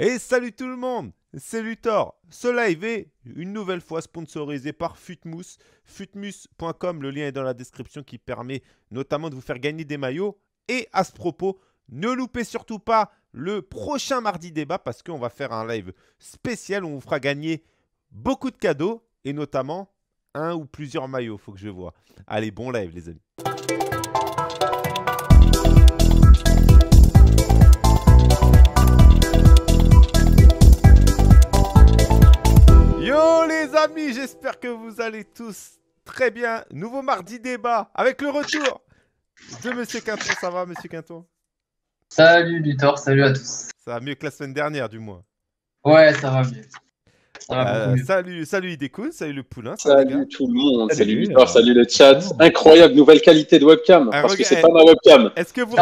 Et salut tout le monde, c'est Luthor. Ce live est une nouvelle fois sponsorisé par Futmus. Futmus.com, le lien est dans la description qui permet notamment de vous faire gagner des maillots. Et à ce propos, ne loupez surtout pas le prochain mardi débat parce qu'on va faire un live spécial où on vous fera gagner beaucoup de cadeaux et notamment un ou plusieurs maillots, faut que je vois. Allez, bon live les amis. amis, j'espère que vous allez tous très bien. Nouveau mardi débat avec le retour de Monsieur Quinton. Ça va, Monsieur Quinton Salut Luthor, salut à tous. Ça va mieux que la semaine dernière, du moins. Ouais, ça va mieux. Euh, salut, salut salut le poulain. Salut, tout le monde, salut, salut salut le chat. Incroyable, nouvelle qualité de webcam, ah, parce que c'est pas ma webcam. Est-ce que vous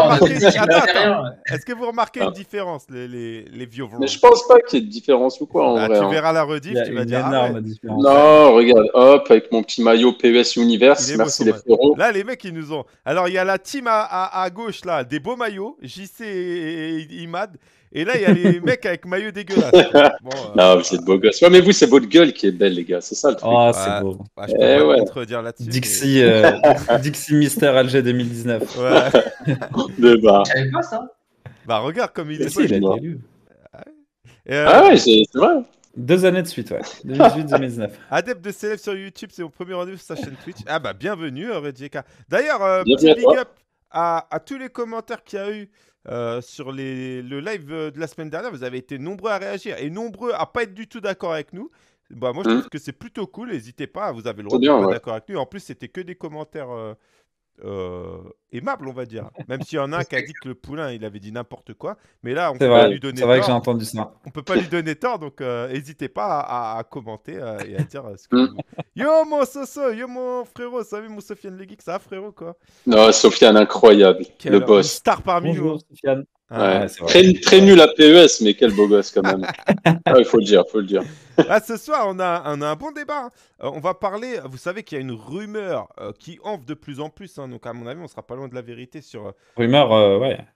remarquez, une ah. différence, les, vieux Mais je pense pas qu'il y ait de différence ou quoi, bah, Tu hein. verras la rediff, tu vas dire. Ah non, regarde, hop, avec mon petit maillot PES Universe, merci les Là, les mecs, ils nous ont... Alors, il y a la team à gauche, là, des beaux maillots, JC et Imad. Et là, il y a les mecs avec maillot dégueulasse. Bon, euh, non, vous êtes beau mais vous, c'est votre gueule qui est belle, les gars. C'est ça le truc. Ah, c'est beau. Ah, je peux eh, ouais. contredire là-dessus. Dixie, euh, Mister Alger 2019. Ouais. De bas. ça. Hein. Bah, regarde comme il est. Euh, ah ouais, c'est vrai. Deux années de suite, ouais. 2018-2019. Adepte de CF sur YouTube, c'est mon premier rendez-vous sur sa chaîne Twitch. Ah bah bienvenue, Redjeka. D'ailleurs, petit big up à, tous les commentaires qu'il y a eu euh, sur le live euh, de la semaine dernière, vous avez été nombreux à réagir et nombreux à pas être du tout d'accord avec nous. Bah, moi, je mmh. trouve que c'est plutôt cool. N'hésitez pas, vous avez le droit d'être d'accord avec nous. En plus, c'était que des commentaires euh, euh, aimable, on va dire. Même s'il y en a un qui a dit que le poulain, il avait dit n'importe quoi. Mais là, on peut pas lui donner tort. Vrai que j'ai entendu ça. On peut pas lui donner tort, donc euh, n'hésitez pas à, commenter euh, et à dire ce que mm. vous... Yo mon soso, yo mon frérot, salut mon Sofiane geek. ça va frérot quoi Non, Sofiane incroyable, le boss. star parmi nous. Ah, très, très, nul à PES, mais quel beau gosse quand même. Ah, il faut le dire, faut le dire. Ah, ce soir, on a, on a un bon débat. Hein. Euh, on va parler, vous savez qu'il y a une rumeur euh, qui enfle de plus en plus. Hein. donc, à mon avis, on sera pas loin de la vérité sur. Euh, rumeur,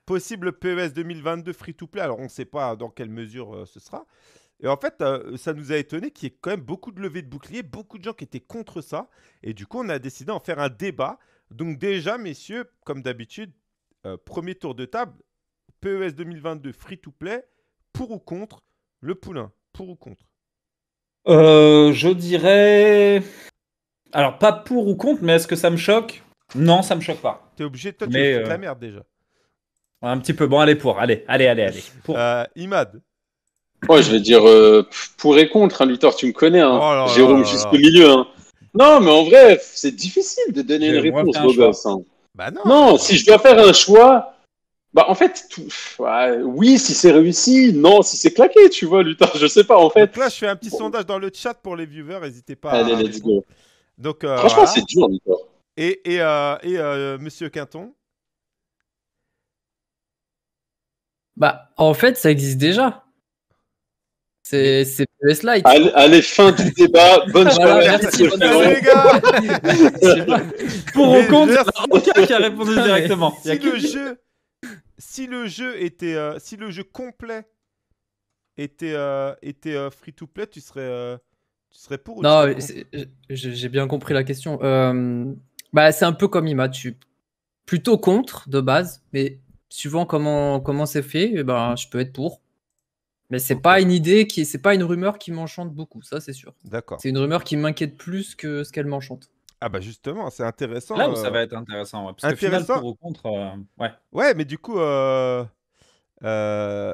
Possible PES 2022 free to play. Alors, on ne sait pas dans quelle mesure ce sera. Et en fait, ça nous a étonné qu'il y ait quand même beaucoup de levées de boucliers, beaucoup de gens qui étaient contre ça. Et du coup, on a décidé d'en faire un débat. Donc, déjà, messieurs, comme d'habitude, premier tour de table PES 2022 free to play, pour ou contre le poulain Pour ou contre euh, Je dirais. Alors, pas pour ou contre, mais est-ce que ça me choque Non, ça me choque pas. T'es obligé de toi, euh, la merde déjà. Un petit peu. Bon, allez, pour. Allez, allez, allez, allez. Euh, Imad. Ouais, je vais dire pour et contre. Hein, Luthor, tu me connais. Hein. Oh Jérôme, jusqu'au milieu. Hein. Non, mais en vrai, c'est difficile de donner une réponse, hein. bah non si je dois faire un choix, bah, en fait, oui, si c'est réussi, non, si c'est claqué, tu vois, Luther. je sais pas, en fait. là, je fais un petit sondage dans le chat pour les viewers, n'hésitez pas. Allez, let's go. Donc, euh, Franchement, c'est dur, Luther. Et, et, euh, et euh, monsieur Quinton Bah, en fait, ça existe déjà. C'est PS Lite. Allez, fin du débat. Bonne soirée. merci, bonne soirée. les gars. Pour mon compte, il n'y a qui a répondu directement. Si le jeu si le jeu était, euh, si le jeu complet était, euh, était euh, free to play, tu serais, tu serais pour. Non, j'ai bien compris la question. bah, c'est un peu comme IMA, tu plutôt contre de base, mais suivant comment comment c'est fait, eh ben je peux être pour. Mais c'est pas une idée qui, c'est pas une rumeur qui m'enchante beaucoup, ça c'est sûr. D'accord. C'est une rumeur qui m'inquiète plus que ce qu'elle m'enchante. Ah bah justement, c'est intéressant. Là où ça euh, va être intéressant, ouais, parce que final, pour ou contre, euh, ouais. Ouais, mais du coup, euh,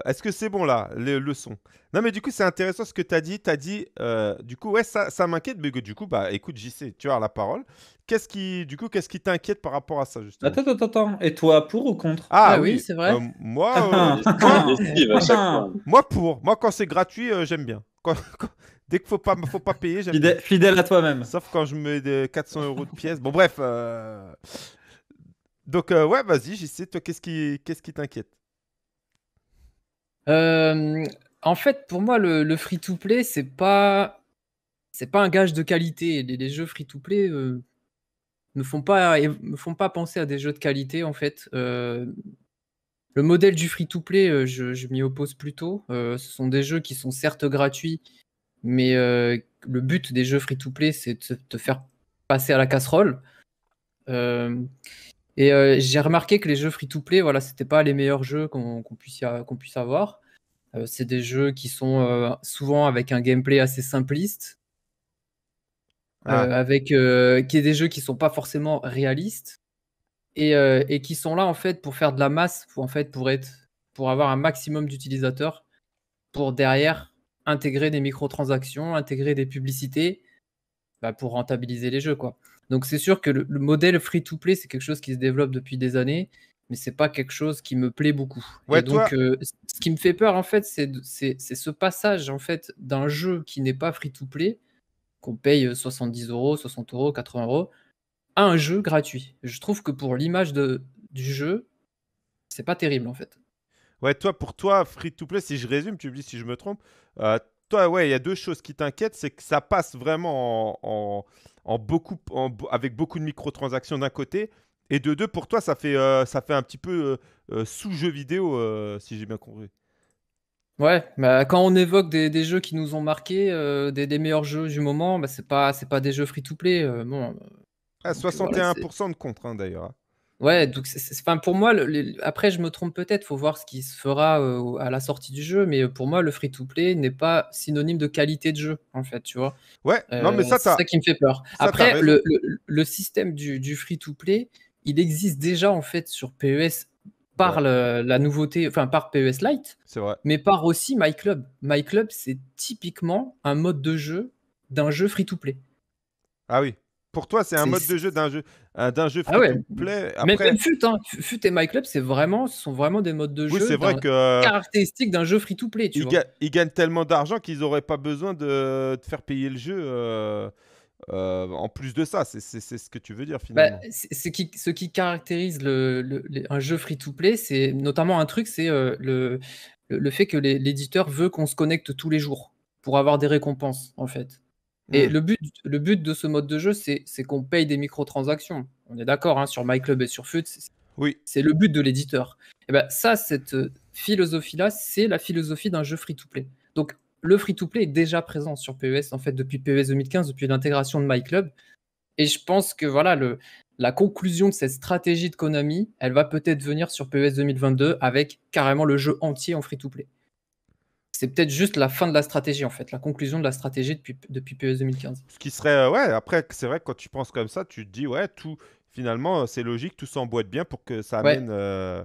est-ce que c'est bon là, les leçons Non mais du coup, c'est intéressant ce que tu as dit. Tu as dit, du coup, ouais, ça, m'inquiète, mais du coup, bah écoute, JC, tu as la parole. Qu'est-ce qui, du coup, qu'est-ce qui t'inquiète par rapport à ça justement Attends, attends, attends. Et toi, pour ou contre Ah, ah oui, c'est vrai. moi, ah, ah, moi, pour. Moi, quand c'est gratuit, j'aime bien. Dès qu'il faut pas, faut pas payer, j'aime fidèle, fidèle, à toi-même. Sauf quand je mets 400 euros de pièces. Bon, bref. Euh, donc, euh, ouais, vas-y, j'essaie. Toi, qu'est-ce qui, qu'est-ce qui t'inquiète euh, En fait, pour moi, le, free-to-play, c'est pas, c'est pas un gage de qualité. Les, jeux free-to-play ne font pas, me font pas penser à des jeux de qualité, en fait. Le modèle du free-to-play, je, m'y oppose plutôt. ce sont des jeux qui sont certes gratuits, mais euh, le but des jeux free-to-play, c'est de te faire passer à la casserole. Euh, et euh, j'ai remarqué que les jeux free-to-play, voilà, c'était pas les meilleurs jeux qu'on puisse, qu'on puisse, avoir. c'est des jeux qui sont souvent avec un gameplay assez simpliste, ah. avec qui est des jeux qui sont pas forcément réalistes et, et, qui sont là en fait pour faire de la masse, pour en fait pour être, pour avoir un maximum d'utilisateurs, pour derrière intégrer des microtransactions, intégrer des publicités bah, pour rentabiliser les jeux. Quoi. Donc c'est sûr que le, modèle free-to-play, c'est quelque chose qui se développe depuis des années, mais c'est pas quelque chose qui me plaît beaucoup. donc euh, ce qui me fait peur, en fait, c'est ce passage en fait d'un jeu qui n'est pas free-to-play, qu'on paye 70 euh, euros, 60 euros, 80 euros, à un jeu gratuit. Je trouve que pour l'image du jeu, c'est pas terrible en fait. Ouais, toi, pour toi, free to play, si je résume, tu me dis si je me trompe. Euh, toi, ouais, il y a deux choses qui t'inquiètent, c'est que ça passe vraiment en, beaucoup, avec beaucoup de microtransactions d'un côté, et de deux, pour toi, ça fait, euh, ça fait un petit peu euh, sous-jeu vidéo, si j'ai bien compris. Ouais, bah, quand on évoque des, jeux qui nous ont marqués, des, meilleurs jeux du moment, bah, c'est pas, pas des jeux free to play. bon, 61% ah, de contre, hein, d'ailleurs. Hein. Ouais, donc c'est, pour moi, après je me trompe peut-être, faut voir ce qui se fera euh, à la sortie du jeu, mais euh, pour moi le free-to-play n'est pas synonyme de qualité de jeu, en fait, tu vois. Ouais, euh, non, mais ça, c'est ça qui me fait peur. Après, le, système du, free-to-play, il existe déjà en fait sur PES par la nouveauté, enfin par PES Lite, mais par aussi My Club. My Club, c'est typiquement un mode de jeu d'un jeu free-to-play. Ah oui pour toi, c'est un mode de jeu d'un jeu, euh, d'un jeu free to play. Mais Même, FUT, hein. et MyClub, c'est vraiment, ce sont vraiment des modes de jeu. Euh, caractéristiques d'un jeu free to play. Tu ils, Gagnent, tellement d'argent qu'ils n'auraient pas besoin de, faire payer le jeu. Euh, en plus de ça, c'est ce que tu veux dire bah, finalement. ce, qui, caractérise le, un jeu free-to-play, c'est notamment un truc, c'est le, fait que l'éditeur veut qu'on se connecte tous les jours pour avoir des récompenses en fait. Et mm. le, but, le but de ce mode de jeu, c'est qu'on paye des microtransactions. On est d'accord hein, sur MyClub et sur FUT. Oui. C'est le but de l'éditeur. Et eh ben ça, cette euh, philosophie-là, c'est la philosophie d'un jeu free-to-play. Donc le free-to-play est déjà présent sur PES en fait depuis PES 2015, depuis l'intégration de MyClub. Et je pense que voilà le, la conclusion de cette stratégie de Konami, elle va peut-être venir sur PES 2022 avec carrément le jeu entier en free-to-play c'est peut-être juste la fin de la stratégie, en fait, la conclusion de la stratégie depuis, depuis PES 2015. Ce qui serait, euh, ouais, après, c'est vrai que quand tu penses comme ça, tu te dis, ouais, tout, finalement, euh, c'est logique, tout s'emboîte bien pour que ça amène. Euh,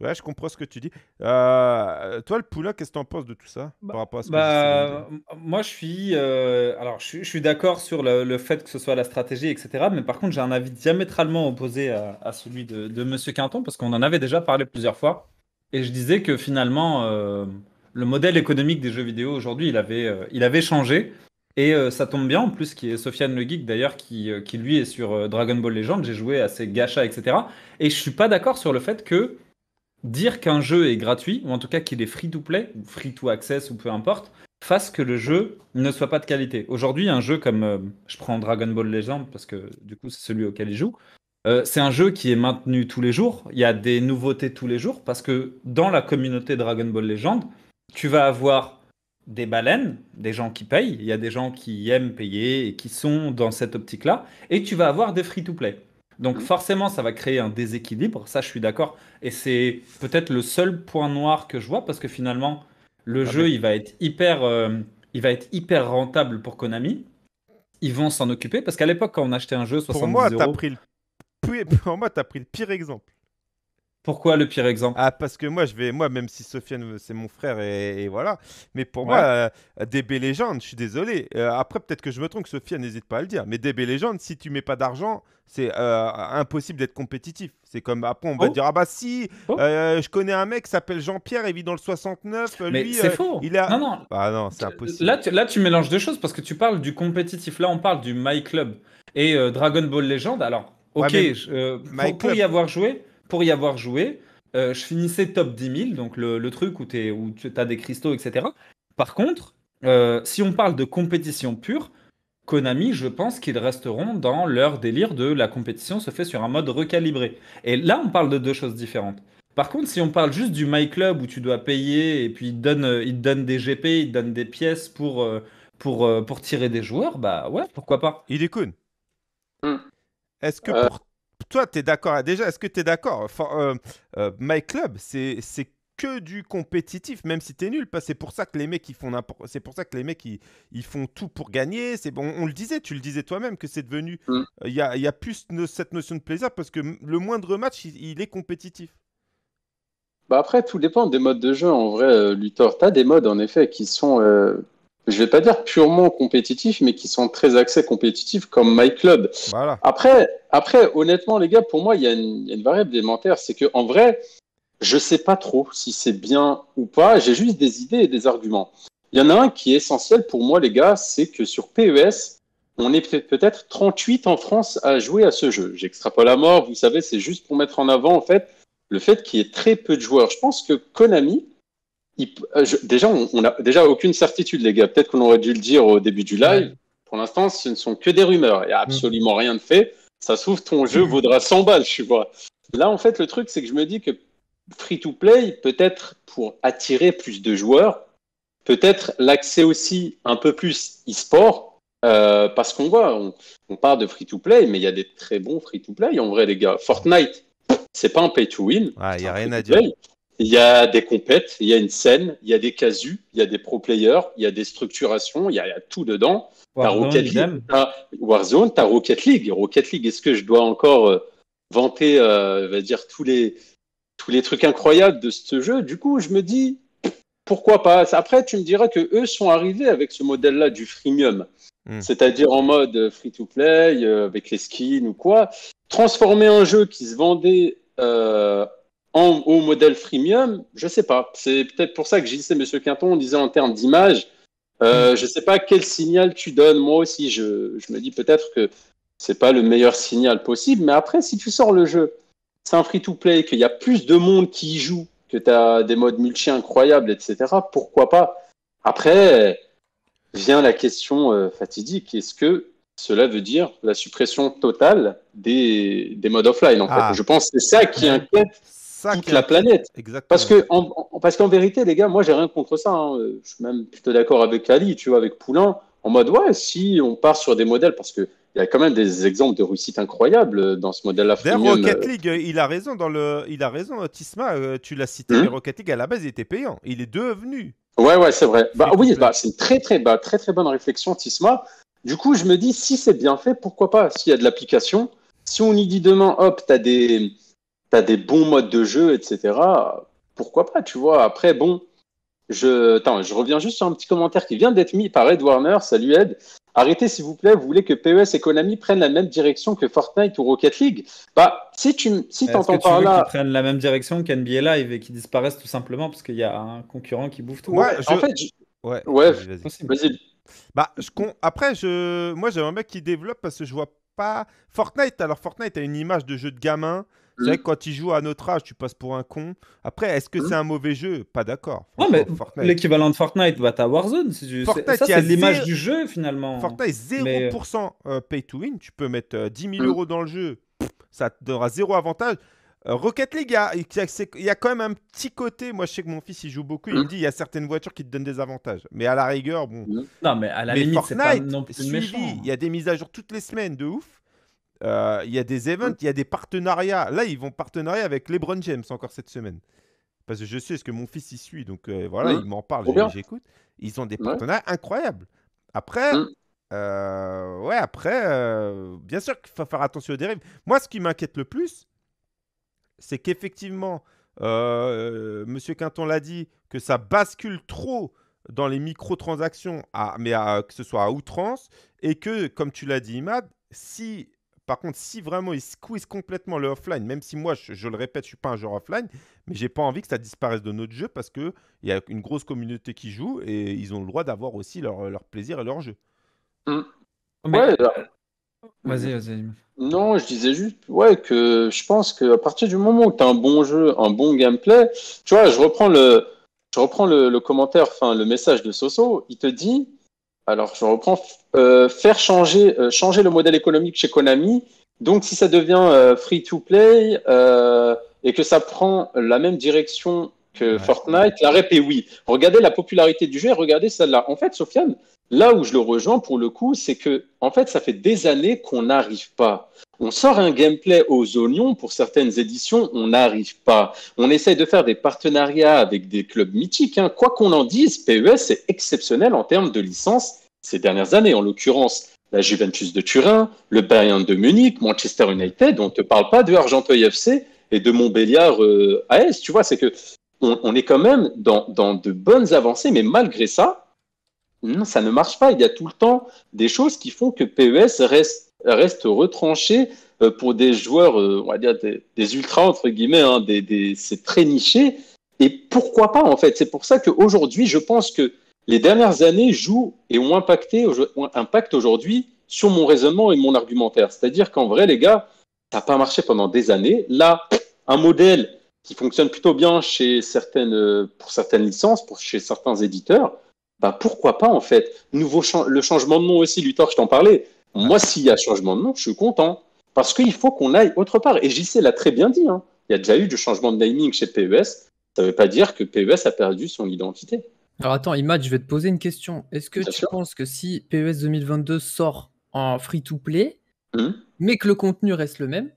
ouais. je comprends ce que tu dis. toi, le poulain, qu'est-ce que tu en penses de tout ça bah, par rapport à ce bah, Moi, je suis, alors, je, suis d'accord sur le, fait que ce soit la stratégie, etc. Mais par contre, j'ai un avis diamétralement opposé à, celui de, de Monsieur Quinton, parce qu'on en avait déjà parlé plusieurs fois. Et je disais que finalement, le modèle économique des jeux vidéo aujourd'hui, il avait, euh, il avait changé. Et euh, ça tombe bien, en plus, qui est Sofiane Le Geek d'ailleurs, qui, euh, qui lui est sur Dragon Ball Legends. J'ai joué à ses gachas, etc. Et je suis pas d'accord sur le fait que dire qu'un jeu est gratuit, ou en tout cas qu'il est free to play, free to access, ou peu importe, fasse que le jeu ne soit pas de qualité. Aujourd'hui, un jeu comme. je prends Dragon Ball Legends, parce que du coup, c'est celui auquel il joue. c'est un jeu qui est maintenu tous les jours. Il y a des nouveautés tous les jours parce que dans la communauté Dragon Ball Legends tu vas avoir des baleines, des gens qui payent, il y a des gens qui aiment payer et qui sont dans cette optique-là, et tu vas avoir des free-to-play. Donc mhm. forcément, ça va créer un déséquilibre, ça je suis d'accord, et c'est peut-être le seul point noir que je vois, parce que finalement, le ah jeu, ben. il, va être hyper, euh, il va être hyper rentable pour Konami, ils vont s'en occuper, parce qu'à l'époque, quand on achetait un jeu, 70 pour moi, tu As moi, pris le pire exemple. Pourquoi le pire exemple Ah, parce que moi, je vais, moi, même si Sofiane, c'est mon frère et, voilà. Mais pour moi, euh, DB Légende, je suis désolé. Euh, après, peut-être que je me trompe, Sofiane, n'hésite pas à le dire. Mais DB Légende, si tu mets pas d'argent, c'est euh, impossible d'être compétitif. C'est comme après, on va oh. dire Ah bah si, oh. je connais un mec qui s'appelle Jean-Pierre, il vit dans le 69. Mais c'est faux. Il a... Non, non. Ah non, c'est impossible. Là tu, là, tu mélanges deux choses parce que tu parles du compétitif. Là, on parle du My Club et Dragon Ball Légende. Alors, ok, pour y avoir joué pour y avoir joué, euh, je finissais top 10 000, donc le, truc où, es, où tu as des cristaux, etc. Par contre, euh, si on parle de compétition pure, Konami, je pense qu'ils resteront dans leur délire de la compétition se fait sur un mode recalibré. Et là, on parle de deux choses différentes. Par contre, si on parle juste du My Club où tu dois payer et puis ils te euh, donnent, des GP, ils te donnent des pièces pour, pour, pour tirer des joueurs, bah ouais, pourquoi pas. Il est cool. Est-ce que pour toi, tu es d'accord. Ah, déjà, est-ce que tu es d'accord enfin, euh, euh, My Club, c'est que du compétitif, même si tu es nul. C'est pour ça que les mecs ils font c'est pour ça que les mecs ils, font tout pour gagner. C'est bon, on le disait, tu le disais toi-même que c'est devenu, mm. euh, il y, a, plus cette notion de plaisir parce que le moindre match il, est compétitif. Bah après, tout dépend des modes de jeu. En vrai, Luthor, tu as des modes en effet qui sont je vais pas dire purement compétitif, mais qui sont très axés compétitifs, comme MyClub. Voilà. Après, après, honnêtement, les gars, pour moi, il y, a une variable élémentaire, c'est que en vrai, je sais pas trop si c'est bien ou pas. J'ai juste des idées et des arguments. Il y en a un qui est essentiel pour moi, les gars, c'est que sur PES, on est peut-être 38 en France à jouer à ce jeu. J'extrapole à mort, vous savez, c'est juste pour mettre en avant, en fait, le fait qu'il y ait très peu de joueurs. Je pense que Konami, euh, déjà, on n'a déjà aucune certitude, les gars. Peut-être qu'on aurait dû le dire au début du live. Pour l'instant, ce ne sont que des rumeurs. Il n'y a mm. absolument rien de fait. Ça se ton jeu mm. vaudra 100 balles, tu vois. Là, en fait, le truc, c'est que je me dis que free to play, peut-être pour attirer plus de joueurs, peut-être l'accès aussi un peu plus e-sport, euh, parce qu'on voit, on, parle de free to play, mais il y a des très bons free to play en vrai, les gars. Fortnite, c'est pas un pay to win. Il n'y a rien à dire. Il y a des compètes, il y a une scène, il y a des casus, il y a des pro players, il y a des structurations, il y a, tout dedans. Warzone, t'as League, Warzone, t'as Rocket League. Rocket League, est-ce que je dois encore euh, vanter, euh, va dire tous les tous les trucs incroyables de ce jeu Du coup, je me dis pourquoi pas. Après, tu me diras que eux sont arrivés avec ce modèle-là du freemium, hmm. c'est-à-dire en mode free to play euh, avec les skins ou quoi, transformer un jeu qui se vendait au modèle freemium, je sais pas. C'est peut-être pour ça que dit c'est Monsieur Quinton, on disait en termes d'image, euh, hmm. je sais pas quel signal tu donnes. Moi aussi, je, me dis peut-être que c'est pas le meilleur signal possible. Mais après, si tu sors le jeu, c'est un free-to-play, qu'il y a plus de monde qui y joue, que tu as des modes multi incroyables, etc. Pourquoi pas Après, vient la question euh, fatidique. Est-ce que cela veut dire la suppression totale des, des modes offline en fait ah. Je pense que c'est ça qui inquiète toute la planète. Exactement. Parce que parce qu'en vérité, les gars, moi, j'ai rien contre ça. Hein. Euh, je suis même plutôt d'accord avec Ali, tu vois, avec Poulain, en mode ouais, si on part sur des modèles, parce que il y a quand même des exemples de réussite incroyables euh, dans ce modèle-là. Rocket euh. League, il a raison il a raison. Tisma, tu l'as cité, hmm Rocket League à la base il était payant. Il est devenu. Ouais, ouais, c'est vrai. Bah oui, bah, c'est une très, très, bah, très, très bonne réflexion, Tisma. Du coup, je me dis, si c'est bien fait, pourquoi pas S'il y a de l'application, si on y dit demain, hop, t'as des, tu des bons modes de jeu, etc. Pourquoi pas, tu vois Après, bon, je, Attends, je reviens juste sur un petit commentaire qui vient d'être mis par Ed Warner. Salut Ed. Arrêtez, s'il vous plaît, vous voulez que PES et Konami prennent la même direction que Fortnite ou Rocket League Bah, si tu si entends que par là. Qu'ils prennent la même direction qu'NBA Live et qu'ils disparaissent tout simplement parce qu'il y a un concurrent qui bouffe tout. Ouais, en fait. Ouais, ouais vas-y. vas Bah, Après, je... moi, j'ai un mec qui développe parce que je vois pas. Fortnite, alors Fortnite a une image de jeu de gamin. C'est vrai mm. que quand tu joues à notre âge, tu passes pour un con. Après, est-ce que c'est mm. un mauvais jeu Pas d'accord. l'équivalent de Fortnite va as Warzone. ça, c'est l'image du jeu finalement. Fortnite, 0% euh, euh, pay to win. Tu peux mettre 10 euh, 000 mm. euros dans le jeu. Ça te donnera zéro avantage. Rocket League, il y, a quand même un petit côté. Moi, je sais que mon fils, il joue beaucoup. Il me dit il y a certaines voitures qui te donnent des avantages. Mais à la rigueur, bon. Non, mais à la limite, Il y a des mises à jour toutes les semaines, de ouf. Euh, il y a des events, il y a des partenariats. Là, ils vont partenariat avec LeBron James encore cette semaine. Parce que je sais ce que mon fils y suit, donc euh, voilà, mm. il m'en parle, j'écoute. Ils ont des partenariats incroyables. Après, mm. euh, ouais, après, bien sûr qu'il faut faire attention aux dérives. Moi, ce qui m'inquiète le plus, c'est qu'effectivement, Monsieur Quinton l'a dit, que ça bascule trop dans les microtransactions, à, mais à, que ce soit à outrance, et que, comme tu l'as dit, Imad, si par contre, si vraiment ils squeezent complètement le offline, même si moi, je, le répète, je suis pas un joueur offline, mais j'ai pas envie que ça disparaisse de notre jeu parce qu'il y a une grosse communauté qui joue et ils ont le droit d'avoir aussi leur, plaisir et leur jeu. Hmm. Ouais, Vas-y, vas Non, je disais juste ouais, que je pense qu'à partir du moment où tu as un bon jeu, un bon gameplay, tu vois, je reprends le, je reprends le commentaire, enfin le message de Soso, il te dit alors, je reprends. Euh, faire changer, euh, changer le modèle économique chez Konami. Donc, si ça devient euh, free to play euh, et que ça prend la même direction Fortnite. La rep et oui. Regardez la popularité du jeu regardez celle-là. En fait, Sofiane, là où je le rejoins pour le coup, c'est que en fait, ça fait des années qu'on n'arrive pas. On sort un gameplay aux oignons pour certaines éditions, on n'arrive pas. On essaye de faire des partenariats avec des clubs mythiques. Hein. Quoi qu'on en dise, PES est exceptionnel en termes de licence ces dernières années. En l'occurrence, la Juventus de Turin, le Bayern de Munich, Manchester United, on ne te parle pas de Argenteuil FC et de Montbéliard euh, AS. Tu vois, c'est que on, est quand même dans, de bonnes avancées, mais malgré ça, hmm, ça ne marche pas. Il y a tout le temps des choses qui font que PES reste, reste retranché euh, pour des joueurs, euh, on va dire des, ultra ultras, entre guillemets, hein, des, c'est très niché. Et pourquoi pas, en fait C'est pour ça qu'aujourd'hui, je pense que les dernières années jouent et ont impacté, ont impact aujourd'hui sur mon raisonnement et mon argumentaire. C'est-à-dire qu'en vrai, les gars, ça n'a pas marché pendant des années. Là, un modèle qui fonctionne plutôt bien chez certaines, euh, pour certaines licences, pour, chez certains éditeurs, bah pourquoi pas en fait Nouveau Le changement de nom aussi, Luthor, je t'en parlais. Moi, s'il y a changement de nom, je suis content. Parce qu'il faut qu'on aille autre part. Et JC l'a très bien dit. Hein. Il y a déjà eu du changement de naming chez PES. Ça ne veut pas dire que PES a perdu son identité. Alors attends, Imad, je vais te poser une question. Est-ce que tu penses que si PES 2022 sort en free-to-play, hmm. mais que le contenu reste le même,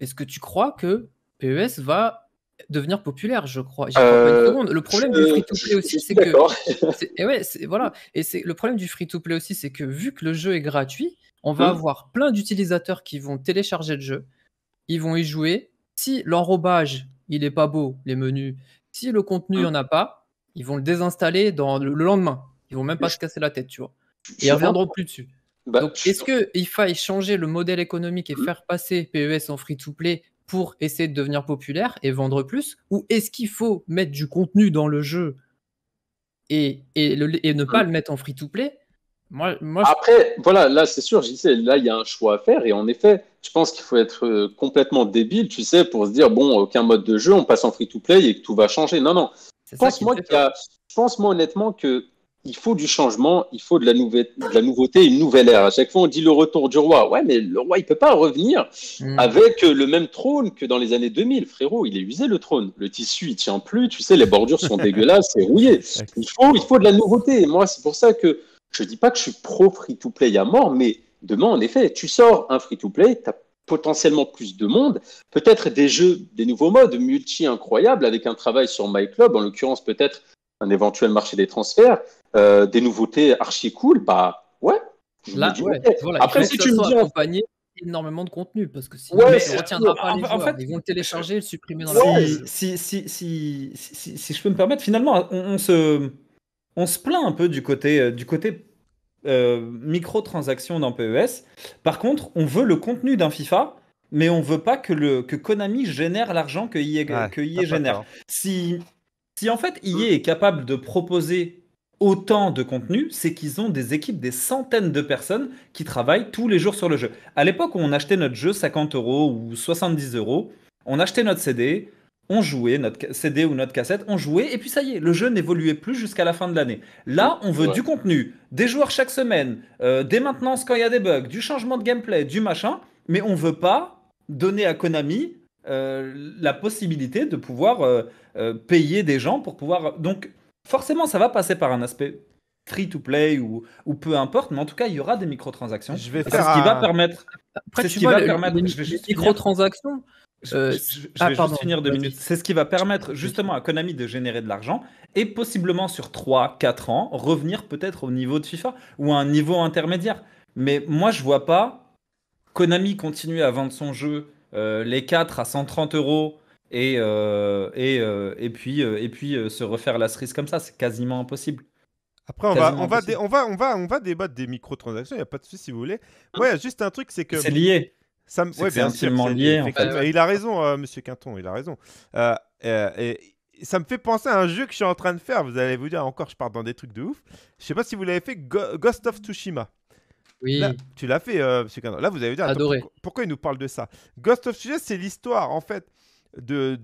est-ce que tu crois que PES va devenir populaire, je crois. Euh, le problème du free-to-play aussi, c'est que eh voilà. Et c'est le problème du free-to-play aussi, c'est que vu que le jeu est gratuit, on va mmh. avoir plein d'utilisateurs qui vont télécharger le jeu, ils vont y jouer. Si l'enrobage il est pas beau, les menus, si le contenu il mmh. en a pas, ils vont le désinstaller dans le, lendemain. Ils vont même pas se casser la tête, tu vois. Et reviendront plus dessus. Bah, Donc, est-ce que qu'il faille changer le modèle économique et mmh. faire passer PES en free-to-play pour essayer de devenir populaire et vendre plus Ou est-ce qu'il faut mettre du contenu dans le jeu et, et, ne pas euh. le mettre en free-to-play Après, voilà, là c'est sûr, je sais là il y a un choix à faire et en effet, je pense qu'il faut être euh, complètement débile, tu sais, pour se dire, bon, aucun mode de jeu, on passe en free-to-play et que tout va changer. Non, non. je pense moi honnêtement que il faut du changement, il faut de la, nouveauté, une nouvelle ère. À chaque fois, on dit le retour du roi. Ouais, mais le roi, il peut pas revenir hmm. avec euh, le même trône que dans les années 2000, frérot. Il est usé le trône. Le tissu, il tient plus. Tu sais, les bordures sont dégueulasses, c'est rouillé. Il faut, de la nouveauté. moi, c'est pour ça que je ne dis pas que je suis pro free-to-play à mort, mais demain, en effet, tu sors un free-to-play, tu as potentiellement plus de monde, peut-être des jeux, des nouveaux modes multi incroyables avec un travail sur MyClub, en l'occurrence peut-être un éventuel marché des transferts, euh, des nouveautés archi cool, bah ouais. Là, Après, si tu me dis. Accompagné énormément de contenu parce que sinon ouais, ne pas les ils vont le télécharger et le supprimer dans la si, si, si, si, je peux me permettre finalement on, se on se plaint un peu du côté euh, du côté euh, dans PES par contre on veut le contenu d'un FIFA mais on veut pas que le que Konami génère l'argent que EA, que génère si si en fait EA est capable de proposer autant de contenu, c'est qu'ils ont des équipes, des centaines de personnes qui travaillent tous les jours sur le jeu. À l'époque où on achetait notre jeu 50 euros ou 70 euros, on achetait notre CD, on jouait notre CD ou notre cassette, on jouait et puis ça y est, le jeu n'évoluait plus jusqu'à la fin de l'année. Là, on veut du contenu, des joueurs chaque semaine, euh, des maintenances quand il y a des bugs, du changement de gameplay, du machin, mais on ne veut pas donner à Konami euh, la possibilité de pouvoir euh, payer des gens pour pouvoir donc forcément, ça va passer par un aspect free to play ou, ou peu importe, mais en tout cas, il y aura des microtransactions. Je ce qui va permettre. ce minutes. C'est ce qui va permettre justement à Konami de générer de l'argent et possiblement sur 3-4 ans revenir peut-être au niveau de FIFA ou à un niveau intermédiaire. Mais moi je vois pas Konami continuer à vendre son jeu euh, les 4 à 130 euros et, euh, et, euh, et, puis, euh, et puis se refaire la cerise comme ça, c'est quasiment impossible. Après, on va, on, va on, va, on, va, on va débattre des microtransactions, il n'y a pas de souci si vous voulez. Hein ouais, juste un truc, c'est que. C'est lié. Ça... Ouais, c'est intimement lié. En fait. Il a raison, monsieur Quinton, il a raison. et, ça me fait penser à un jeu que je suis en train de faire. Vous allez vous dire, encore, je pars dans des trucs de ouf. Je sais pas si vous l'avez fait, Ghost of Tsushima. Oui. tu l'as fait, Monsieur Quinton. Là, vous avez dire Adoré. pourquoi, il nous parle de ça Ghost of Tsushima, c'est l'histoire, en fait, de,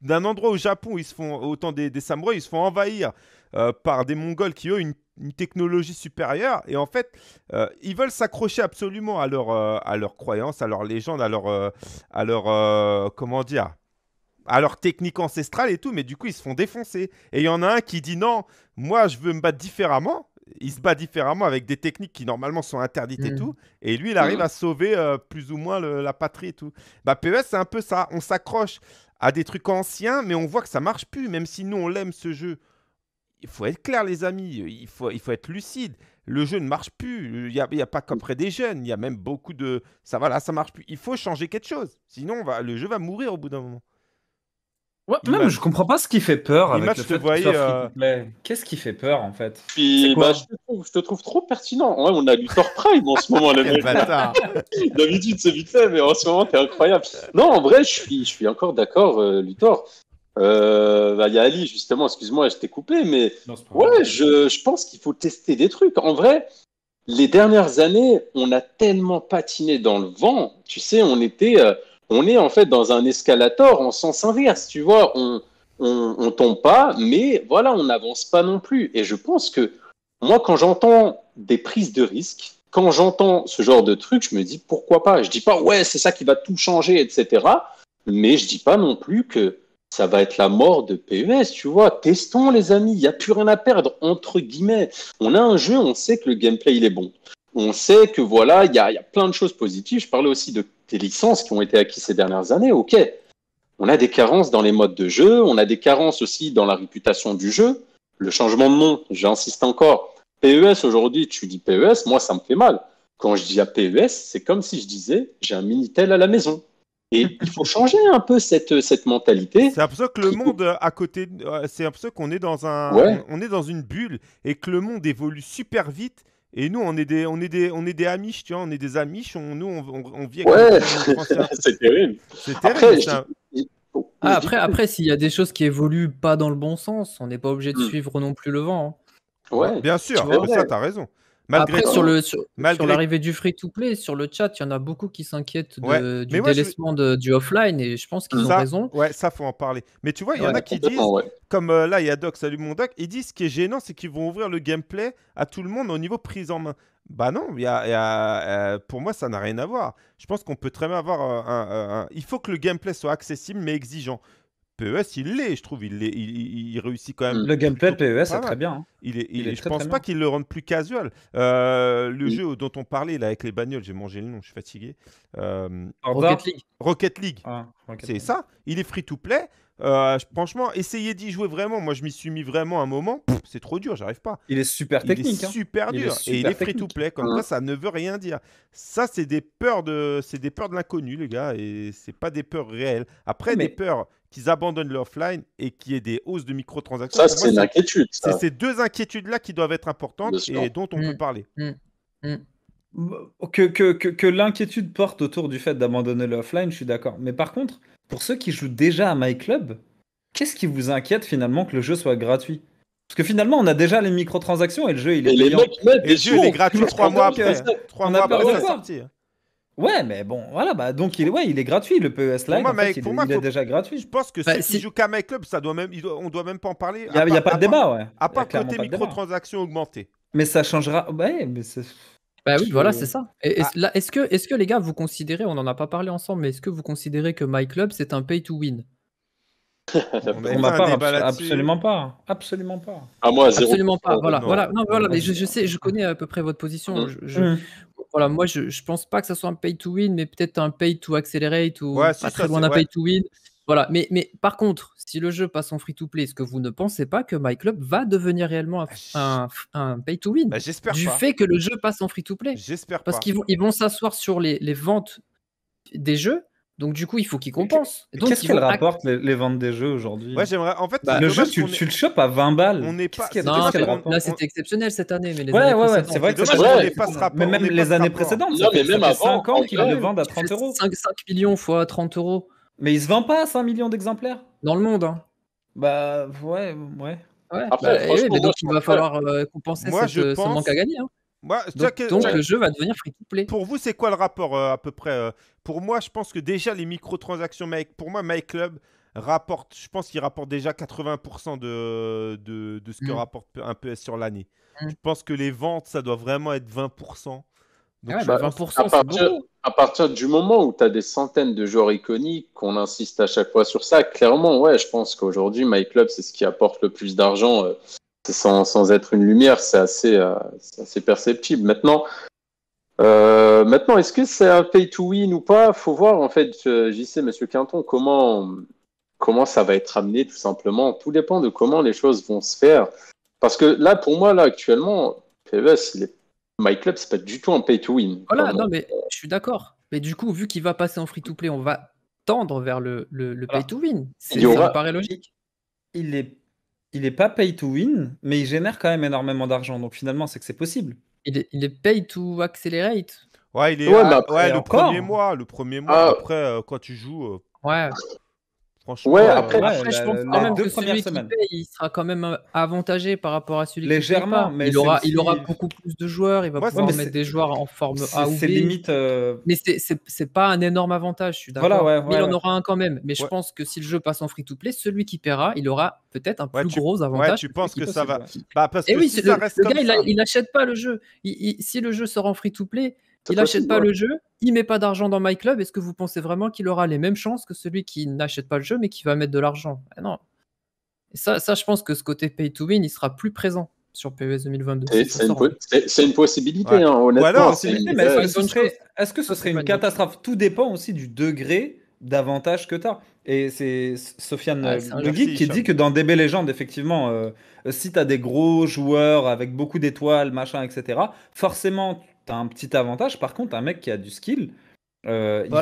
d'un, endroit au Japon où ils se font autant des, des samouraïs, ils se font envahir euh, par des Mongols qui ont une, technologie supérieure et en fait euh, ils veulent s'accrocher absolument à leur euh, à leurs croyances, à leur légende, à leur à leur comment dire à leur technique ancestrale et tout, mais du coup ils se font défoncer. Et il y en a un qui dit non, moi je veux me battre différemment il se bat différemment avec des techniques qui normalement sont interdites et mm. tout. Et lui, il arrive mm. à sauver euh, plus ou moins la patrie et tout. Bah, PES, c'est un peu ça. On s'accroche à des trucs anciens, mais on voit que ça marche plus. Même si nous, on l'aime ce jeu. Il faut être clair, les amis. Il faut, il faut être lucide. Le jeu ne marche plus. Il n'y a, a, pas mm. près des jeunes. Il y a même beaucoup de. Ça va là, ça marche plus. Il faut changer quelque chose. Sinon, va, le jeu va mourir au bout d'un moment. Ouais, même, je comprends pas ce qui fait peur. Avec le fait euh, Qu'est-ce qui fait peur en fait bah, je, te trouve, trop pertinent. on a Luthor Prime en ce moment, D'habitude, c'est vite fait, mais en ce moment, es incroyable. Non, en vrai, je suis, je suis encore d'accord, Luthor. Euh, euh, bah, il y a Ali, justement, excuse-moi, je t'ai coupé, mais ouais, je, je, pense qu'il faut tester des trucs. En vrai, les dernières années, on a tellement patiné dans le vent. Tu sais, on était on est en fait dans un escalator en sens inverse, tu vois. On, on, tombe pas, mais voilà, on n'avance pas non plus. Et je pense que moi, quand j'entends des prises de risques, quand j'entends ce genre de trucs, je me dis pourquoi pas. Je dis pas ouais, c'est ça qui va tout changer, etc. Mais je dis pas non plus que ça va être la mort de PES, tu vois. Testons les amis, il n'y a plus rien à perdre, entre guillemets. On a un jeu, on sait que le gameplay il est bon. On sait que voilà, il y, y, a plein de choses positives. Je parlais aussi de des licences qui ont été acquises ces dernières années, ok, on a des carences dans les modes de jeu, on a des carences aussi dans la réputation du jeu. Le changement de nom, j'insiste encore. PES, aujourd'hui, tu dis PES, moi, ça me fait mal. Quand je dis à PES, c'est comme si je disais, j'ai un Minitel à la maison. Et il faut changer un peu cette, cette mentalité. C'est un que le monde à côté, euh, c'est ça qu'on est dans un, on est dans une bulle et que le monde évolue super vite et nous, on est des, on est des, on est des Amish, tu vois, on est des amis nous, on, on, vit avec Ouais, c'est terrible. C'est terrible, ah, après, après s'il y a des choses qui évoluent pas dans le bon sens, on n'est pas obligé de hmm. suivre non plus le vent. Hein. Ouais, bien sûr, tu ça, t'as raison. Malgré sur le sur, l'arrivée du free to play, sur le chat, il y en a beaucoup qui s'inquiètent du délaissement du offline et je pense qu'ils ont raison. Ouais, ça faut en parler. Mais tu vois, il y, en a qui disent, comme euh, là, il y a Doc, salut mon Doc, ils disent ce qui est gênant, c'est qu'ils vont ouvrir le gameplay à tout le monde au niveau prise en main. Bah non, y a, euh, pour moi, ça n'a rien à voir. Je pense qu'on peut très bien avoir euh, un, Il faut que le gameplay soit accessible mais exigeant. PES, il l'est, je trouve. Il, il, réussit quand même. Le gameplay PES, c'est très bien. Hein. Il est, je ne pense pas qu'il le rende plus casual. Euh, le mm. jeu dont on parlait, là, avec les bagnoles, j'ai mangé le nom, je suis fatigué. Euh, Rocket League. Ah, c'est ça. Il est free to play. Euh, franchement, essayez d'y jouer vraiment. Moi, je m'y suis mis vraiment un moment. c'est trop dur, j'arrive pas. Il est super technique. Il est hein. super dur. et il est free to play. Comme hein. ça, ça ne veut rien dire. Ça, c'est des peurs de, des peurs de l'inconnu, les gars. Et c'est pas des peurs réelles. Après, des peurs qu'ils abandonnent l'offline et qu'il y ait des hausses de microtransactions. Ça, c'est C'est ces deux inquiétudes-là qui doivent être importantes et dont on peut mm. parler. Mm. Mm. Que, l'inquiétude porte autour du fait d'abandonner l'offline, je suis d'accord. Mais par contre, pour ceux qui jouent déjà à MyClub, qu'est-ce qui vous inquiète finalement que le jeu soit gratuit parce que finalement, on a déjà les microtransactions et le jeu, il est, et le jeu, est gratuit trois mois après. sortie. Ouais, mais bon, voilà, bah donc il est, ouais, il est gratuit le PES Live. il, est déjà gratuit. Je pense que bah, si... qui jouent qu'à MyClub, ça doit même, doit, on doit même pas en parler. Il n'y a, pas de débat, ouais. À part côté microtransactions augmentées. Mais ça changera. Ouais, c'est. Bah oui, voilà, c'est ça. Ah. Est-ce est que, que, les gars, vous considérez, on n'en a pas parlé ensemble, mais est-ce que vous considérez que MyClub, c'est un pay to win on m'a pas, absolument pas, absolument pas. Ah, moi, zéro absolument pas. Voilà, voilà, mais je, sais, je connais à peu près votre position. Mm. Je, mm voilà, moi, je, pense pas que ça soit un pay to win, mais peut-être un pay to accelerate ou pas très loin d'un pay to win. Voilà, mais, mais par contre, si le jeu passe en free-to-play, est ce que vous ne pensez pas que My va devenir réellement un, ah, pay-to-win bah, J'espère Du fait que le jeu passe en free-to-play. J'espère pas. Parce qu'ils vont, vont s'asseoir sur les, les, ventes des jeux donc du coup, il faut qu'ils compensent. Qu'est-ce qu'ils rapportent les, ventes des jeux aujourd'hui j'aimerais. En fait, bah, le jeu, tu, le chopes à 20 balles. On n'est pas. non, Là, c'était exceptionnel cette année, mais les ouais, c'est vrai. Que dommage, pas Mais même les années précédentes. Non, mais même avant. 5 ans qu'ils le vendent à 30 euros. 5, millions fois 30 euros. Mais il se vend pas à 5 millions d'exemplaires dans le monde. Hein. Bah ouais, ouais. Ouais, bah, eh mais donc il va falloir euh, compenser euh, ce manque à gagner. Hein. Bah, donc, le jeu va devenir free Pour vous, c'est quoi le rapport euh, à peu près euh, Pour moi, je pense que déjà les microtransactions, pour moi, MyClub rapporte, je pense qu'il rapporte déjà 80% de, de, ce que mm. rapporte un PS sur l'année. Mm. Je pense que les ventes, ça doit vraiment être 20%. Donc 20%, ah bah, à, partir, partir du moment où tu as des centaines de joueurs iconiques, qu'on insiste à chaque fois sur ça, clairement, ouais, je pense qu'aujourd'hui, MyClub, c'est ce qui apporte le plus d'argent. Euh, sans, être une lumière, c'est assez, euh, perceptible. Maintenant, euh, maintenant est-ce que c'est un pay to win ou pas faut voir, en fait, sais, euh, Monsieur Quinton, comment, comment ça va être amené, tout simplement. Tout dépend de comment les choses vont se faire. Parce que là, pour moi, là, actuellement, PES, il My Club, c'est pas du tout un pay to win. Voilà, non, mais je suis d'accord. Mais du coup, vu qu'il va passer en free to play, on va tendre vers le, pay to win. ça me paraît logique. Il est il n'est pas pay to win, mais il génère quand même énormément d'argent. Donc finalement, c'est que c'est possible. Il est, pay to accelerate. Ouais, il est ouais, le, premier mois, le premier mois. Ah. Après, euh, quand tu joues. Euh, ouais. Euh, après, je pense quand que celui qui il sera quand même euh, avantagé par rapport à celui Légèrement, qui mais il aura, il aura beaucoup plus de joueurs, il va pouvoir mettre des joueurs en forme A ou B. Euh, c'est limite. Mais c'est pas un énorme avantage, je suis d'accord. il en aura un quand même. Mais je pense que si le jeu passe en free-to-play, celui qui paiera, il aura peut-être un plus gros avantage. tu penses que, ça va. Bah, parce eh que le, gars, il, n'achète pas le jeu. si le jeu sort en free-to-play, il n'achète pas le jeu, il met pas d'argent dans My Club. Est-ce que vous pensez vraiment qu'il aura les mêmes chances que celui qui n'achète pas le jeu mais qui va mettre de l'argent eh Non. ça, ça, je pense que ce côté pay to win, il sera plus présent sur PES e 2022. C'est une, possibilité, est-ce que ce serait, une catastrophe Tout dépend aussi du degré d'avantage que tu as. Et c'est Sofiane qui dit hein. que dans DB Legends, effectivement, euh, si tu as des gros joueurs avec beaucoup d'étoiles, machin, etc., forcément, un petit avantage. Par contre, un mec qui a du skill, euh, il,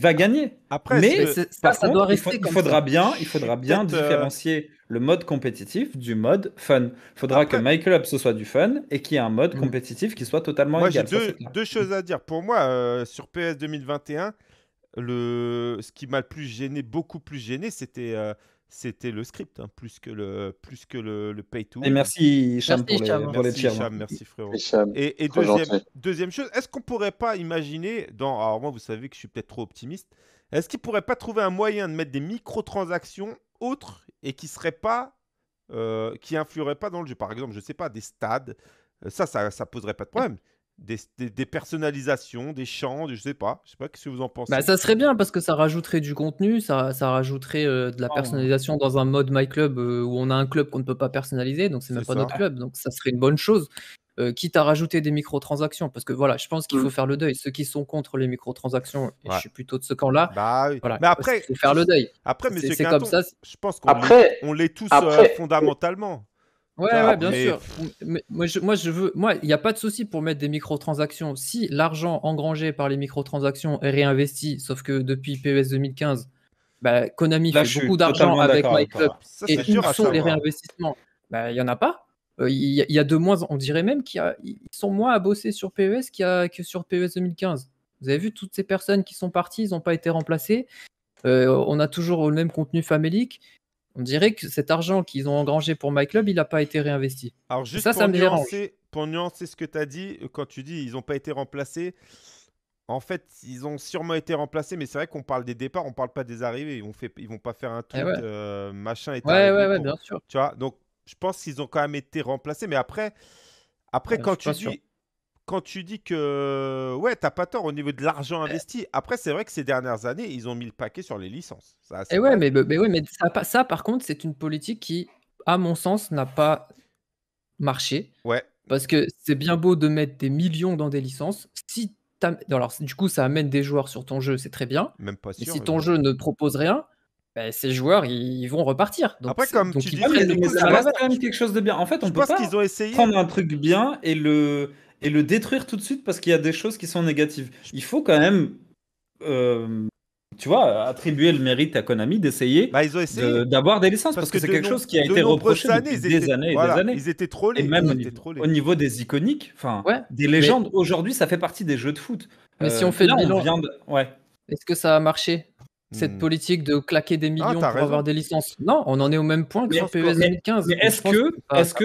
va, gagner. Après, mais ça, doit rester il, faudra bien, il faudra bien euh, différencier le mode compétitif du mode fun. Il faudra que Michael ce soit du fun et qu'il y ait un mode mm. compétitif qui soit totalement moi, deux, choses à dire. Pour moi, euh, sur PS 2021, le... ce qui m'a le plus gêné, beaucoup plus gêné, c'était c'était le script hein, plus que le plus que le, pay to. Et merci Cham pour, les, merci, hein. frérot. Et, deuxième, chose, est-ce qu'on pourrait pas imaginer dans alors moi vous savez que je suis peut-être trop optimiste, est-ce qu'ils pourraient pas trouver un moyen de mettre des microtransactions autres et qui seraient pas euh, qui influeraient pas dans le jeu par exemple, je sais pas des stades, euh, ça ça, ça poserait pas de problème des, des, personnalisations, des chants, je sais pas, je sais pas ce que vous en pensez. Bah, ça serait bien parce que ça rajouterait du contenu, ça, ça rajouterait euh, de la oh. personnalisation dans un mode My Club euh, où on a un club qu'on ne peut pas personnaliser, donc c'est même pas notre club, donc ça serait une bonne chose. Euh, quitte à rajouter des microtransactions, parce que voilà, je pense qu'il faut mm. faire le deuil. Ceux qui sont contre les microtransactions, je suis plutôt de ce camp-là. Bah, mais après, faut faire le deuil. Après, c'est comme ça. Je pense qu'on l'est tous fondamentalement. Bah, ouais, bien sûr. moi, je, veux, moi, il n'y a pas de souci pour mettre des microtransactions. Si l'argent engrangé par les microtransactions est réinvesti, sauf que depuis PES 2015, bah, Konami fait beaucoup d'argent avec MyClub. Et où sont les réinvestissements bah, Il n'y en a pas. Euh, il y, a de moins, on dirait même qu'ils sont moins à bosser sur PES qu a, que sur PES 2015. Vous avez vu toutes ces personnes qui sont parties, ils n'ont pas été remplacés. Euh, on a toujours le même contenu famélique. On dirait que cet argent qu'ils ont engrangé pour MyClub, il n'a pas été réinvesti. Alors juste pour, nuancer, pour ce que tu as dit, quand tu dis ils n'ont pas été remplacés, en fait, ils ont sûrement été remplacés, mais c'est vrai qu'on parle des départs, on parle pas des arrivées. Ils ne vont pas faire un eh tweet, euh, machin et Ouais, ouais, ouais bien sûr. Tu vois, donc je pense qu'ils ont quand même été remplacés, mais après, après quand tu dis, quand tu dis que ouais, t'as pas tort au niveau de l'argent investi. Après, c'est vrai que ces dernières années, ils ont mis le paquet sur les licences. Et ouais, mais, mais, mais ça, par contre, c'est une politique qui, à mon sens, n'a pas marché. Ouais. Parce que c'est bien beau de mettre des millions dans des licences. Si alors, du coup, ça amène des joueurs sur ton jeu, c'est très bien. Même pas sûr. Mais si ton jeu ne propose rien, ben, ces joueurs ils vont repartir. Après, comme tu dis, ça reste quand même quelque chose de bien. En fait, on je peut pense pas qu'ils ont essayé prendre un truc bien et le et le détruire tout de suite parce qu'il y a des choses qui sont négatives. Il faut quand même, euh, tu vois, attribuer le mérite à Konami d'essayer bah, d'avoir des licences parce, que, c'est quelque chose qui a été reproché années, des années et des années. Ils étaient trop Et même au niveau, des iconiques, enfin, des légendes. Aujourd'hui, ça fait partie des jeux de foot. Mais si euh, on fait là, on ouais. Est-ce que ça a marché cette hmm. politique de claquer des ah, millions pour avoir des licences. Non, on en est au même point que sur PES 2015. E mais est-ce que, est-ce que,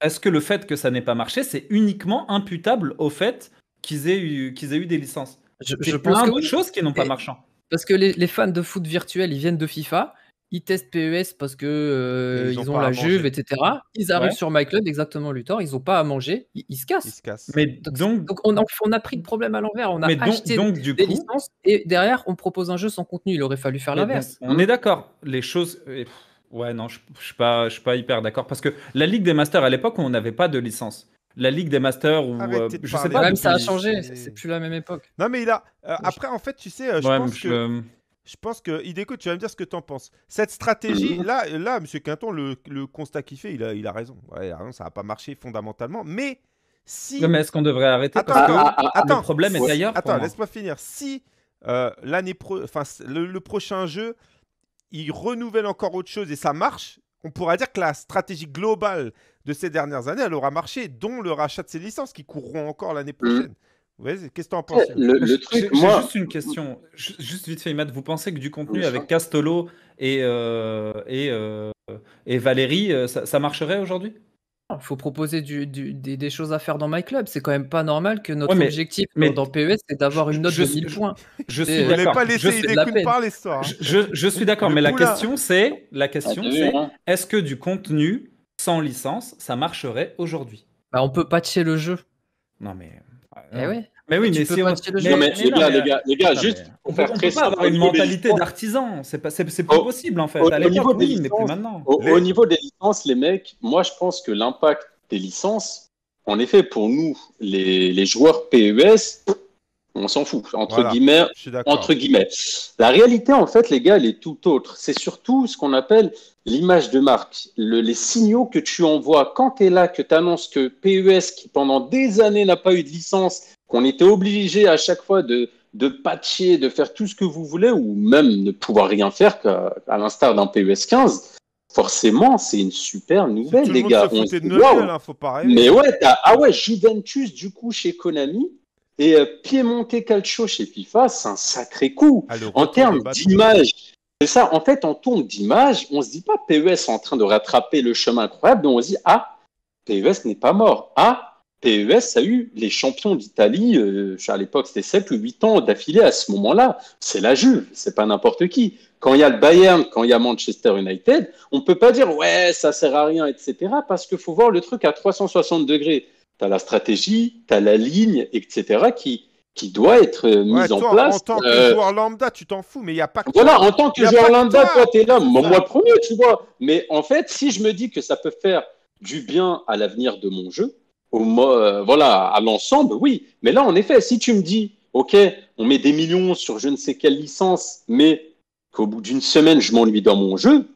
est-ce que le fait que ça n'ait pas marché, c'est uniquement imputable au fait qu'ils aient, eu, aient eu des licences Je, je pense plein choses qui n'ont pas marché. Parce que les, fans de foot virtuel, ils viennent de FIFA, ils testent PES parce que euh, ils, ont, la Juve, etc. Ils arrivent sur MyClub, exactement Luthor, ils n'ont pas à manger, ils, se cassent. ils, cassent. Mais donc, on, a, pris le problème à l'envers, on a acheté des licences et derrière on propose un jeu sans contenu. Il aurait fallu faire l'inverse. On est d'accord, les choses. Ouais, non, je ne suis, pas, je suis pas hyper d'accord. Parce que la Ligue des Masters, à l'époque, on n'avait pas de licence. La Ligue des Masters, où euh, je sais pas. Même ça a changé, c'est plus la même époque. Non, mais il a. Euh, après, en fait, tu sais, euh, je pense que. Je pense que, tu vas me dire ce que tu en penses. Cette stratégie, là, là M. Quinton, le, constat qu'il fait, il a, il a raison. Ouais, ça n'a pas marché fondamentalement. Mais si. Non, mais est-ce qu'on devrait arrêter attends, parce que ah, ah, attends, problème est d'ailleurs Attends, laisse-moi finir. Si l'année pro... enfin, le, prochain jeu il renouvelle encore autre chose et ça marche, on pourra dire que la stratégie globale de ces dernières années, elle aura marché, dont le rachat de ces licences qui courront encore l'année mm. prochaine. Qu'est-ce que tu en penses le, juste une question. Juste vite fait, Imad, vous pensez que du contenu avec Castolo et, euh, euh, et, Valérie, euh, ça marcherait aujourd'hui il faut proposer des, choses à faire dans My Club. C'est quand même pas normal que notre objectif dans PES, e c'est d'avoir une note de 1000 points. Je, suis d'accord. je, suis d'accord, mais la question, c'est, la question ah, c'est hein. est-ce que du contenu sans licence, ça marcherait aujourd'hui bah, On peut patcher le jeu. Non, mais. Eh ouais. Mais oui, mais c'est on... mais, les, gars, les, gars, juste pour faire très peut pas avoir une mentalité d'artisan, c'est pas, c'est, pas possible en fait. Au, à niveau des licences, plus maintenant. Au, les... niveau des licences, les mecs, moi je pense que l'impact des licences, en effet, pour nous, les, les joueurs PES, on s'en fout entre guillemets. Entre guillemets, la réalité en fait, les gars, elle est tout autre. C'est surtout ce qu'on appelle l'image de marque, le, les signaux que tu envoies quand tu es là, que tu annonces que PES, qui pendant des années n'a pas eu de licence qu'on était obligé à chaque fois de, de patcher, de faire tout ce que vous voulez, ou même ne pouvoir rien faire, à l'instar d'un PES 15, forcément, c'est une super nouvelle, les gars. Hein, mais ouais, ah ouais, Juventus, du coup, chez Konami, et euh, Piemonte Calcio chez FIFA, c'est un sacré coup. Ah, en termes d'image, c'est ça, en fait, en tourne d'image, on se dit pas PES en train de rattraper le chemin incroyable, donc on se dit, ah, PES n'est pas mort. Ah, PES a eu les champions d'Italie, euh, à l'époque c'était 7 ou 8 ans d'affilée à ce moment-là. C'est la Juve, c'est pas n'importe qui. Quand il y a le Bayern, quand il y a Manchester United, on ne peut pas dire ouais, ça sert à rien, etc. Parce qu'il faut voir le truc à 360 degrés. Tu as la stratégie, tu as la ligne, etc. qui, qui doit être euh, mise en place. En tant que euh, joueur lambda, tu t'en fous, mais il n'y a pas que Voilà, en tant que joueur lambda, toi, tu es là. Moi, le premier, tu vois. Mais en fait, si je me dis que ça peut faire du bien à l'avenir de mon jeu, euh, voilà, à l'ensemble, oui. Mais là, en effet, si tu me dis, OK, on met des millions sur je ne sais quelle licence, mais qu'au bout d'une semaine, je m'ennuie dans mon jeu,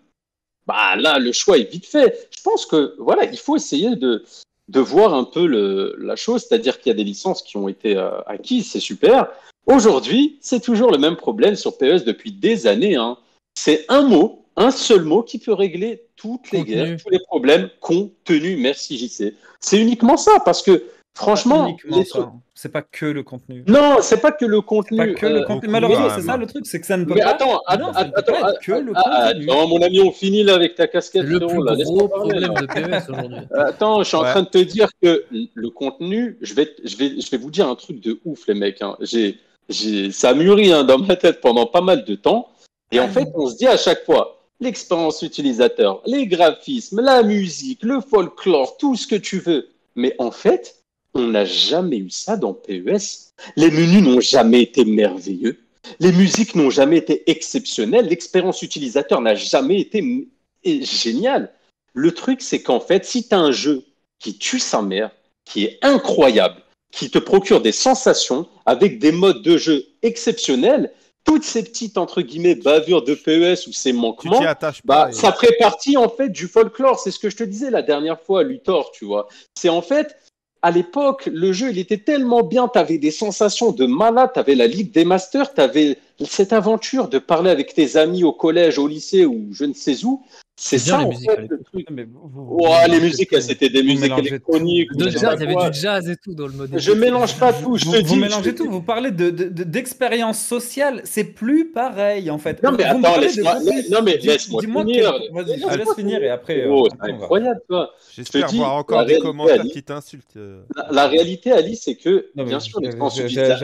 bah là, le choix est vite fait. Je pense que, voilà, il faut essayer de, de voir un peu le, la chose, c'est-à-dire qu'il y a des licences qui ont été euh, acquises, c'est super. Aujourd'hui, c'est toujours le même problème sur PES depuis des années. Hein. C'est un mot un seul mot qui peut régler toutes les guerres, tous les problèmes, contenus. Merci JC. C'est uniquement ça, parce que franchement, c'est pas que le contenu. Non, c'est pas que le contenu. le euh, contenu. Malheureusement, c'est ça le truc, c'est que ça ne peut pas. Attends, non, attends, Pas ah, ah, mon ami, on finit là avec ta casquette. Le plus gros problème de aujourd'hui. Euh, attends, je suis en train de te dire que le contenu, je vais, je vais, je vais vous dire un truc de ouf, les mecs. Hein. J'ai, ça a mûri hein, dans ma tête pendant pas mal de temps. Et en fait, on se dit à chaque fois, l'expérience utilisateur, les graphismes, la musique, le folklore, tout ce que tu veux. Mais en fait, on n'a jamais eu ça dans PES. Les menus n'ont jamais été merveilleux. Les musiques n'ont jamais été exceptionnelles. L'expérience utilisateur n'a jamais été géniale. Le truc, c'est qu'en fait, si tu as un jeu qui tue sa mère, qui est incroyable, qui te procure des sensations avec des modes de jeu exceptionnels, toutes ces petites entre guillemets bavures de PES ou ces manquements, bah, ça fait partie en fait du folklore. C'est ce que je te disais la dernière fois, Luthor, tu vois. C'est en fait à l'époque, le jeu, il était tellement bien, tu avais des sensations de malade, tu avais la Ligue des Masters, tu avais cette aventure de parler avec tes amis au collège, au lycée ou je ne sais où, c'est ça, les musiques, fait, le les musiques, c'était des musiques électroniques. De il y avait du jazz et tout dans le modèle. Je mélange pas tout, je te dis. Vous mélangez tout, vous parlez d'expérience sociale, c'est plus pareil en fait. Non, mais attends, laisse-moi finir. Vas-y, laisse finir et après. Oh, incroyable, toi. J'espère voir encore des commentaires qui t'insultent. Euh. La réalité, Ali, c'est que, bien sûr, l'expérience sociale,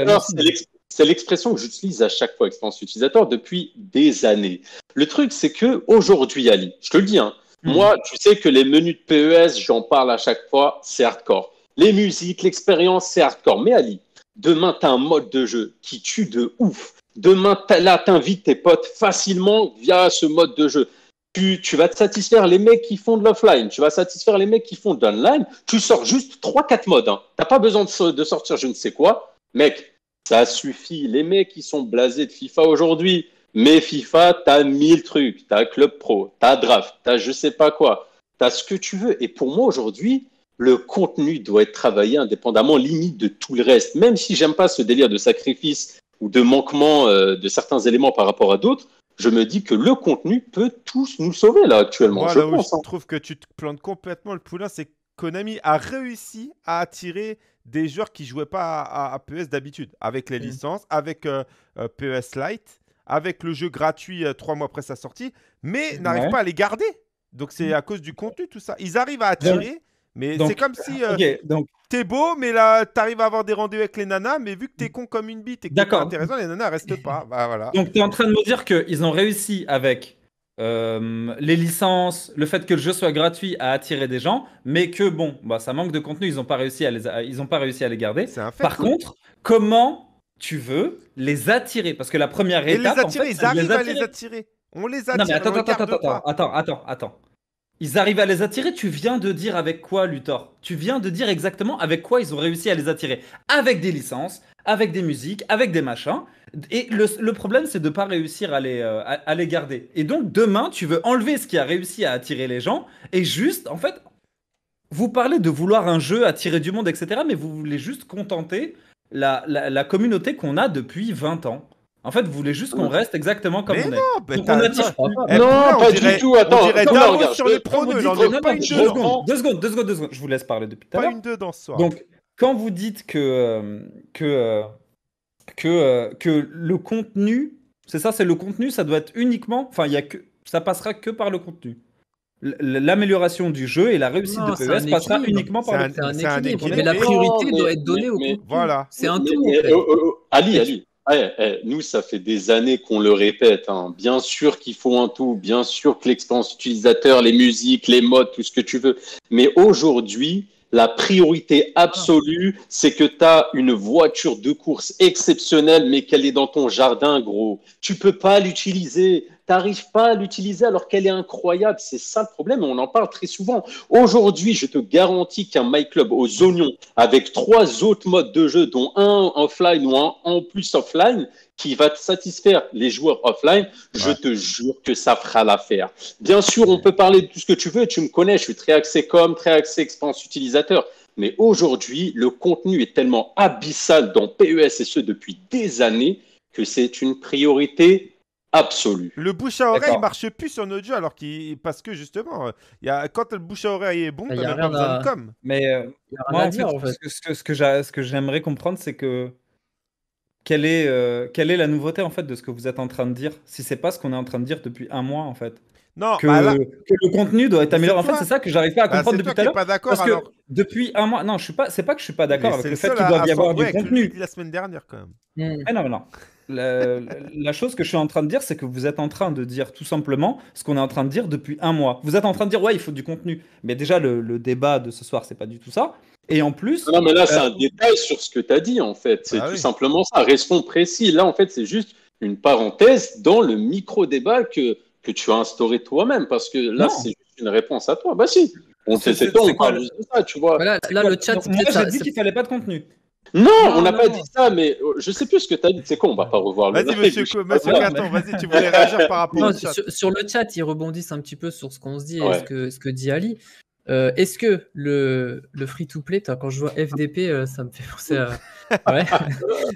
c'est l'expression que j'utilise à chaque fois, expérience utilisateur, depuis des années. Le truc, c'est que aujourd'hui, Ali, je te le dis, hein, mhm. moi, tu sais que les menus de PES, j'en parle à chaque fois, c'est hardcore. Les musiques, l'expérience, c'est hardcore. Mais Ali, demain, tu as un mode de jeu qui tue de ouf. Demain, là, tu invites tes potes facilement via ce mode de jeu. Tu, tu, vas te satisfaire les mecs qui font de l'offline, tu vas satisfaire les mecs qui font de l'online, tu sors juste 3-4 modes. Hein. Tu n'as pas besoin de, de, sortir je ne sais quoi. Mec, ça suffit. Les mecs qui sont blasés de FIFA aujourd'hui, mais FIFA, t'as mille trucs. T'as Club Pro, t'as Draft, t'as je sais pas quoi. T'as ce que tu veux. Et pour moi, aujourd'hui, le contenu doit être travaillé indépendamment, limite de tout le reste. Même si j'aime pas ce délire de sacrifice ou de manquement euh, de certains éléments par rapport à d'autres, je me dis que le contenu peut tous nous sauver là actuellement. je hein. trouve que tu te plantes complètement le poulain, c'est Konami a réussi à attirer des joueurs qui jouaient pas à, PS d'habitude, avec les mm. licences, avec euh, euh, PS Lite, avec le jeu gratuit euh, trois mois après sa sortie, mais n'arrive pas à les garder. Donc c'est mm. à cause du contenu, tout ça. Ils arrivent à attirer, mais c'est comme si okay, beau, mais là arrives à avoir des rendez-vous avec les nanas, mais vu que tu es con comme une bite et que t'es intéressant, les nanas restent pas. Bah, voilà. Donc t'es en train de me dire qu'ils ont réussi avec euh, les licences, le fait que le jeu soit gratuit a attiré des gens, mais que bon, bah, ça manque de contenu, ils n'ont pas réussi à les, ils pas réussi à les garder. Par contre, comment tu veux les attirer Parce que la première étape, attirer, ils arrivent à les attirer. On les attire. Non, mais attends, attends, attends, attends, attends, attends. Ils arrivent à les attirer. Tu viens de dire avec quoi, Luthor Tu viens de dire exactement avec quoi ils ont réussi à les attirer. Avec des licences, avec des musiques, avec des machins. Et le, problème, c'est de ne pas réussir à les, euh, à, les garder. Et donc, demain, tu veux enlever ce qui a réussi à attirer les gens et juste, en fait, vous parlez de vouloir un jeu attirer du monde, etc., mais vous voulez juste contenter la, la, communauté qu'on a depuis 20 ans. En fait, vous voulez juste qu'on reste exactement comme on est. Mais non, pas du tout. Attends, on dirait sur les deux secondes, deux secondes, Je vous laisse parler depuis tout à l'heure. Pas une deux dans ce soir. Donc, quand vous dites que, euh, que euh, que, euh, que le contenu, c'est ça, c'est le contenu, ça doit être uniquement, enfin, il y a que, ça passera que par le contenu. L'amélioration du jeu et la réussite de PES e passera uniquement par le contenu. C'est un, équilibre. Mais la priorité doit être donnée au contenu. Voilà. C'est un tout. Ali, nous, ça fait des années qu'on le répète. Hein. Bien sûr qu'il faut un tout, bien sûr que l'expérience utilisateur, les musiques, les modes, tout ce que tu veux. Mais aujourd'hui, la priorité absolue, c'est que tu as une voiture de course exceptionnelle, mais qu'elle est dans ton jardin, gros. Tu peux pas l'utiliser. tu n'arrives pas à l'utiliser alors qu'elle est incroyable. C'est ça le problème. On en parle très souvent. Aujourd'hui, je te garantis qu'un My Club aux oignons avec trois autres modes de jeu, dont un offline ou un en plus offline, qui va satisfaire les joueurs offline, je te jure que ça fera l'affaire. Bien sûr, on peut parler de tout ce que tu veux, tu me connais, je suis très axé com, très axé expérience utilisateur. Mais aujourd'hui, le contenu est tellement abyssal dans PES ce depuis des années que c'est une priorité absolue. Le bouche à oreille marche plus sur audio alors qu'il parce que justement, il a... quand le bouche à oreille est bon, on n'a pas besoin de com. Mais moi, ce que j'aimerais comprendre, c'est que quelle est, euh, est la nouveauté en fait de ce que vous êtes en train de dire Si c'est pas ce qu'on est en train de dire depuis un mois en fait. Non, que, bah le contenu doit être amélioré. En fait, c'est ça que j'arrive pas à bah, comprendre depuis tout à l'heure. Parce alors... que depuis un mois, non, je suis pas. C'est pas que je suis pas d'accord avec le, fait qu'il doit y avoir du contenu. La semaine dernière, quand même. Mm. Eh non, non. la, chose que je suis en train de dire, c'est que vous êtes en train de dire tout simplement ce qu'on est en train de dire depuis un mois. Vous êtes en train de dire ouais, il faut du contenu. Mais déjà, le, débat de ce soir, c'est pas du tout ça. Et en plus. Non, mais là, c'est euh, un détail sur ce que tu as dit, en fait. C'est ah tout simplement ça. Restons précis. Là, en fait, c'est juste une parenthèse dans le micro-débat que, que tu as instauré toi-même. Parce que là, c'est juste une réponse à toi. Bah, si. On sait, c'est on parle de ça, tu vois. là, le chat. Moi, j'ai dit qu'il fallait pas de contenu. Non, on n'a pas dit ça, mais euh, je sais plus ce que tu as dit. C'est quoi On va pas revoir le. Vas-y, monsieur, vas-y, tu voulais réagir par rapport à au chat. Sur, le chat, ils rebondissent un petit peu sur ce qu'on se dit et que, ce que dit Ali. Euh, est-ce que le, free-to-play, quand je vois FDP, euh, ça me fait penser à...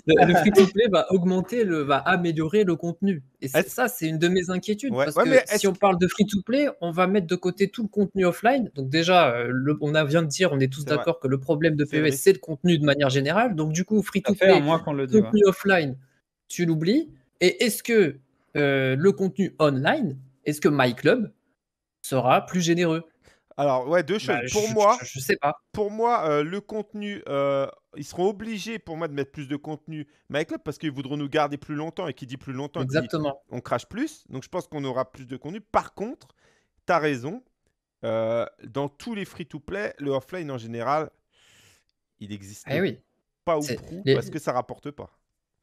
le, free-to-play va augmenter, va améliorer le contenu. Et ça, c'est une de mes inquiétudes. Parce que si on parle de free-to-play, on va mettre de côté tout le contenu offline. Donc déjà, euh, on a, vient de dire, on est tous d'accord que le problème de PES, e c'est le contenu de manière générale. Donc du coup, free-to-play, le contenu offline, tu l'oublies. Et est-ce que le contenu online, est-ce que MyClub sera plus généreux alors, ouais, deux bah, choses. pour, moi, je, sais pas. pour moi, euh, le contenu, euh, ils seront obligés pour moi de mettre plus de contenu MyClub parce qu'ils voudront nous garder plus longtemps et qui dit plus longtemps, Exactement. on crache plus. Donc, je pense qu'on aura plus de contenu. Par contre, tu as raison. Euh, dans tous les free-to-play, le offline en général, il existe eh oui. pas ou parce que ça rapporte pas.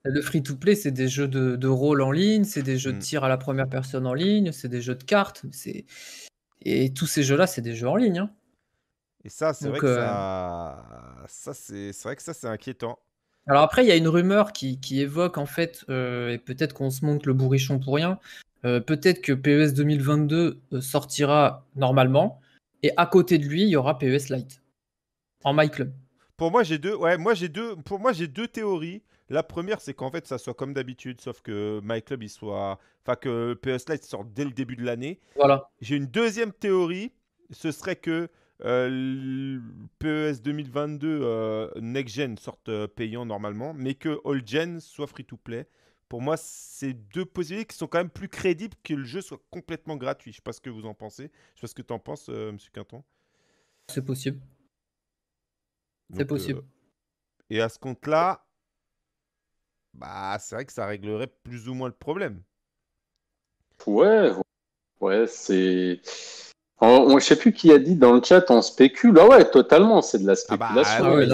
Le free-to-play, c'est des jeux de, rôle en ligne, c'est des jeux de mm. tir à la première personne en ligne, c'est des jeux de cartes. C'est et tous ces jeux-là, c'est des jeux en ligne. Hein. Et ça, c'est vrai, que euh, ça... Ça, vrai, que ça, c'est inquiétant. Alors après, il y a une rumeur qui, qui évoque, en fait, euh, et peut-être qu'on se monte le bourrichon pour rien, euh, peut-être que PES 2022 sortira normalement, et à côté de lui, il y aura PES Lite, en MyClub. Pour moi, j'ai deux, ouais, moi, j'ai deux, pour moi, j'ai deux théories. La première, c'est qu'en fait, ça soit comme d'habitude, sauf que My il soit. Enfin, que PS Lite sorte dès le début de l'année. Voilà. J'ai une deuxième théorie. Ce serait que euh, PES 2022 euh, Next Gen sorte euh, payant normalement, mais que old Gen soit free to play. Pour moi, c'est deux possibilités qui sont quand même plus crédibles que le jeu soit complètement gratuit. Je sais pas ce que vous en pensez. Je sais pas ce que tu en penses, euh, Monsieur Quinton. C'est possible. C'est possible. et à ce compte-là, bah, c'est vrai que ça réglerait plus ou moins le problème. Ouais, ouais, c'est. On, ne je sais plus qui a dit dans le chat, on spécule. Ah ouais, totalement, c'est de la ah bah, spéculation. Ah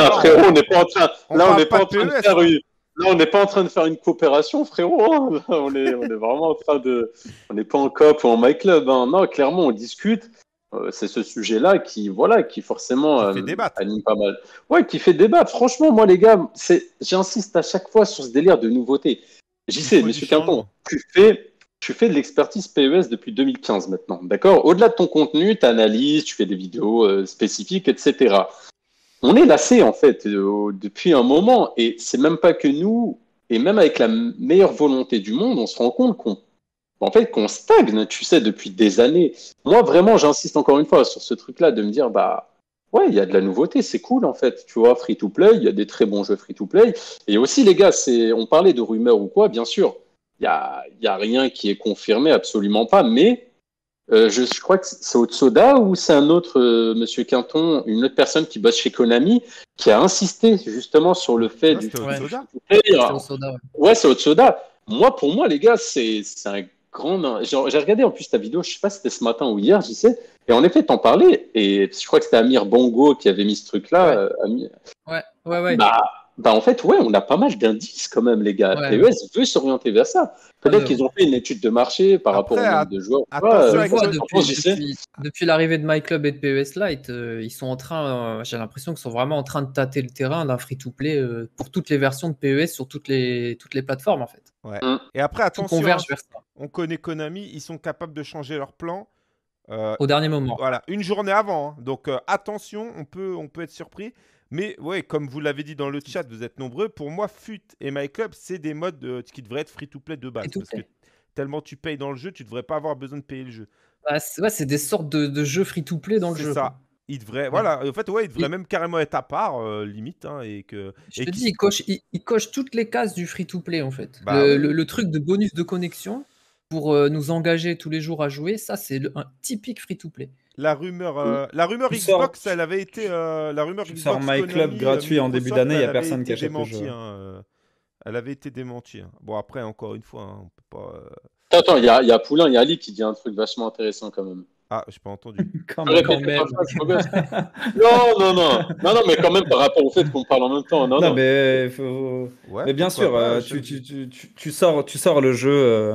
là, frérot, on n'est pas en train. là, on n'est pas, en train de, faire une. coopération, frérot. on, est, vraiment en train de. On n'est pas en coop ou en my club. Hein. Non, clairement, on discute. Euh, c'est ce sujet-là qui, voilà, qui forcément euh, anime pas mal. Ouais, qui fait débat. Franchement, moi, les gars, j'insiste à chaque fois sur ce délire de nouveauté. J'y sais, monsieur Quinton, tu fais, tu fais de l'expertise PES depuis 2015 maintenant, d'accord Au-delà de ton contenu, tu analyse, tu fais des vidéos euh, spécifiques, etc. On est lassé, en fait, depuis un moment, et c'est même pas que nous, et même avec la meilleure volonté du monde, on se rend compte qu'on en fait, qu'on stagne, tu sais, depuis des années. Moi, vraiment, j'insiste encore une fois sur ce truc-là de me dire, bah, ouais, il y a de la nouveauté, c'est cool, en fait. Tu vois, free to play, il y a des très bons jeux free to play. Et aussi, les gars, c'est, on parlait de rumeurs ou quoi, bien sûr. Il n'y a, y a rien qui est confirmé, absolument pas, mais euh, je, crois que c'est Otsoda ou c'est un autre, euh, Monsieur Quinton, une autre personne qui bosse chez Konami, qui a insisté justement sur le fait du. Ouais, c'est Otsoda. Moi, pour moi, les gars, c'est un grande. Hein. J'ai regardé en plus ta vidéo, je sais pas si c'était ce matin ou hier, je sais. Et en effet, t'en parlais. Et je crois que c'était Amir Bongo qui avait mis ce truc-là. Ouais. Euh, ouais, ouais, bah, bah, en fait, ouais, on a pas mal d'indices quand même, les gars. PES e veut s'orienter vers ça. Peut-être qu'ils ont fait une étude de marché par rapport au nombre de joueurs. Euh, depuis, depuis, l'arrivée de MyClub et de PES Lite, euh, ils sont en train, euh, j'ai l'impression qu'ils sont vraiment en train de tâter le terrain d'un free-to-play pour toutes les versions de PES sur toutes les, toutes les plateformes, en fait. Mm. Et après, attention, hein, on connaît Konami, ils sont capables de changer leur plan. Au dernier moment. Voilà, une journée avant. Hein. Donc attention, on peut, on peut être surpris. Mais ouais, comme vous l'avez dit dans le chat, vous êtes nombreux. Pour moi, FUT et MyClub, c'est des modes euh, qui devraient être free-to-play de base. Parce que tellement tu payes dans le jeu, tu devrais pas avoir besoin de payer le jeu. Bah, c'est des sortes de, jeux free-to-play dans le jeu. C'est ça. Il devrait, voilà, en fait, ouais, il devrait même carrément être à part, euh, limite, hein, et que. Je te dis, il coche, toutes les cases du free-to-play, en fait. Bah le, truc de bonus de connexion pour euh, nous engager tous les jours à jouer, ça, c'est un typique free-to-play. La rumeur, euh, la rumeur Xbox, elle avait été. Euh, la rumeur Xbox. My Club euh, gratuit en début d'année, il n'y a personne qui a démenti, le jeu. Hein, euh, elle avait été démentie. Hein. Bon, après, encore une fois, hein, on peut pas. Attends, il y, y, a Poulain, il y a Ali qui dit un truc vachement intéressant quand même. Ah, j'ai pas entendu. quand même, non, non, non, non, non, mais quand même par rapport au fait qu'on parle en même temps. Non, non, non. mais, faut... mais bien sûr, tu, tu, tu, tu, sors, tu sors le jeu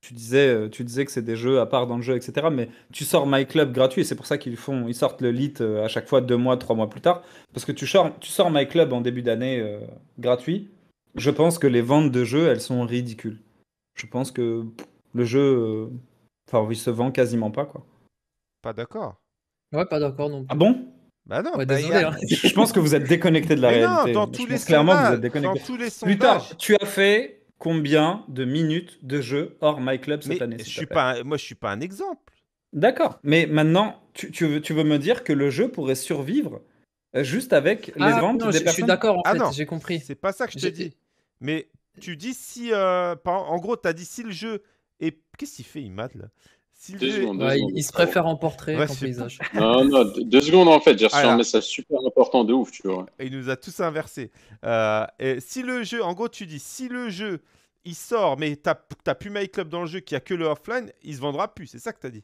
tu disais, euh, tu disais que c'est des jeux à part dans le jeu, etc. Mais tu sors My Club gratuit c'est pour ça qu'ils font, ils sortent le lit euh, à chaque fois deux mois, trois mois plus tard, parce que tu sors, tu sors My Club en début d'année euh, gratuit. Je pense que les ventes de jeux, elles sont ridicules. Je pense que le jeu, enfin, il se vend quasiment pas quoi. Pas d'accord. Ouais, pas d'accord non plus. Ah bon bah non, bah, désolé, hein. je pense que vous êtes déconnecté de la réalité. Non, clairement, vous êtes déconnecté. tous Plus tard, tu as fait combien de minutes de jeu hors MyClub Club cette année je Moi, je suis pas un exemple. D'accord, mais maintenant, tu, veux, me dire que le jeu pourrait survivre euh, juste avec ah, les ventes des je, Je suis d'accord, ah j'ai compris. C'est pas ça que je t'ai dit. Mais tu dis si. Euh, en gros, tu as dit si le jeu. Et qu'est-ce qu'il fait, Imad là il se préfère en portrait qu'en paysage. Non, non, deux secondes en fait. J'ai reçu un message super important de ouf, tu vois. Il nous a tous inversé. Euh, si le jeu, en gros, tu dis si le jeu il sort, mais tu as plus My Club dans le jeu qui a que le offline, il se vendra plus. C'est ça que t'as dit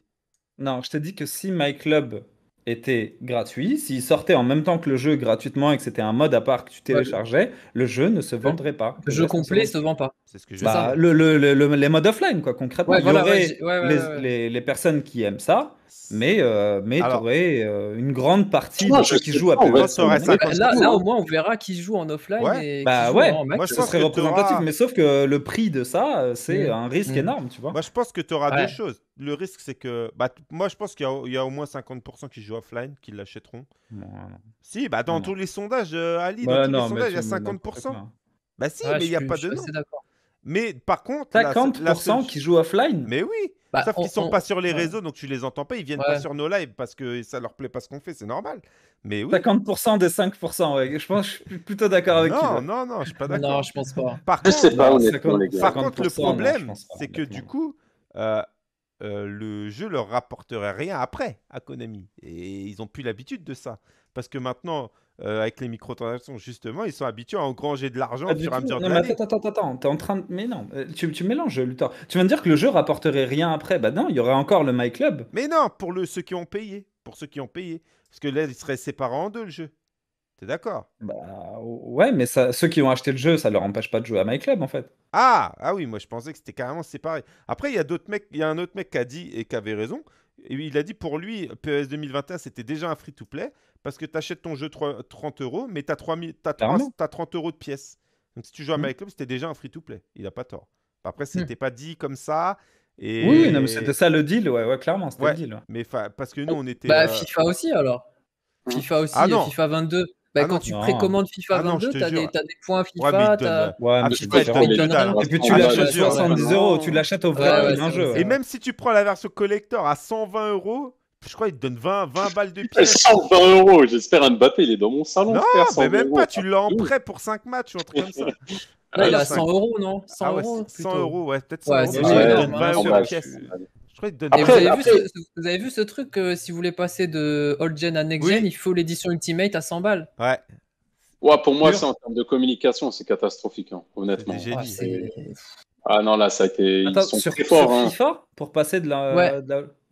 Non, je t'ai dit que si My Club était gratuit, s'il sortait en même temps que le jeu gratuitement et que c'était un mode à part que tu téléchargeais, le jeu ne se vendrait pas. Le, jeu complet se vend pas le, les modes offline, quoi, concrètement. il y aurait les, les, personnes qui aiment ça, mais, euh, mais tu aurais euh, une grande partie de qui jouent à bah, Là, là, au moins, on verra qui joue en offline et bah, ouais. Moi, serait représentatif, mais sauf que le prix de ça, c'est mm. un risque mm. énorme, tu vois. Moi, je pense que tu auras deux choses. Le risque, c'est que. Bah, moi, je pense qu'il y, a au moins 50% qui jouent offline, qui l'achèteront. Si, bah, dans tous les sondages, euh, Ali, dans tous les sondages, il y a 50%. Bah si, mais il n'y a pas de nom. Mais par contre, 50% qui jouent offline. Mais oui. Bah, Sauf qu'ils sont pas sur les réseaux, donc tu les entends pas. Ils viennent pas sur nos lives parce que ça leur plaît pas ce qu'on fait, c'est normal. Mais oui. 50% des 5%, ouais. Je pense, je suis plutôt d'accord avec toi. Non, non, non, je suis pas d'accord. non, je pense pas. Par contre, le problème, c'est que du coup, euh, euh, le jeu leur rapporterait rien après à Konami. Et ils ont plus l'habitude de ça. Parce que maintenant, euh, avec les microtransactions, justement, ils sont habitués à engranger de l'argent au ah, fur et à mesure Attends, attends, attends, t'es en train de... Mais non, euh, tu, mélanges mélanges, temps. Tu viens de dire que le jeu rapporterait rien après. Bah non, il y aurait encore le My Club. Mais non, pour ceux qui ont payé. Pour ceux qui ont payé. Parce que là, il serait séparé en deux, le jeu. T'es d'accord Bah ouais, mais ceux qui ont acheté le jeu, ça leur empêche pas de jouer à My en fait. Ah, ah oui, moi je pensais que c'était carrément séparé. Après, il y a d'autres mecs, il y a un autre mec qui a dit et qui avait raison. il a dit pour lui, PES 2021, c'était déjà un free-to-play parce que tu achètes ton jeu 30 euros, mais tu as, 30 euros de pièces. Donc si tu joues à My mm. Club, c'était déjà un free-to-play. Il n'a pas tort. Bah, après, mm. ce n'était pas dit comme ça. Oui, mais c'était ça le deal, ouais, ouais clairement, c'était le deal. Mais parce que nous, on était. Bah, euh, FIFA aussi alors. Hein FIFA aussi, ah euh, FIFA 22. Bah, ah quand tu précommandes FIFA 22, ah t'as des, as des points FIFA. Et puis tu l'achètes 70 euros, tu l'achètes au vrai jeu. Et même si tu prends la version collector à 120 euros je crois qu'il te donne 20, 20 balles de pièces. 120 euros, j'espère un Mbappé, il est dans mon salon. Non, frère, mais même pas, tu l'as en ah, prêt pour 5 matchs ou un truc comme ça. il a 100 ah, euros, non 100 ah euros 100 ouais, peut-être 100 euros. Je crois qu'il donne vous, avez vu ce, vous avez vu ce truc, si vous voulez passer de old gen à next gen, il faut l'édition Ultimate à 100 balles. Ouais. Ouais, pour moi, c'est en termes de communication, c'est catastrophique, hein, honnêtement. Ah non, là, ça a été. Attends, ils sont sur, très forts. Sur hein. FIFA, pour passer de de la...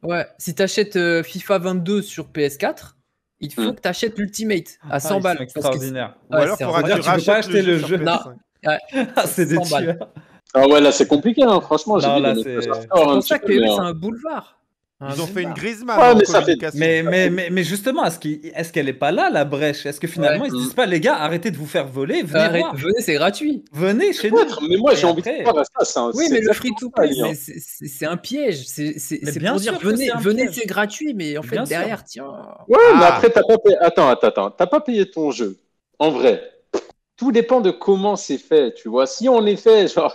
Ouais, si t'achètes euh, FIFA 22 sur PS4, il faut hmm. que t'achètes l'Ultimate ah, à 100 balles. C'est extraordinaire. Ou alors, faudra que tu rachètes pas acheter le jeu. Ah, c'est des Ah ouais, là c'est compliqué, hein. franchement. C'est pour ça que c'est un boulevard. Ils ont fait une grise Ouais, mais, mais, mais, justement, est-ce qu'elle est, pas là, la brèche Est-ce que finalement, ils se disent pas, les gars, arrêtez de vous faire voler, venez Venez, c'est gratuit. Venez chez nous. Mais moi, j'ai envie de voir ça. Oui, mais le free to play, c'est un piège. C'est pour dire, venez, venez c'est gratuit, mais en fait, derrière, tiens. Ouais, mais ah. après, t'as pas payé... Attends, attends, attends. T'as pas payé ton jeu. En vrai, tout dépend de comment c'est fait, tu vois. Si en effet, genre,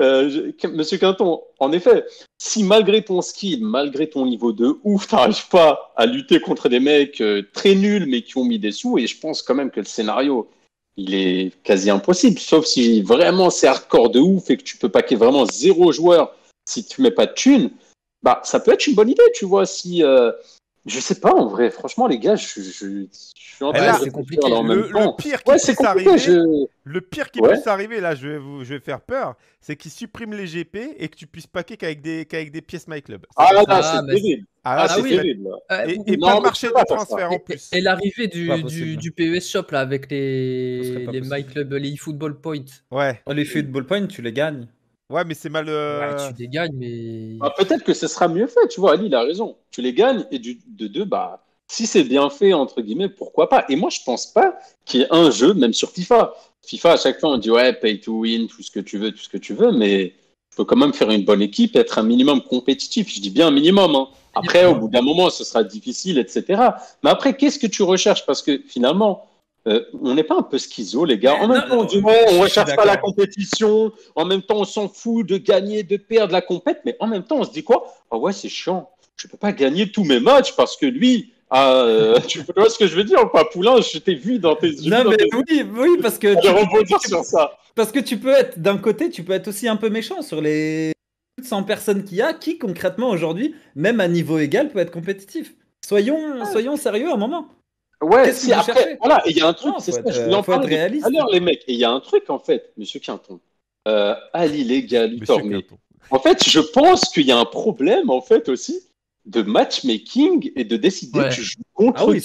euh, Monsieur Quinton, en effet, si malgré ton skill, malgré ton niveau de ouf, t'arrives pas à lutter contre des mecs euh, très nuls mais qui ont mis des sous, et je pense quand même que le scénario, il est quasi impossible, sauf si vraiment c'est hardcore de ouf et que tu peux paquer vraiment zéro joueur si tu mets pas de thunes, bah ça peut être une bonne idée, tu vois. Si euh, je sais pas en vrai, franchement les gars, je, je suis en eh train de le, même pire qui ouais, puisse arriver, le pire qui arriver là, je vais vous, je vais faire peur, c'est qu'ils suppriment les GP et que tu puisses paquer qu'avec des, qu'avec des pièces MyClub. Ah là, là ah, c'est terrible. Ah, ah là, c'est débile. Euh, et, pas le marché de transfert en plus. Et, l'arrivée du, du, du, PES Shop là avec les, les les eFootball Points. Ouais. Oh, les Football Points, tu les gagnes. Ouais, mais c'est mal. Ouais, euh, bah, tu les gagnes, mais. Bah, peut-être que ce sera mieux fait, tu vois. Ali, il a raison. Tu les gagnes, et du, de deux, bah, si c'est bien fait, entre guillemets, pourquoi pas Et moi, je pense pas qu'il y ait un jeu, même sur FIFA. FIFA, à chaque fois, on dit ouais, pay to win, tout ce que tu veux, tout ce que tu veux, mais tu peux quand même faire une bonne équipe, être un minimum compétitif. Je dis bien un minimum. Hein. Après, au bout d'un moment, ce sera difficile, etc. Mais après, qu'est-ce que tu recherches Parce que finalement, euh, on n'est pas un peu schizo, les gars. En même temps, on ne recherche pas la compétition. En même temps, on s'en fout de gagner, de perdre la compète. Mais en même temps, on se dit quoi Ah ouais, c'est chiant. Je ne peux pas gagner tous mes matchs parce que lui, euh, tu vois ce que je veux dire pas je t'ai vu dans tes yeux. Non, mais oui, parce que. sur ça. Parce que tu peux être, d'un côté, tu peux être aussi un peu méchant sur les 100 personnes qu'il y a, qui concrètement aujourd'hui, même à niveau égal, peut être compétitif. Soyons, soyons sérieux un moment. Ouais, après, voilà, il y a un truc, c'est ça, que je euh, voulais en parler Alors, les mecs, il y a un truc en fait, monsieur Quinton, euh, à l'illégal, En fait, je pense qu'il y a un problème en fait aussi de matchmaking et de décider que tu joues contre ah en fait.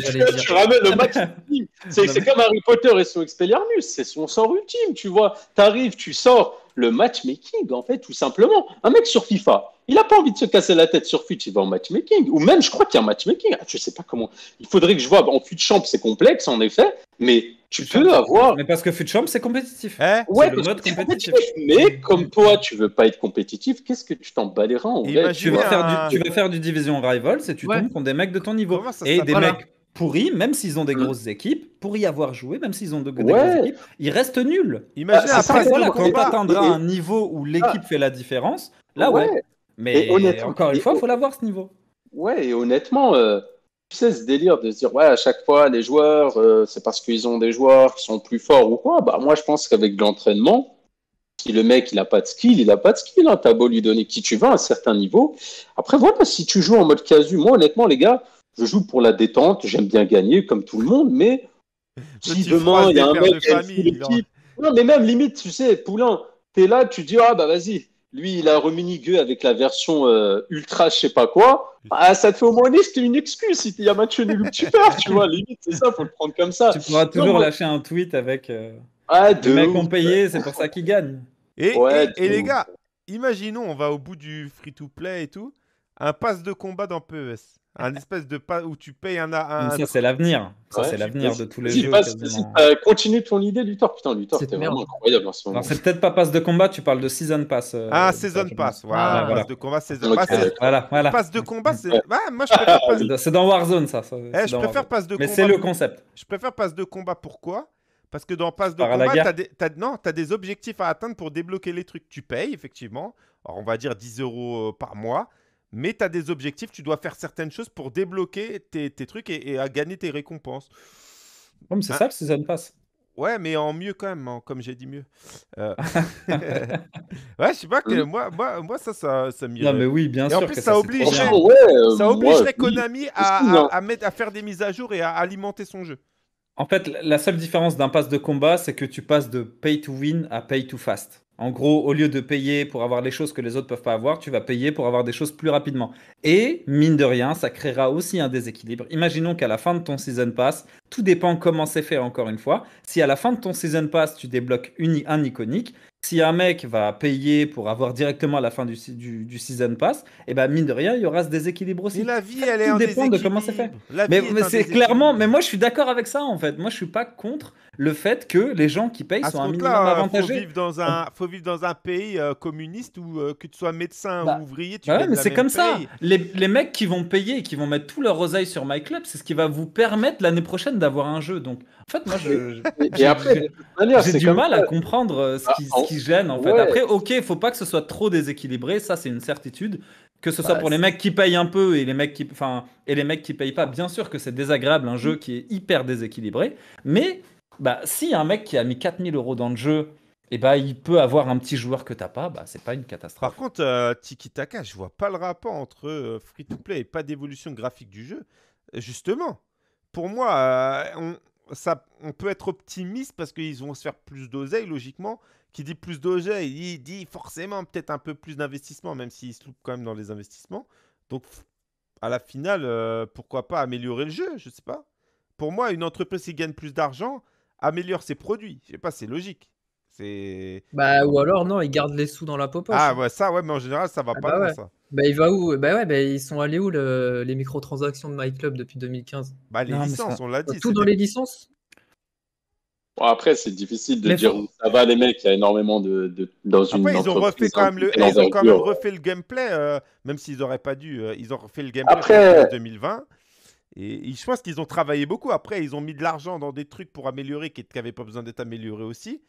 tu, ramènes le matchmaking. c'est comme Harry Potter et son Expelliarmus, c'est son sort ultime, tu vois. T'arrives, tu sors, le matchmaking, en fait, tout simplement. Un mec sur FIFA, il n'a pas envie de se casser la tête sur fut, il va en matchmaking. Ou même, je crois qu'il y a un matchmaking. Ah, je sais pas comment. Il faudrait que je vois. En FUT Champ, c'est complexe, en effet, mais tu peux avoir. Mais parce que champ c'est compétitif. Eh ouais, compétitif. Mais comme toi, tu veux pas être compétitif, qu'est-ce que tu t'en bats les tu, veux faire du, tu vas faire du Division Rivals et tu tombes contre des mecs de ton niveau. et des hein? mecs y, même s'ils ont des mm. grosses équipes, pour y avoir joué, même s'ils ont de, des grosses équipes, ils restent nuls. Imagine après, quand tu atteindras un niveau où l'équipe ah. fait la différence, là ouais. Mais Mais encore une fois, il faut l'avoir ce niveau. Ouais, et honnêtement, euh, tu sais, ce délire de se dire, ouais, à chaque fois, les joueurs, euh, c'est parce qu'ils ont des joueurs qui sont plus forts ou quoi. Bah, moi, je pense qu'avec l'entraînement, si le mec, il n'a pas de skill, il n'a pas de skill. Hein. T'as beau lui donner qui tu vas à un certain niveau. Après, voilà, si tu joues en mode casu, moi, honnêtement, les gars, je joue pour la détente, j'aime bien gagner comme tout le monde, mais si demain il y a un mec non mais même limite, tu sais, Poulain, t'es là, tu dis ah bah vas-y, lui il a reminigué avec la version euh, ultra, je sais pas quoi, ah ça te fait au moins une, excuse si il y a match nul que tu perds, tu vois, limite c'est ça, faut le prendre comme ça. Tu pourras toujours lâcher un tweet avec euh, ah, les mecs ont payé, c'est pour ça qu'ils gagnent. Et, et les gars, imaginons on va au bout du free to play et tout, un pass de combat dans PES un espèce de pas où tu payes un. Ça, c'est l'avenir. Ça, c'est l'avenir de tous les jeux. continue ton idée, Luthor. Putain, Luthor, C'est vraiment incroyable en ce moment. c'est peut-être pas passe de combat, tu parles de Season Pass. Euh, ah, Season Pass. Ah, voilà, Passe de combat, Season Pass. Voilà, voilà. Passe de combat, c'est. moi, je préfère C'est dans Warzone, ça. Eh, je préfère passe de combat. Mais c'est le concept. Je préfère passe de combat. Pourquoi parce que dans passe de combat, t'as as, as des objectifs à atteindre pour débloquer les trucs. Tu payes, effectivement. Alors, on va dire 10 euros euh, par mois mais tu as des objectifs, tu dois faire certaines choses pour débloquer tes, trucs et, à gagner tes récompenses. c'est ah. ça le Season Pass. Ouais, mais en mieux quand même, hein, comme j'ai dit mieux. Euh. ouais, je sais pas, que, moi, moi, ça, ça, ça Non, mais oui, bien sûr. en plus, que ça, oblige oblige ça Konami hein. à, mettre, à faire des mises à jour et à alimenter son jeu. En fait, la seule différence d'un pass de combat, c'est que tu passes de pay to win à pay to fast. En gros, au lieu de payer pour avoir les choses que les autres peuvent pas avoir, tu vas payer pour avoir des choses plus rapidement. Et, mine de rien, ça créera aussi un déséquilibre. Imaginons qu'à la fin de ton Season Pass, tout dépend comment c'est fait encore une fois. Si à la fin de ton Season Pass, tu débloques un iconique, si un mec va payer pour avoir directement à la fin du, season pass, et eh ben mine de rien, il y aura ce déséquilibre aussi. la vie, elle est Tout dépend de comment c'est fait. mais, c'est clairement, mais moi je suis d'accord avec ça en fait. Moi je suis pas contre le fait que les gens qui payent sont un minimum avantagés. Faut vivre dans un, faut vivre dans un pays euh, communiste où euh, que tu sois médecin ou bah, ouvrier, tu bah ouais, mais c'est comme ça. Les, mecs qui vont payer et qui vont mettre tous leurs oseille sur MyClub, c'est ce qui va vous permettre l'année prochaine d'avoir un jeu. Donc, en fait, moi, j'ai du mal à comprendre euh, ce bah, qui, gêne. En fait, après, ok, faut pas que ce soit trop déséquilibré, ça c'est une certitude. Que ce soit pour les mecs qui payent un peu et les mecs qui, enfin, et les mecs qui payent pas, bien sûr que c'est désagréable un mm. jeu qui est hyper déséquilibré, mais bah, si un mec qui a mis 4000 euros dans le jeu, et eh bah, il peut avoir un petit joueur que t'as pas, bah, c'est pas une catastrophe. Par contre, euh, Tiki Taka, je vois pas le rapport entre euh, free to play et pas d'évolution graphique du jeu. Justement, pour moi, euh, on, ça, on peut être optimiste parce qu'ils vont se faire plus d'oseille, logiquement. Qui dit plus d'oseille, il dit forcément peut-être un peu plus d'investissement, même s'il se loupe quand même dans les investissements. Donc, à la finale, pourquoi pas améliorer le jeu, je sais pas. Pour moi, une entreprise qui gagne plus d'argent, améliore ses produits. Je sais pas, c'est logique. C'est. Bah ou alors non, ils gardent les sous dans la popoche. Ah ouais, ça ouais, mais en général ça va ah, pas bah, ça. Bah, il va où bah, ouais, bah, ils sont allés où le... les microtransactions de MyClub depuis 2015 Bah les licences, on l'a dit. Tout dans les licences. après, c'est difficile de dire où ça va, les mecs. Il y a énormément de. dans après, ils ont refait quand même le, ils ont quand même refait le gameplay, euh, même s'ils n'auraient pas dû. Euh, ils ont refait le gameplay après... 2020. Et, je pense qu'ils ont travaillé beaucoup. Après, ils ont mis de l'argent dans des trucs pour améliorer qui n'avaient pas besoin d'être améliorés aussi.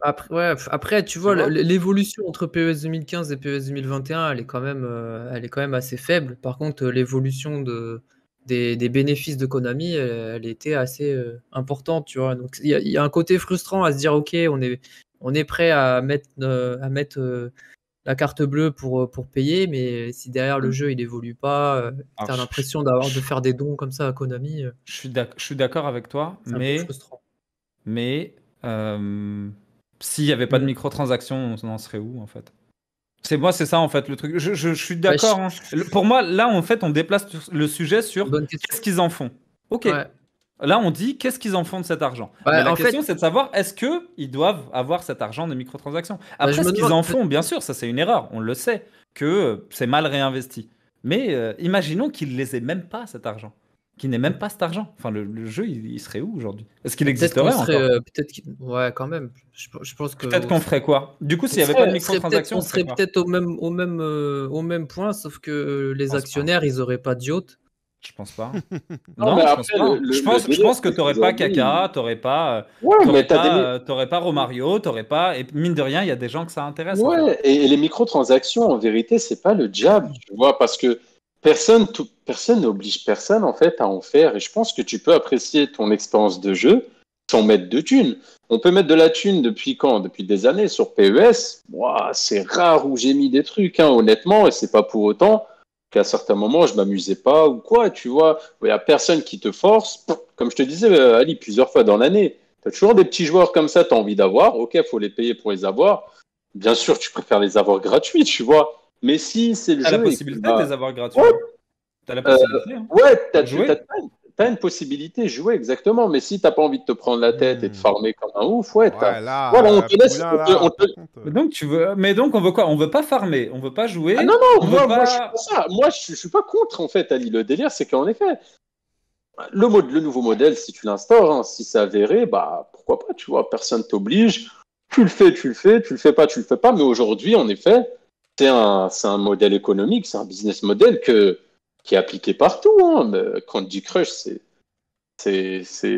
Après, après, tu vois, l'évolution entre PES 2015 et PES 2021, elle est quand même, euh, elle est quand même assez faible. Par contre, l'évolution de, des, bénéfices de Konami, elle, était assez euh, importante, tu vois. Donc, il y, a un côté frustrant à se dire, ok, on est, on est prêt à mettre, euh, à mettre la carte bleue pour, euh, pour payer, mais si derrière le jeu il évolue pas, euh, tu l'impression d'avoir de faire des dons comme ça à Konami. Euh. Je suis d'accord avec toi, mais, mais s'il n'y avait pas de mm. microtransactions, on en serait où en fait c'est moi, c'est ça en fait le truc. Je, suis d'accord. Hein. Pour moi, là en fait, on déplace le sujet sur qu'est-ce qu'ils en font. Ok, Là, on dit qu'est-ce qu'ils en font de cet argent. Bah, la question, c'est de savoir est-ce qu'ils doivent avoir cet argent des microtransactions. Bah, Après, ce qu'ils en font, bien sûr, ça c'est une erreur. On le sait que euh, c'est mal réinvesti. Mais euh, imaginons qu'ils les aient même pas cet argent Qu'ils n'aient même pas cet argent. Enfin, le, jeu, il, serait où aujourd'hui Est-ce qu'il existerait encore euh, Peut-être, quand même. Je, pense que peut-être qu'on ferait quoi Du coup, s'il n'y avait pas de microtransactions, on serait peut-être au même au même point, sauf que les actionnaires, ils n'auraient pas de je pense pas. non, je, pense je, pense, que t'aurais pas euh, t'aurais pas, ouais, tu pas, pas, Romario, t'aurais pas. Et mine de rien, il y a des gens que ça intéresse. Ouais, et, les microtransactions, en vérité, c'est pas le diable, tu vois, parce que personne, personne n'oblige personne en fait à en faire. Et je pense que tu peux apprécier ton expérience de jeu sans mettre de thunes. On peut mettre de la thune depuis quand Depuis des années sur PES. Moi, c'est rare où j'ai mis des trucs, hein, honnêtement, et c'est pas pour autant qu'à certains moments, je m'amusais pas ou quoi, tu vois. Il n'y a personne qui te force. Comme je te disais, euh, Ali, plusieurs fois dans l'année, tu as toujours des petits joueurs comme ça, tu as envie d'avoir. Ok, faut les payer pour les avoir. Bien sûr, tu préfères les avoir gratuits, tu vois. Mais si c'est le Tu as la possibilité bah de les avoir gratuits. Ouais, tu as la possibilité. Euh, hein. ouais, tu as, tu une possibilité de jouer exactement, mais si tu pas envie de te prendre la tête et de hmm. farmer comme un ouf, ouais, voilà, on te laisse. Euh. Mais donc, tu veux... mais donc, on veut quoi On veut pas farmer, on veut pas jouer. Ah non, non, moi, je suis pas suis pas contre, en fait, Ali. Le délire, c'est qu'en effet, le, mode, le nouveau modèle, si tu l'instaures, hein, si c'est avéré, bah pourquoi pas, tu vois, personne t'oblige. Tu le fais, tu le fais, tu le fais pas, tu le fais pas. Mais aujourd'hui, en effet, c'est un, un modèle économique, c'est un business model que qui est appliqué partout. Hein, Candy Crush, c'est c'est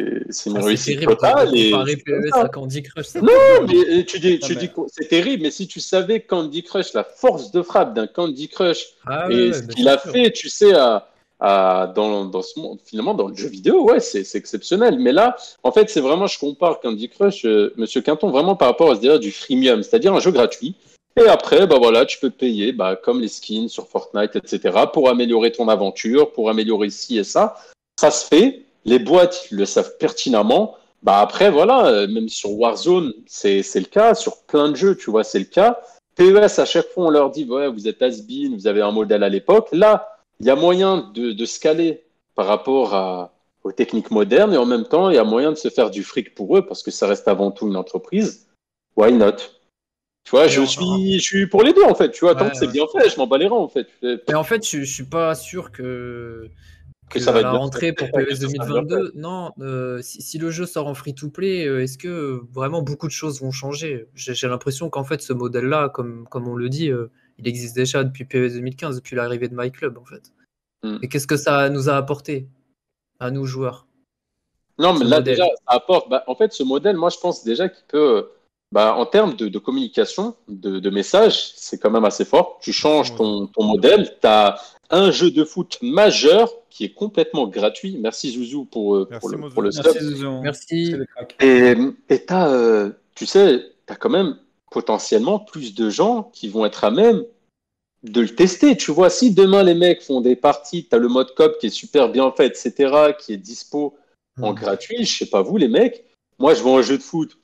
une ah, réussite totale. Et... PES e à Candy Crush. Non, mais euh, tu dis, ah, tu dis c'est terrible, mais si tu savais Candy Crush, la force de frappe d'un Candy Crush ah, et ce qu'il a fait, tu sais, à, à, dans, dans ce monde, finalement, dans le jeu vidéo, ouais, c'est exceptionnel. Mais là, en fait, c'est vraiment, je compare Candy Crush, M. Euh, Monsieur Quinton, vraiment par rapport à ce délire du freemium, c'est-à-dire un jeu gratuit et après, bah voilà, tu peux payer, bah, comme les skins sur Fortnite, etc., pour améliorer ton aventure, pour améliorer ci et ça. Ça se fait, les boîtes le savent pertinemment. Bah après, voilà, euh, même sur Warzone, c'est le cas, sur plein de jeux, tu vois, c'est le cas. PES, à chaque fois, on leur dit, ouais, vous êtes Asbin, vous avez un modèle à l'époque. Là, il y a moyen de, se caler par rapport aux techniques modernes et en même temps, il y a moyen de se faire du fric pour eux parce que ça reste avant tout une entreprise. Why not tu vois, je suis, je suis pour les deux en fait. Tu vois, tant que c'est bien fait, je m'en bats les en fait. Mais en fait, je, ne suis pas sûr que, ça va la rentrée pour PES 2022. Non, euh, si, le jeu sort en free to play, euh, est-ce que vraiment beaucoup de choses vont changer J'ai l'impression qu'en fait, ce modèle-là, comme, comme on le dit, euh, il existe déjà depuis PES 2015, depuis l'arrivée de MyClub en fait. Hmm. Et qu'est-ce que ça nous a apporté à nous joueurs Non, mais là déjà, ça apporte. Bah, en fait, ce modèle, moi, je pense déjà qu'il peut bah, en termes de, communication, de, messages, message, c'est quand même assez fort. Tu changes ton, modèle, tu as un jeu de foot majeur qui est complètement gratuit. Merci Zouzou pour, le, euh, pour Merci Zouzou. Merci. Et, euh, tu sais, tu as quand même potentiellement plus de gens qui vont être à même de le tester. Tu vois, si demain les mecs font des parties, tu as le mode cop qui est super bien fait, etc., qui est dispo en hmm. gratuit, je sais pas vous les mecs, moi je vends un jeu de foot,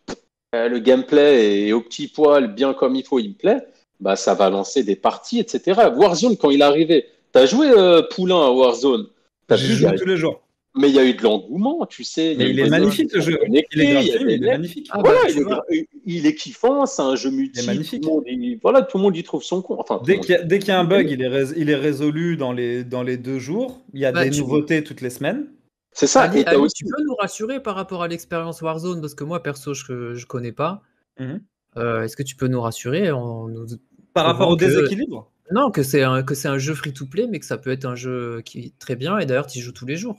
euh, le gameplay est au petit poil, bien comme il faut, il me plaît, bah, ça va lancer des parties, etc. Warzone, quand il est arrivé, t'as joué euh, Poulain à Warzone T'as joué tous les jours. Mais il y a eu de l'engouement, tu sais. il est magnifique ce jeu. Il est magnifique. il, est, kiffant, c'est un jeu multi. magnifique. Tout le monde, voilà, tout le monde y trouve son compte. dès qu'il y, a un bug, il est, résolu dans les, dans les deux jours. Il y a bah, des nouveautés toutes les semaines. C'est ça. Tu peux nous rassurer par rapport à l'expérience Warzone Parce que moi, perso, je ne connais pas. Mhm. Euh, est-ce que tu peux nous rassurer en nous... Par rapport au déséquilibre Non, que c'est un, un, jeu free-to-play, mais que ça peut être un jeu qui est très bien. Et d'ailleurs, tu y joues tous les jours.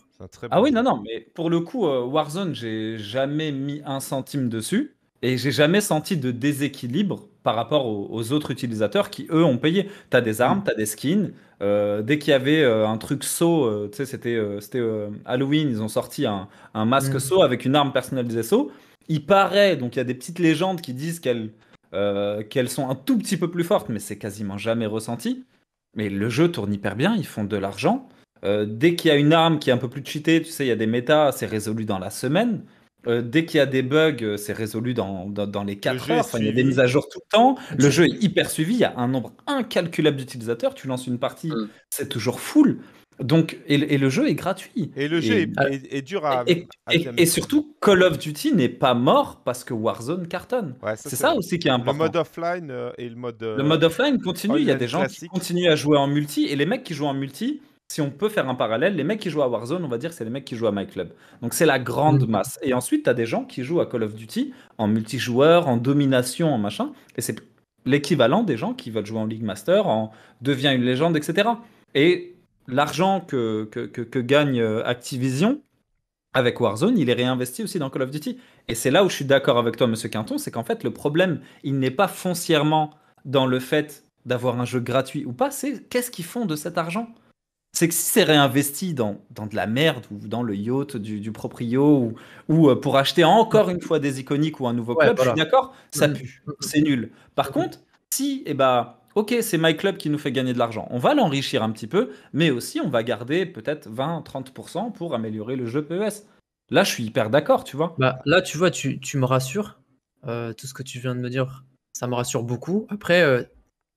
ah oui, non, non. Mais pour le coup, euh, Warzone, j'ai jamais mis un centime dessus. Et j'ai jamais senti de déséquilibre par rapport aux, autres utilisateurs qui, eux, ont payé. Tu as des armes, mm. tu as des skins. Euh, dès qu'il y avait euh, un truc saut, euh, tu sais, c'était c'était Halloween, ils ont sorti un, un masque mm. saut avec une arme personnalisée saut. Il paraît, donc il y a des petites légendes qui disent qu'elles qu'elles sont un tout petit peu plus fortes, mais c'est quasiment jamais ressenti. Mais le jeu tourne hyper bien, ils font de l'argent. dès qu'il y a une arme qui est un peu plus cheatée, tu sais, il y a des méta, c'est résolu dans la semaine. Euh, dès qu'il y a des bugs, euh, c'est résolu dans, les 4 heures. il y a des mises à jour tout le temps. Le jeu est hyper suivi. Il y a un nombre incalculable d'utilisateurs. Tu lances une partie, mm. c'est toujours full. Donc, et, le jeu est gratuit. Et le jeu est, dur Et, surtout, Call of Duty n'est pas mort parce que Warzone cartonne. c'est ça aussi qui est important. Le mode offline euh, et le mode. Le mode offline continue. il y a des gens qui continuent à jouer en multi. Et les mecs qui jouent en multi, si on peut faire un parallèle, les mecs qui jouent à Warzone, on va dire que c'est les mecs qui jouent à MyClub. Donc c'est la grande mm. masse. Et ensuite, tu as des gens qui jouent à Call of Duty en multijoueur, en domination, en machin. Et c'est l'équivalent des gens qui veulent jouer en League Master, en devient une légende, etc. Et l'argent que que, que, gagne euh, Activision avec Warzone, il est réinvesti aussi dans Call of Duty. Et c'est là où je suis d'accord avec toi, monsieur Quinton, c'est qu'en fait, le problème, il n'est pas foncièrement dans le fait d'avoir un jeu gratuit ou pas, c'est qu'est-ce qu'ils font de cet argent c'est que si c'est réinvesti dans, de la merde ou dans le yacht du, du proprio ou, euh, pour acheter encore une fois des iconiques ou un nouveau club, je suis d'accord, ça mm-hmm. pue, c'est nul. Par mm-hmm. contre, si, eh ben, ok, c'est My Club qui nous fait gagner de l'argent, on va l'enrichir un petit peu, mais aussi on va garder peut-être 20-30% pour améliorer le jeu PES. Là, je suis hyper d'accord, tu vois. Bah, là, tu vois, tu, me rassures. Euh, tout ce que tu viens de me dire, ça me rassure beaucoup. Après, euh,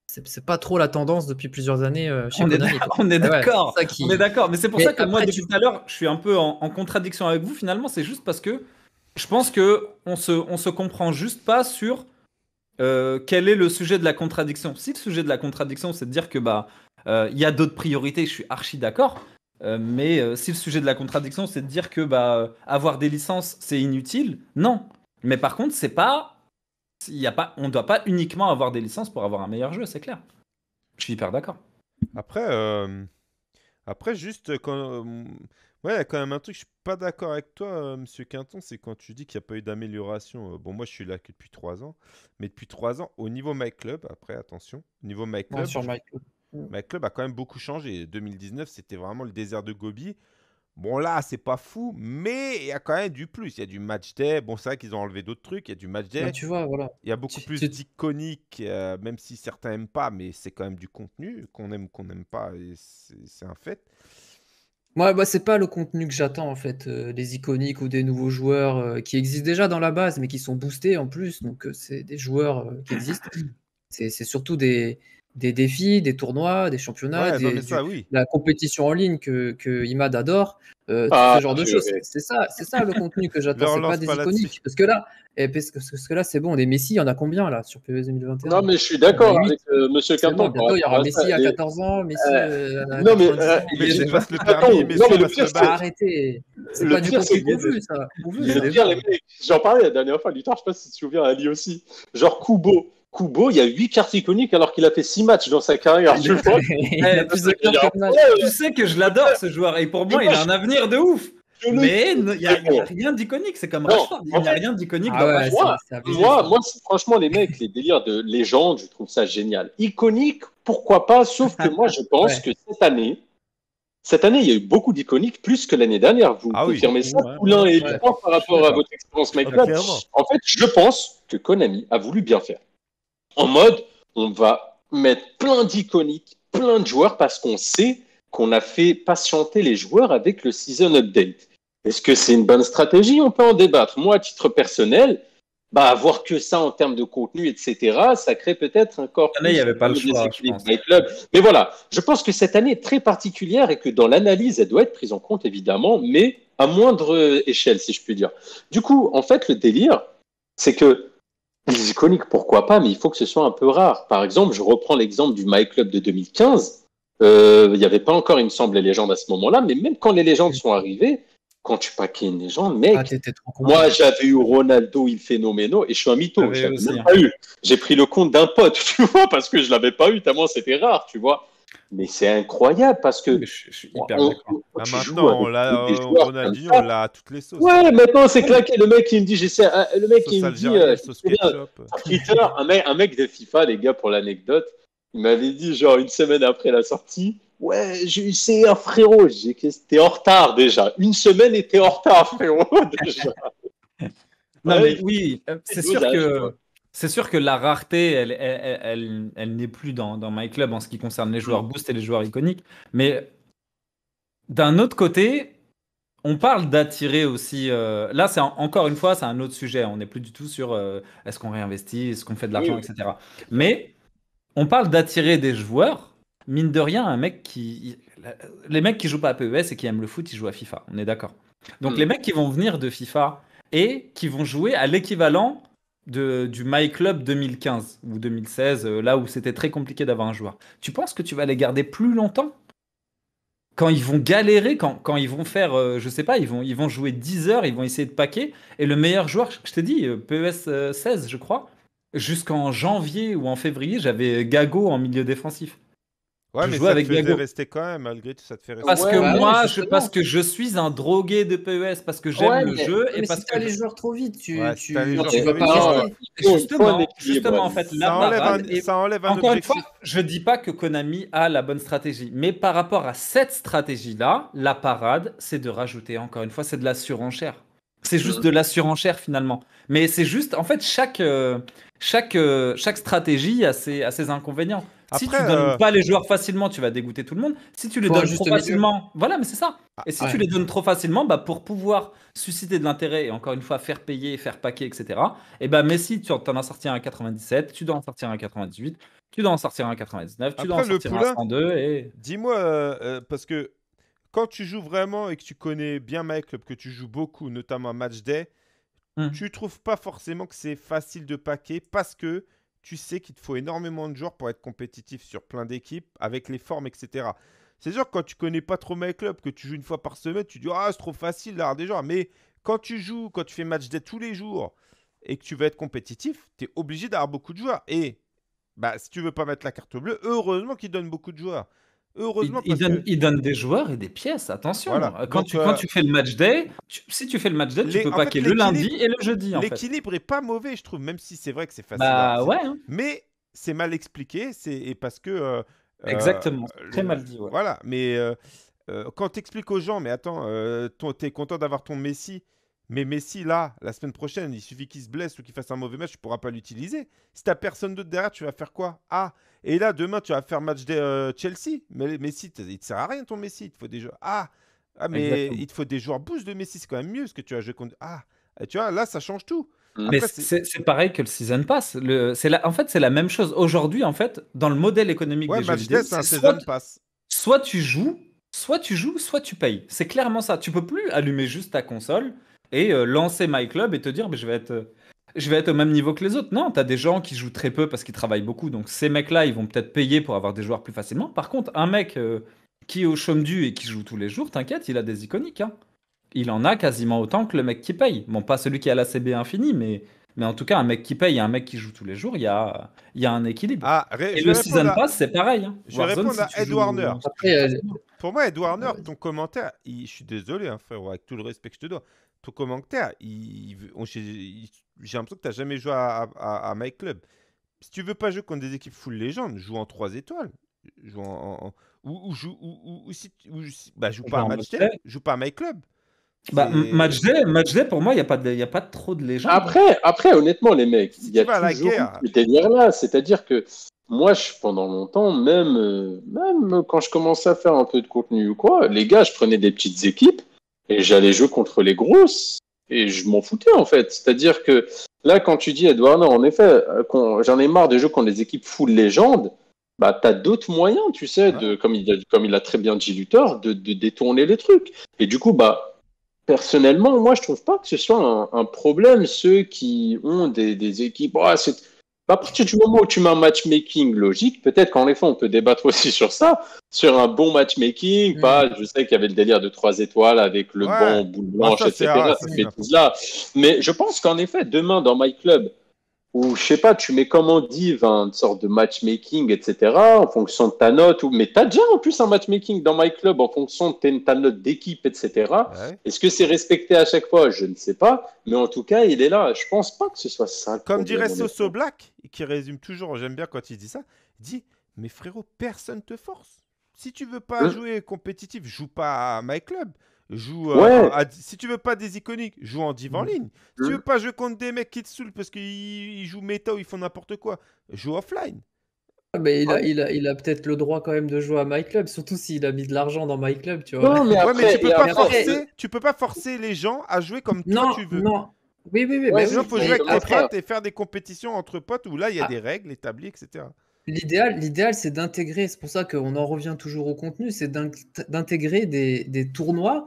c'est pas trop la tendance depuis plusieurs années euh, chez on Est on est ah d'accord. On est d'accord. Mais c'est pour ça que moi, depuis tout à l'heure, je suis un peu en, contradiction avec vous. Finalement, c'est juste parce que je pense que on se, on se comprend juste pas sur euh, quel est le sujet de la contradiction. Si le sujet de la contradiction, c'est de dire que bah euh, il y a d'autres priorités, je suis archi d'accord. mais si le sujet de la contradiction, c'est de dire que bah avoir des licences, c'est inutile, non. Mais par contre, c'est pas y a pas, on ne doit pas uniquement avoir des licences pour avoir un meilleur jeu, c'est clair. Je suis hyper d'accord. Après, euh, après juste, quand, euh, ouais, quand même un truc, je suis pas d'accord avec toi, euh, Monsieur Quinton, c'est quand tu dis qu'il n'y a pas eu d'amélioration. Bon, moi, je suis là que depuis trois ans, mais depuis trois ans, au niveau My Club, après, attention, au niveau MyClub, Club, sur Club. Club a quand même beaucoup changé. 2019, c'était vraiment le désert de Gobi. Bon, là, c'est pas fou, mais il y a quand même du plus. Il y a du match day. Bon, c'est vrai qu'ils ont enlevé d'autres trucs. Il y a du match day. Bah, tu vois, voilà. Il y a beaucoup plus d'iconiques, euh, même si certains aiment pas, mais c'est quand même du contenu qu'on aime qu'on n'aime pas. C'est un fait. Moi, bah, c'est pas le contenu que j'attends en fait, euh, des iconiques ou des nouveaux joueurs euh, qui existent déjà dans la base, mais qui sont boostés en plus. Donc, c'est des joueurs qui existent. C'est surtout des, des défis, des tournois, des championnats, des, la compétition en ligne que, que Imad adore, euh, ah, ce genre de choses. C'est ça, c'est ça le contenu que j'attends. C'est pas des iconiques. Parce que là, eh, parce que, que là, c'est bon. Les Messi, il y en a combien là sur PES 2021 Non, mais je suis d'accord avec euh, Monsieur il y aura Messi à 14 ans, Messi. non, mais, mais passe le permis, Messi mais le pire, c'est C'est pas du contenu qu'on ça. J'en parlais la dernière fois, Luthor. Je sais pas si tu te souviens, Ali aussi. Genre Kubo Kubo, il y a huit cartes iconiques alors qu'il a fait six matchs dans sa carrière. Eh, tu, sais que, je l'adore ce joueur et pour moi, il a un avenir de ouf. Mais il n'y a, rien d'iconique, c'est comme Rashford, il n'y a rien d'iconique ah dans moi, franchement, les mecs, les délires de légende, je trouve ça génial. Iconique, pourquoi pas, sauf que moi, je pense que cette année, cette année, il y a eu beaucoup d'iconiques, plus que l'année dernière. Vous ah confirmez ça, et par rapport à votre expérience, Mike En fait, je pense que Konami a voulu bien faire en mode, on va mettre plein d'iconiques, plein de joueurs, parce qu'on sait qu'on a fait patienter les joueurs avec le season update. Est-ce que c'est une bonne stratégie On peut en débattre. Moi, à titre personnel, bah, avoir que ça en termes de contenu, etc., ça crée peut-être encore. Ah, il n'y avait pas le choix. Mais voilà, je pense que cette année est très particulière et que dans l'analyse, elle doit être prise en compte, évidemment, mais à moindre euh, échelle, si je puis dire. Du coup, en fait, le délire, c'est que les iconiques, pourquoi pas, mais il faut que ce soit un peu rare. Par exemple, je reprends l'exemple du My Club de 2015. Euh, il n'y avait pas encore, il me semble, les légendes à ce moment-là, mais même quand les légendes sont arrivées, quand tu paquais une légende, mec, ah, moi j'avais eu Ronaldo il Fenomeno, et je suis un mytho. Hein. J'ai pris le compte d'un pote, tu vois, parce que je l'avais pas eu, tellement c'était rare, tu vois. Mais c'est incroyable parce que. Je, suis hyper d'accord. Bah, maintenant, euh, on l'a, a dit, on toutes les sauces. Ouais, maintenant c'est claqué. Le mec, qui me dit, j'essaie. Le mec, qui me dit. Euh, Twitter, un, mec, de FIFA, les gars, pour l'anecdote, il m'avait dit, genre, une semaine après la sortie, ouais, j'ai un frérot. J'ai t'es en retard déjà. Une semaine était en retard, frérot, déjà. non, mais oui, euh, c'est sûr que. C'est sûr que la rareté, elle, n'est plus dans, dans My Club en ce qui concerne les joueurs mm. boost et les joueurs iconiques. Mais d'un autre côté, on parle d'attirer aussi. Euh, là, c'est encore une fois, c'est un autre sujet. On n'est plus du tout sur euh, est-ce qu'on réinvestit, est-ce qu'on fait de l'argent, etc. Mais on parle d'attirer des joueurs. Mine de rien, un mec qui. Les mecs qui jouent pas à PES et qui aiment le foot, ils jouent à FIFA. On est d'accord. Donc, mm. les mecs qui vont venir de FIFA et qui vont jouer à l'équivalent de, du My Club 2015 ou 2016, euh, là où c'était très compliqué d'avoir un joueur, tu penses que tu vas les garder plus longtemps quand ils vont galérer, quand, ils vont faire, euh, je sais pas, ils vont, ils vont jouer 10 heures, ils vont essayer de paquer, et le meilleur joueur, je t'ai dit, euh, PES 16, je crois, jusqu'en janvier ou en février, j'avais Gago en milieu défensif. Ouais, mais ça avec te rester quand même, malgré tout, ça te fait rester. Parce que moi, je, parce que je suis un drogué de PES, parce que j'aime le jeu. Mais et parce si que... les joueurs trop vite, tu, Justement, en fait, ça enlève un, Encore une fois, je dis pas que Konami a la bonne stratégie, mais par rapport à cette stratégie-là, la parade, c'est de rajouter, encore une fois, c'est de la surenchère. C'est juste de la surenchère finalement. Mais c'est juste, en fait, chaque, euh, chaque, euh, chaque stratégie a ses, a ses inconvénients si tu donnes euh, pas les joueurs facilement, tu vas dégoûter tout le monde. Si tu les donnes trop facilement, voilà, mais c'est ça. Ah, et si tu les donnes trop facilement, bah, pour pouvoir susciter de l'intérêt et encore une fois faire payer, faire paquer, etc. Et ben Messi, tu en as sorti un à 97, tu dois en sortir un à 98, tu dois en sortir un à 99, tu dois en sortir un 102. Dis-moi, euh, euh, parce que quand tu joues vraiment et que tu connais bien club, que tu joues beaucoup, notamment Match Day, tu hmm. tu trouves pas forcément que c'est facile de paquer parce que tu sais qu'il te faut énormément de joueurs pour être compétitif sur plein d'équipes, avec les formes, etc. C'est sûr, quand tu connais pas trop mes Club, que tu joues une fois par semaine, tu dis Ah, c'est trop facile d'avoir des joueurs ». Mais quand tu joues, quand tu fais match day tous les jours et que tu veux être compétitif, tu es obligé d'avoir beaucoup de joueurs. Et bah, si tu veux pas mettre la carte bleue, heureusement qu'ils donnent beaucoup de joueurs. Heureusement, il, donne, des joueurs et des pièces. Attention, quand, euh, tu, fais le match day, si tu fais le match day, tu peux pas qu'il le lundi et le jeudi. L'équilibre est pas mauvais, je trouve, même si c'est vrai que c'est facile. Bah, hein. Mais c'est mal expliqué, c'est parce que. Euh, euh, Exactement, très mal dit. Voilà, mais quand tu expliques aux gens, mais attends, tu es content d'avoir ton Messi, mais Messi, là, la semaine prochaine, il suffit qu'il se blesse ou qu'il fasse un mauvais match, tu ne pourras pas l'utiliser. Si tu personne d'autre derrière, tu vas faire quoi Ah, et là, demain, tu vas faire match de euh, Chelsea. Mais Messi, il ne te sert à rien ton Messi. Il faut des joueurs. Ah, ah mais il faut des joueurs boost de Messi. C'est quand même mieux ce que tu as joué contre. Ah, et tu vois, là, ça change tout. Mm. mais c'est pareil que le season pass. Le, en fait, c'est la même chose. Aujourd'hui, en fait, dans le modèle économique des bah, jeux Soit tu joues, soit tu joues, soit tu payes. C'est clairement ça. Tu peux plus allumer juste ta console et euh, lancer My Club et te dire, je vais être. Euh, je vais être au même niveau que les autres. Non, tu as des gens qui jouent très peu parce qu'ils travaillent beaucoup. Donc ces mecs-là, ils vont peut-être payer pour avoir des joueurs plus facilement. Par contre, un mec euh, qui est au chôme du et qui joue tous les jours, t'inquiète, il a des iconiques. Hein. Il en a quasiment autant que le mec qui paye. Bon, pas celui qui a la CB infinie, mais, mais en tout cas, un mec qui paye et un mec qui joue tous les jours, il y a, il y a un équilibre. Ah, et le season pass, c'est pareil. Hein. Je vais répondre à Ed Warner. Pour moi, Ed Warner, ah ton commentaire, je suis désolé, hein, frère avec tout le respect que je te dois comment tu commentaire, j'ai l'impression que tu n'as jamais joué à, My Club. Si tu veux pas jouer contre des équipes full légende, joue en 3 étoiles. Joue en, ou, joue, ou, si, tu bah, pas bah, à match joue pas à My Club. Bah, match pour moi, il n'y a, pas de, y a pas trop de légende. Après, après honnêtement, les mecs, il y a toujours ce là cest C'est-à-dire que moi, je, pendant longtemps, même, euh, même quand je commençais à faire un peu de contenu ou quoi, les gars, je prenais des petites équipes et j'allais jouer contre les grosses. Et je m'en foutais, en fait. C'est-à-dire que là, quand tu dis, Edouard, non, en effet, euh, j'en ai marre des jeux contre des équipes full légende, bah, t'as d'autres moyens, tu sais, de, comme, il a, comme il a très bien dit Luthor, de, détourner les trucs. Et du coup, bah, personnellement, moi, je trouve pas que ce soit un, problème, ceux qui ont des, équipes. Oh, bah, à partir du moment où tu mets un matchmaking logique, peut-être qu'en effet, on peut débattre aussi sur ça, sur un bon matchmaking. Mm. je sais qu'il y avait le délire de trois étoiles avec le bon banc boule blanche, ah, etc. mais je pense qu'en effet, demain, dans My Club, ou je sais pas, tu mets comme on dit, une sorte de matchmaking, etc., en fonction de ta note, ou... mais tu as déjà en plus un matchmaking dans My Club en fonction de ta note d'équipe, etc. Est-ce que c'est respecté à chaque fois Je ne sais pas, mais en tout cas, il est là. Je pense pas que ce soit ça. Comme dirait Soso Black, qui résume toujours, j'aime bien quand il dit ça, dit Mais frérot, personne te force. Si tu veux pas hein jouer compétitif, joue pas à My Club. Joue euh, si tu veux pas des iconiques, joue en div en mm. ligne. Si tu mm. veux pas jouer contre des mecs qui te saoulent parce qu'ils jouent méta ou ils font n'importe quoi, joue offline. Ah, mais il a, il a, peut-être le droit quand même de jouer à MyClub surtout s'il a mis de l'argent dans MyClub tu vois. tu, peux pas forcer, les gens à jouer comme non, toi tu veux. Non. Oui, oui, oui. Mais il faut jouer avec tes potes et faire des compétitions entre potes où là, il y a ah. des règles établies, etc. L'idéal, l'idéal, c'est d'intégrer, c'est pour ça qu'on en revient toujours au contenu, c'est d'intégrer des, des tournois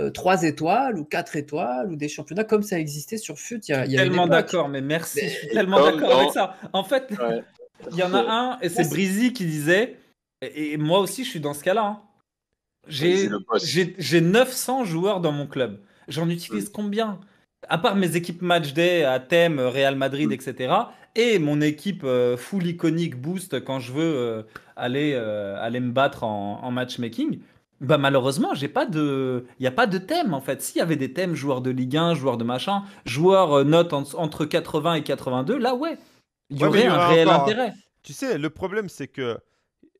euh, trois étoiles ou quatre étoiles ou des championnats comme ça existait sur FUT. Il tellement d'accord, mais merci. Je suis tellement d'accord avec ça. En fait, il y en a un, et c'est Brizzy qui disait, et, moi aussi je suis dans ce cas-là. Hein. J'ai 900 joueurs dans mon club. J'en utilise mm. combien À part mes équipes match day à thème, Real Madrid, mm. etc. Et mon équipe euh, full iconique boost quand je veux euh, aller, aller me battre en matchmaking. Bah, malheureusement, j'ai pas de, il y a pas de thème en fait. S'il y avait des thèmes, joueurs de Ligue 1, joueurs de machin, joueurs euh, notes entre 80 et 82, là ouais, il y aurait un réel intérêt. Tu sais, le problème, c'est que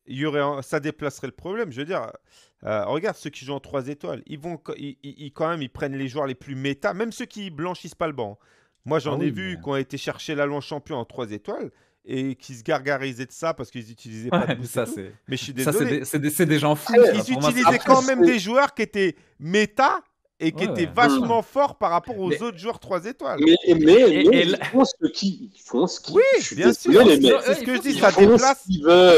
il y aurait, ça déplacerait le problème. Je veux dire, euh, regarde ceux qui jouent en 3 étoiles. Ils vont ils- quand même, ils prennent les joueurs les plus méta, même ceux qui blanchissent pas le banc. Moi, j'en ah ai vu qui ont été chercher loi champion en 3 étoiles et qui se gargarisaient de ça parce qu'ils utilisaient pas de ça c'est mais je suis désolé c'est des, des, gens fous ils utilisaient quand même des joueurs qui étaient méta et qui étaient vachement forts par rapport aux autres joueurs 3 étoiles mais, mais, mais et, ils font ce qu'ils font oui bien sûr c'est ce que je dis ça déplace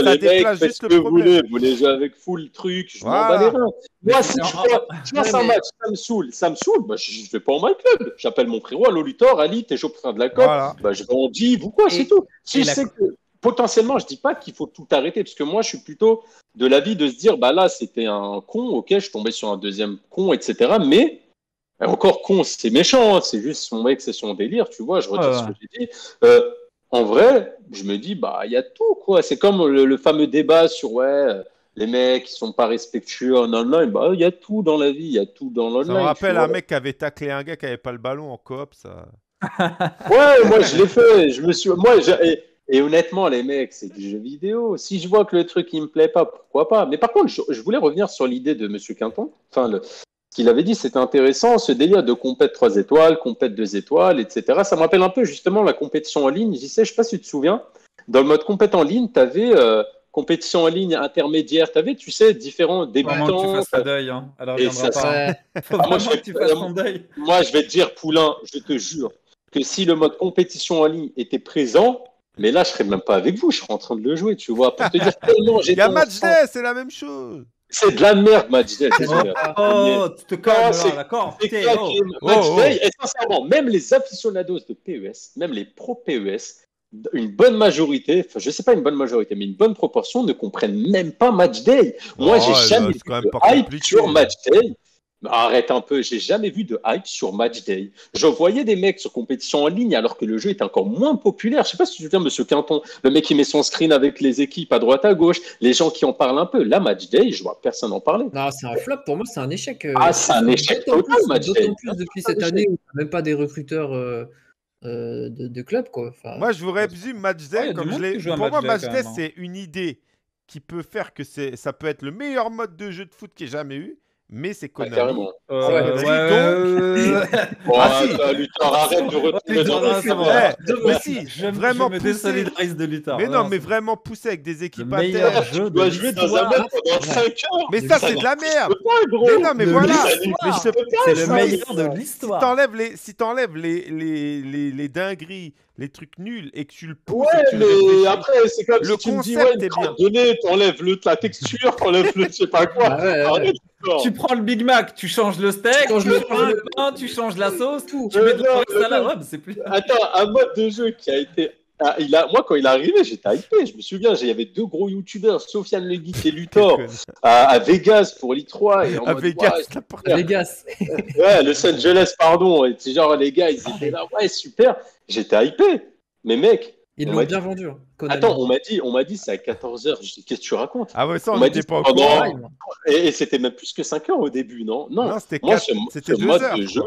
ça déplace juste le problème vous voulez jouer avec full truc je m'en bats les reins moi, si je vois, un match, ça me saoule, ça me saoule, je ne vais pas en MyClub. J'appelle mon frérot, allô Luthor, Ali, t'es chaud pour de la COP. bah, Je on dit quoi, c'est tout. Si je sais que potentiellement, je ne dis pas qu'il faut tout arrêter, parce que moi, je suis plutôt de l'avis de se dire, bah là, c'était un con, ok, je tombais sur un deuxième con, etc. Mais euh, encore con, c'est méchant, hein. c'est juste son mec, c'est son délire, tu vois, je redis ce que j'ai dit. Euh, en vrai, je me dis, bah, il y a tout, quoi. C'est comme le, le, fameux débat sur, ouais, euh, les mecs qui sont pas respectueux en online. Bah, il y a tout dans la vie, il y a tout dans l'online. Ça me rappelle un mec qui avait taclé un gars qui avait pas le ballon en coop, ça. ouais, moi je l'ai fait. Je me moi, et, et, honnêtement, les mecs, c'est du jeu vidéo. Si je vois que le truc il me plaît pas, pourquoi pas. Mais par contre, je, voulais revenir sur l'idée de Monsieur Quinton. Enfin, ce qu'il avait dit, c'était intéressant, ce délire de compète 3 étoiles, compète 2 étoiles, etc. Ça me rappelle un peu justement la compétition en ligne. J'y sais, je sais pas si tu te souviens, dans le mode compète en ligne, tu avais euh, compétition en ligne intermédiaire. Tu avais, tu sais, différents débutants. que tu fasses deuil. Hein. Alors pas. moi, je, que tu fasses Moi, je vais te dire, Poulain, je te jure que si le mode compétition en ligne était présent, mais là, je serais même pas avec vous. Je serais en train de le jouer, tu vois, pour te dire j'ai. Il y a match day, c'est la même chose. C'est de la merde, Match Day. Oh, oh, tu te calmes, d'accord. Oh. Oh, match Day, et sincèrement, même les aficionados de PES, même les pro PES, une bonne majorité, je je sais pas une bonne majorité, mais une bonne proportion ne comprennent même pas Match Day. Moi, j'ai jamais vu de hype sur Match Day. Arrête un peu, j'ai jamais vu de hype sur Match Day. Je voyais des mecs sur compétition en ligne alors que le jeu est encore moins populaire. Je sais pas si tu te souviens, Monsieur Quinton, le mec qui met son screen avec les équipes à droite à gauche, les gens qui en parlent un peu. Là, Match Day, je vois personne en parler. c'est un flop. Pour moi, c'est un échec. Euh, ah, c'est un échec total, Match Day. D'autant plus depuis cette année où même pas des recruteurs. Euh, euh, de, club. Quoi. moi, je voudrais résume Match Day. comme je Pour moi, Match c'est une idée qui peut faire que ça peut être le meilleur mode de jeu de foot qui ait jamais eu mais c'est Konami. arrête de retourner eh, Mais si, je, vraiment je me désolidarise de Luthor. Mais non, hein, mais vraiment pousser avec des équipes à terre. Tu dois jouer dans un match pendant 5 heures. Mais ça, c'est de la merde. Mais non, mais voilà. C'est le meilleur de l'histoire. Si t'enlèves les dingueries les trucs nuls et que tu le pousses. Ouais, mais après, c'est comme le si tu me dis, ouais, bien. t'enlèves le, la texture, t'enlèves le je sais pas quoi. Bah tu prends le Big Mac, tu changes le steak, tu, le pain, tu changes la sauce, tout. Tu mets de euh, la salade, euh, c'est plus. Attends, un mode de jeu qui a été ah, moi, quand il est arrivé, j'étais hypé. Je me souviens, il y avait deux gros youtubeurs, Sofiane Le et Luthor, à, Vegas pour l'I3. Et Vegas, à mode, Vegas, ouais, Vegas. ouais, Los Angeles, pardon. Et c'est genre, les gars, ils étaient là, ouais, super. J'étais hypé. Mais mec. Ils l'ont bien vendu. Hein, Attends, on m'a dit, dit, c'est à 14h. Qu'est-ce que tu racontes Ah ouais, ça, on, m'a dit pas au oh, Et, c'était même plus que 5h au début, non Non, c'était c'était 2 heures. De jeu,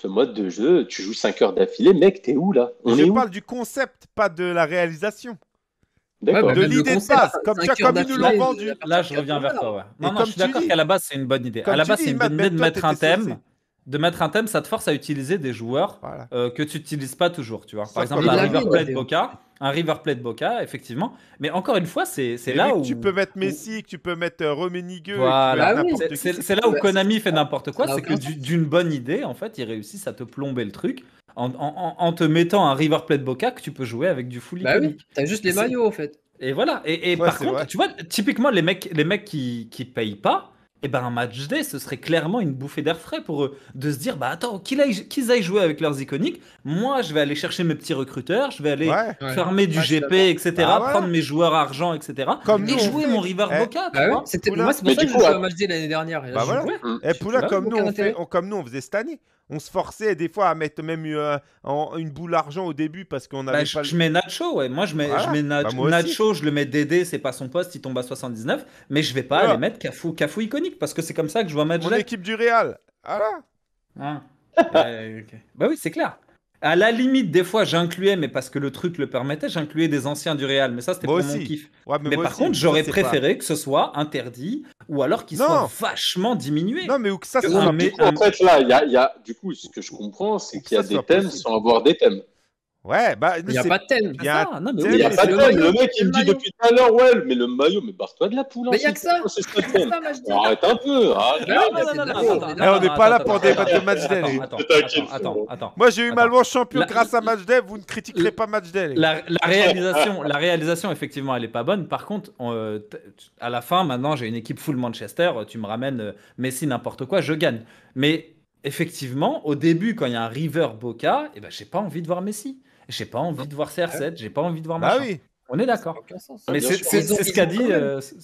ce mode de jeu, tu joues 5 heures d'affilée, mec, t'es où là On Je parle du concept, pas de la réalisation. D'accord. Bah, de l'idée de base, comme, tu as, comme ils nous l'ont vendu. Là, je reviens vers toi. Ouais. Non, non, je suis d'accord qu'à la base, c'est une bonne idée. à la base, c'est une bonne idée de mettre un thème de mettre un thème, ça te force à utiliser des joueurs euh, que tu n'utilises pas toujours, tu vois. Par exemple, un River Plate Boca, un River Plate Boca, effectivement. Mais encore une fois, c'est là où tu peux mettre Messi, tu peux mettre euh, voilà. Ah c'est là où Konami fait ah, n'importe quoi, c'est que d'une bonne idée, en fait, ils réussissent à te plomber le truc. En, te mettant un River Plate Boca que tu peux jouer avec du full bah oui, t'as juste les maillots en fait. Et voilà. Et, par contre, tu vois, typiquement les mecs, les mecs qui, qui payent pas, et eh ben un match day, ce serait clairement une bouffée d'air frais pour eux de se dire bah attends qu'ils aillent, jouer avec leurs iconiques. Moi, je vais aller chercher mes petits recruteurs, je vais aller fermer du GP, etc. Ah prendre mes joueurs argent, etc. Comme et jouer mon river eh, bah C'était moi, c'est pour ça match l'année dernière. Bah et eh, Poula, comme nous, on comme nous, on faisait cette année on se forçait des fois à mettre même euh, une, boule d'argent au début parce qu'on bah, avait pas. Je, mets Nacho, ouais. Moi, je mets, je bah, Nacho, je le mets DD, c'est pas son poste, il tombe à 79, mais je vais pas aller mettre Cafou, Cafou iconique parce que c'est comme ça que je vois mettre. Mon équipe du Real, Ah. là. bah oui, c'est clair. À la limite, des fois, j'incluais, mais parce que le truc le permettait, j'incluais des anciens du Real. Mais ça, c'était pour mon kiff. mais, par contre, j'aurais préféré que ce soit interdit ou alors qu'il soit vachement diminué. Non, mais ou que ça soit. Un... En fait, là, y a, y a... du coup, ce que je comprends, c'est qu'il y a des thèmes sans avoir des thèmes. Ouais, bah. Il n'y a pas de thème. Il n'y a, ah, non, mais y a pas de thème. le mec, il me dit depuis tout à l'heure, ouais, mais le maillot, mais barre-toi de la poule. Mais il hein, n'y a que ça. Arrête un peu. On n'est pas là pour débattre de match day. Attends, attends. Moi, j'ai eu ma champion grâce à match day. Vous ne critiquerez pas match day. La réalisation, la réalisation, effectivement, elle n'est pas bonne. Par contre, euh, à la fin, maintenant, j'ai une équipe full Manchester. Tu me ramènes euh, Messi, n'importe quoi, je gagne. Mais. Effectivement, au début, quand il y a un River Boca, je eh ben, j'ai pas envie de voir Messi j'ai pas envie de voir CR7, j'ai pas envie de voir Ah oui. On est d'accord. Mais c'est ce qu'a dit.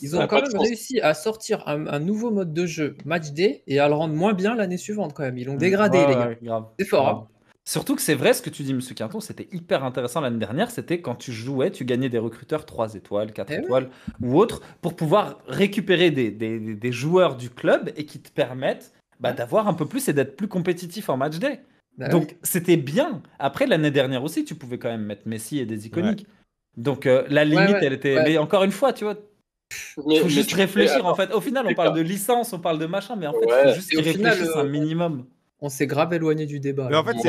ils ont quand euh, même réussi à sortir un, nouveau mode de jeu, Match Day, et à le rendre moins bien l'année suivante quand même. Ils l'ont mm. dégradé, les gars. c'est fort. Hein. Surtout que c'est vrai ce que tu dis, Monsieur Quinton, c'était hyper intéressant l'année dernière. C'était quand tu jouais, tu gagnais des recruteurs 3 étoiles, 4 eh étoiles ou autres pour pouvoir récupérer des, des, joueurs du club et qui te permettent bah, d'avoir un peu plus et d'être plus compétitif en match day. Bah Donc c'était bien. Après l'année dernière aussi, tu pouvais quand même mettre Messi et des iconiques. Donc euh, la limite, elle était. Mais encore une fois, tu vois, il faut juste réfléchir en fait. Au final, on parle de licence, on parle de machin, mais en fait, il faut juste réfléchir un euh, minimum. On s'est grave éloigné du débat. Mais en fait, c'est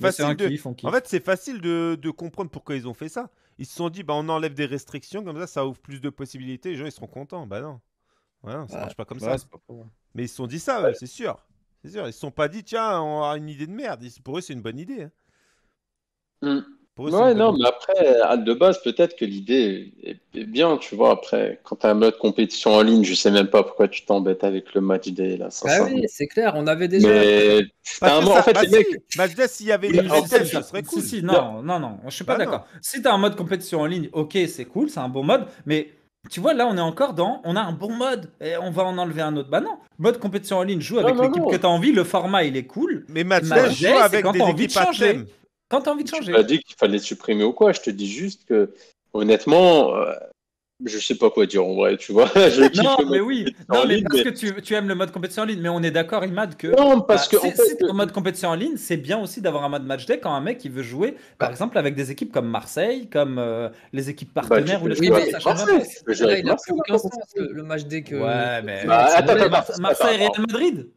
facile. De... en fait, c'est facile de... comprendre pourquoi ils ont fait ça. Ils se sont dit, bah, on enlève des restrictions, comme ça, ça ouvre plus de possibilités. Les gens, ils seront contents. Bah non. Ouais, ça bah, marche pas comme bah ça. Mais ils se sont dit ça, c'est sûr ils ne se sont pas dit, tiens, on a une idée de merde. Pour eux, c'est une bonne idée. Hein. Mm. ouais, non, mais après, de base, peut-être que l'idée est bien, tu vois. Après, quand tu as un mode compétition en ligne, je sais même pas pourquoi tu t'embêtes avec le match day. Là, bah oui, c'est clair, on avait déjà. Mais... en fait, bah les s'il y avait une ça serait cool. Si, non, non, non, je suis pas bah d'accord. Si tu as un mode compétition en ligne, ok, c'est cool, c'est un bon mode, mais tu vois, là, on est encore dans. On a un bon mode et on va en enlever un autre. Bah non, mode compétition en ligne, joue avec l'équipe que tu as envie, le format il est cool. Mais maintenant, joue avec quand des envie de changer. Quand tu envie de changer. Tu pas dit qu'il fallait supprimer ou quoi, je te dis juste que, honnêtement, euh, je sais pas quoi dire en vrai, tu vois. non, mais oui, non, mais parce que tu, aimes le mode compétition en ligne, mais on est d'accord, Imad, que. Non, bah, parce que. En mode compétition en ligne, c'est bien aussi d'avoir un mode match day quand un mec il veut jouer, par bah. exemple, avec des équipes comme Marseille, comme euh, les équipes bah, partenaires ou les Le match day que. Ouais, mais. Marseille, Madrid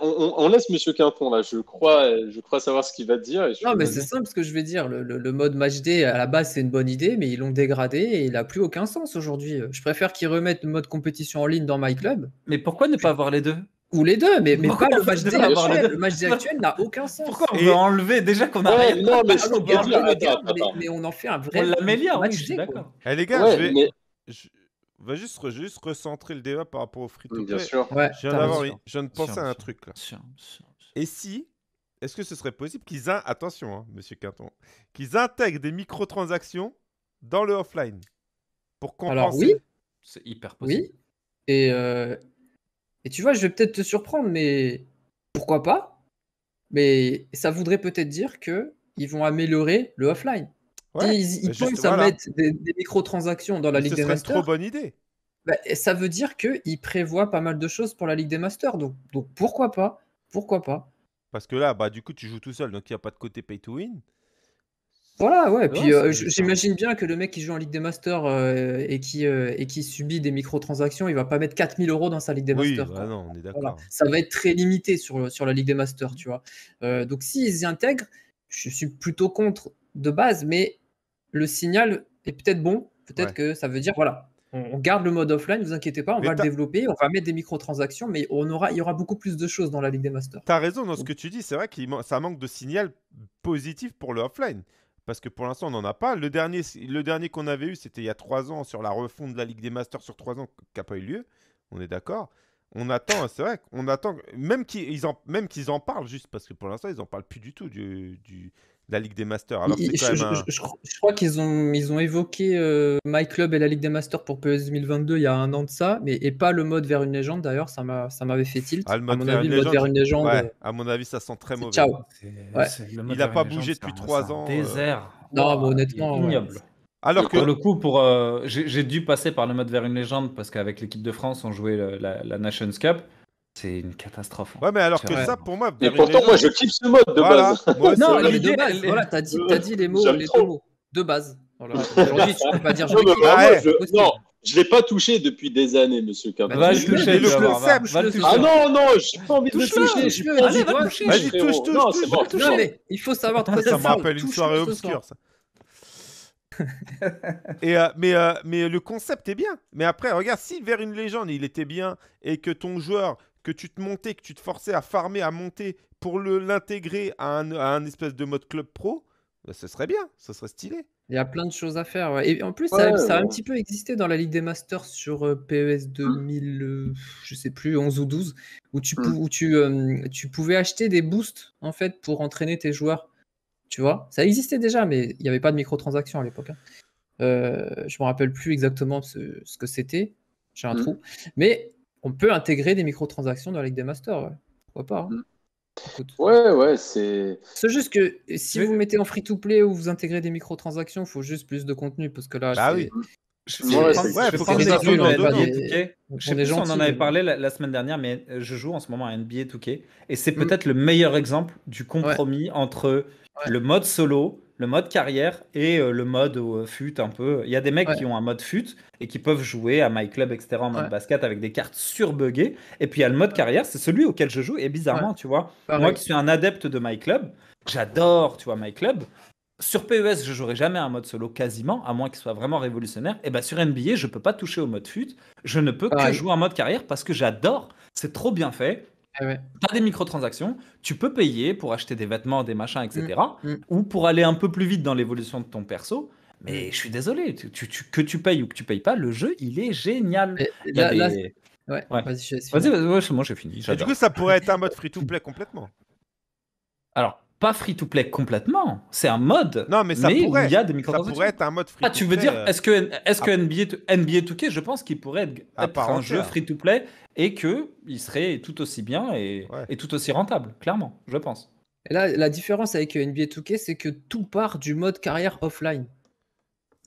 on, laisse Monsieur Quinton là, je crois, je crois savoir ce qu'il va dire. non, mais c'est simple ce que je vais dire. Le, mode match D à la base c'est une bonne idée, mais ils l'ont dégradé et il n'a plus aucun sens aujourd'hui. Je préfère qu'ils remettent le mode compétition en ligne dans My Club. Mais pourquoi ne pas avoir les deux ou les deux, mais, pas le match D actuel. Le match actuel n'a aucun sens. Pourquoi on veut enlever déjà qu'on a mais, on en fait un vrai. On l'améliore, oui, Eh, les gars, je vais va juste, juste recentrer le débat par rapport au free to Bien sûr. je, viens de penser à un truc là. Et si, est-ce que ce serait possible qu'ils attention, hein, Monsieur Quinton, qu'ils intègrent des microtransactions dans le offline pour compenser Alors oui, c'est hyper possible. Et euh, et tu vois, je vais peut-être te surprendre, mais pourquoi pas Mais ça voudrait peut-être dire que ils vont améliorer le offline ils, ils pensent mettre des, microtransactions dans la Ligue des Masters. Ce serait trop bonne idée. Bah, ça veut dire qu'ils prévoient pas mal de choses pour la Ligue des Masters. Donc, donc pourquoi pas Pourquoi pas Parce que là, bah, du coup, tu joues tout seul, donc il n'y a pas de côté pay to win. Voilà, ouais. Et puis euh, j'imagine bien que le mec qui joue en Ligue des Masters euh, et, qui, euh, et qui subit des microtransactions, il va pas mettre 4000 euros dans sa Ligue des Masters. Bah oui, non, on est d'accord. Ça va être très limité sur, sur la Ligue des Masters, tu vois. donc s'ils y intègrent, je suis plutôt contre de base, mais le signal est peut-être bon, peut-être que ça veut dire voilà, on, garde le mode offline, ne vous inquiétez pas, on va le développer, on va mettre des microtransactions, mais on aura, il y aura beaucoup plus de choses dans la Ligue des Masters. as raison dans ce que tu dis, c'est vrai que ça manque de signal positif pour le offline. Parce que pour l'instant, on n'en a pas. Le dernier, le dernier qu'on avait eu, c'était il y a trois ans sur la refonte de la Ligue des Masters sur trois ans qui n'a pas eu lieu. On est d'accord. On attend, c'est vrai, on attend, même qu'ils en, en parlent juste, parce que pour l'instant, ils n'en parlent plus du tout du, la Ligue des Masters. Alors, je, crois qu'ils ont, ils ont évoqué euh, My Club et la Ligue des Masters pour ps 2022 il y a un an de ça, mais et pas le mode vers une légende d'ailleurs, ça, m'a, ça m'avait fait tilt. Ah, à mon avis, le mode vers une légende. Euh, à mon avis, ça sent très mauvais. Il n'a pas bougé depuis trois ans. Désert. Euh. Non, mais honnêtement. Ignoble. Alors que... le coup, pour, euh, j'ai, dû passer par le mode vers une légende parce qu'avec l'équipe de France, on jouait la, la Nations Cup. C'est une catastrophe. Hein. Ouais, mais alors que ça, pour moi. Mais pourtant, moi, je kiffe ce mode de voilà. Moi, non, l'idée, voilà, t'as dit, as dit les mots, les deux mots de base. Voilà. Aujourd'hui, tu peux pas dire je non, je... ne l'ai pas touché depuis des années, monsieur Cabot. Bah, je toucher, le concept. Ah non, non, j'ai pas envie de le toucher. Je pas Allez, va toucher. Vas-y, touche, touche. Non, c'est bon. mais il faut savoir de quoi ça me rappelle une soirée obscure, ça. et euh, mais, euh, mais le concept est bien. Mais après, regarde, si vers une légende il était bien et que ton joueur que tu te montais, que tu te forçais à farmer, à monter pour l'intégrer à un, espèce de mode club pro, bah, ce serait bien, ce serait stylé. Il y a plein de choses à faire. Et en plus, ça, a, un petit peu existé dans la Ligue des Masters sur euh, PES 2000, hein euh, je sais plus, 11 ou 12, où, tu, hein tu, euh, tu, pouvais acheter des boosts en fait pour entraîner tes joueurs. Tu vois, ça existait déjà, mais il n'y avait pas de microtransactions à l'époque. Je hein. je me rappelle plus exactement ce, que c'était. J'ai un trou. Mais on peut intégrer des microtransactions dans la Ligue des Masters. Pourquoi pas hein. mm. Ouais, ouais, c'est. C'est juste que si vous mettez en free-to-play ou vous intégrez des microtransactions, il faut juste plus de contenu parce que là. Ah oui. Je, ouais, on en avait parlé la, semaine dernière, mais je joue en ce moment à NBA 2K et c'est mm. peut-être le meilleur exemple du compromis entre le mode solo le mode carrière et euh, le mode euh, fut un peu. Il y a des mecs qui ont un mode fut et qui peuvent jouer à My Club, etc. en mode basket avec des cartes surbuggées. Et puis il y a le mode carrière, c'est celui auquel je joue. Et bizarrement, tu vois, bah moi qui suis un adepte de My Club, j'adore, tu vois, My Club. Sur PES, je jouerai jamais un mode solo quasiment, à moins qu'il soit vraiment révolutionnaire. Et bien, bah, sur NBA, je ne peux pas toucher au mode fut. Je ne peux que jouer en mode carrière parce que j'adore. C'est trop bien fait. Eh Tu as des microtransactions, tu peux payer pour acheter des vêtements, des machins, etc. Mm, mm. Ou pour aller un peu plus vite dans l'évolution de ton perso. Mais je suis désolé, que tu payes ou que tu payes pas, le jeu, il est génial. ouais, vas-y, vas-y, moi j'ai fini. du coup, ça pourrait être un mode free-to-play complètement. Alors, pas free to play complètement. C'est un mode. Non, mais ça Il y a des ça être un mode free. Ah, tu veux dire euh, Est-ce que que NBA 2K, je pense qu'il pourrait être, un jeu free to play et que il serait tout aussi bien et, tout aussi rentable, clairement, je pense. Et là, la différence avec NBA 2K, c'est que tout part du mode carrière offline.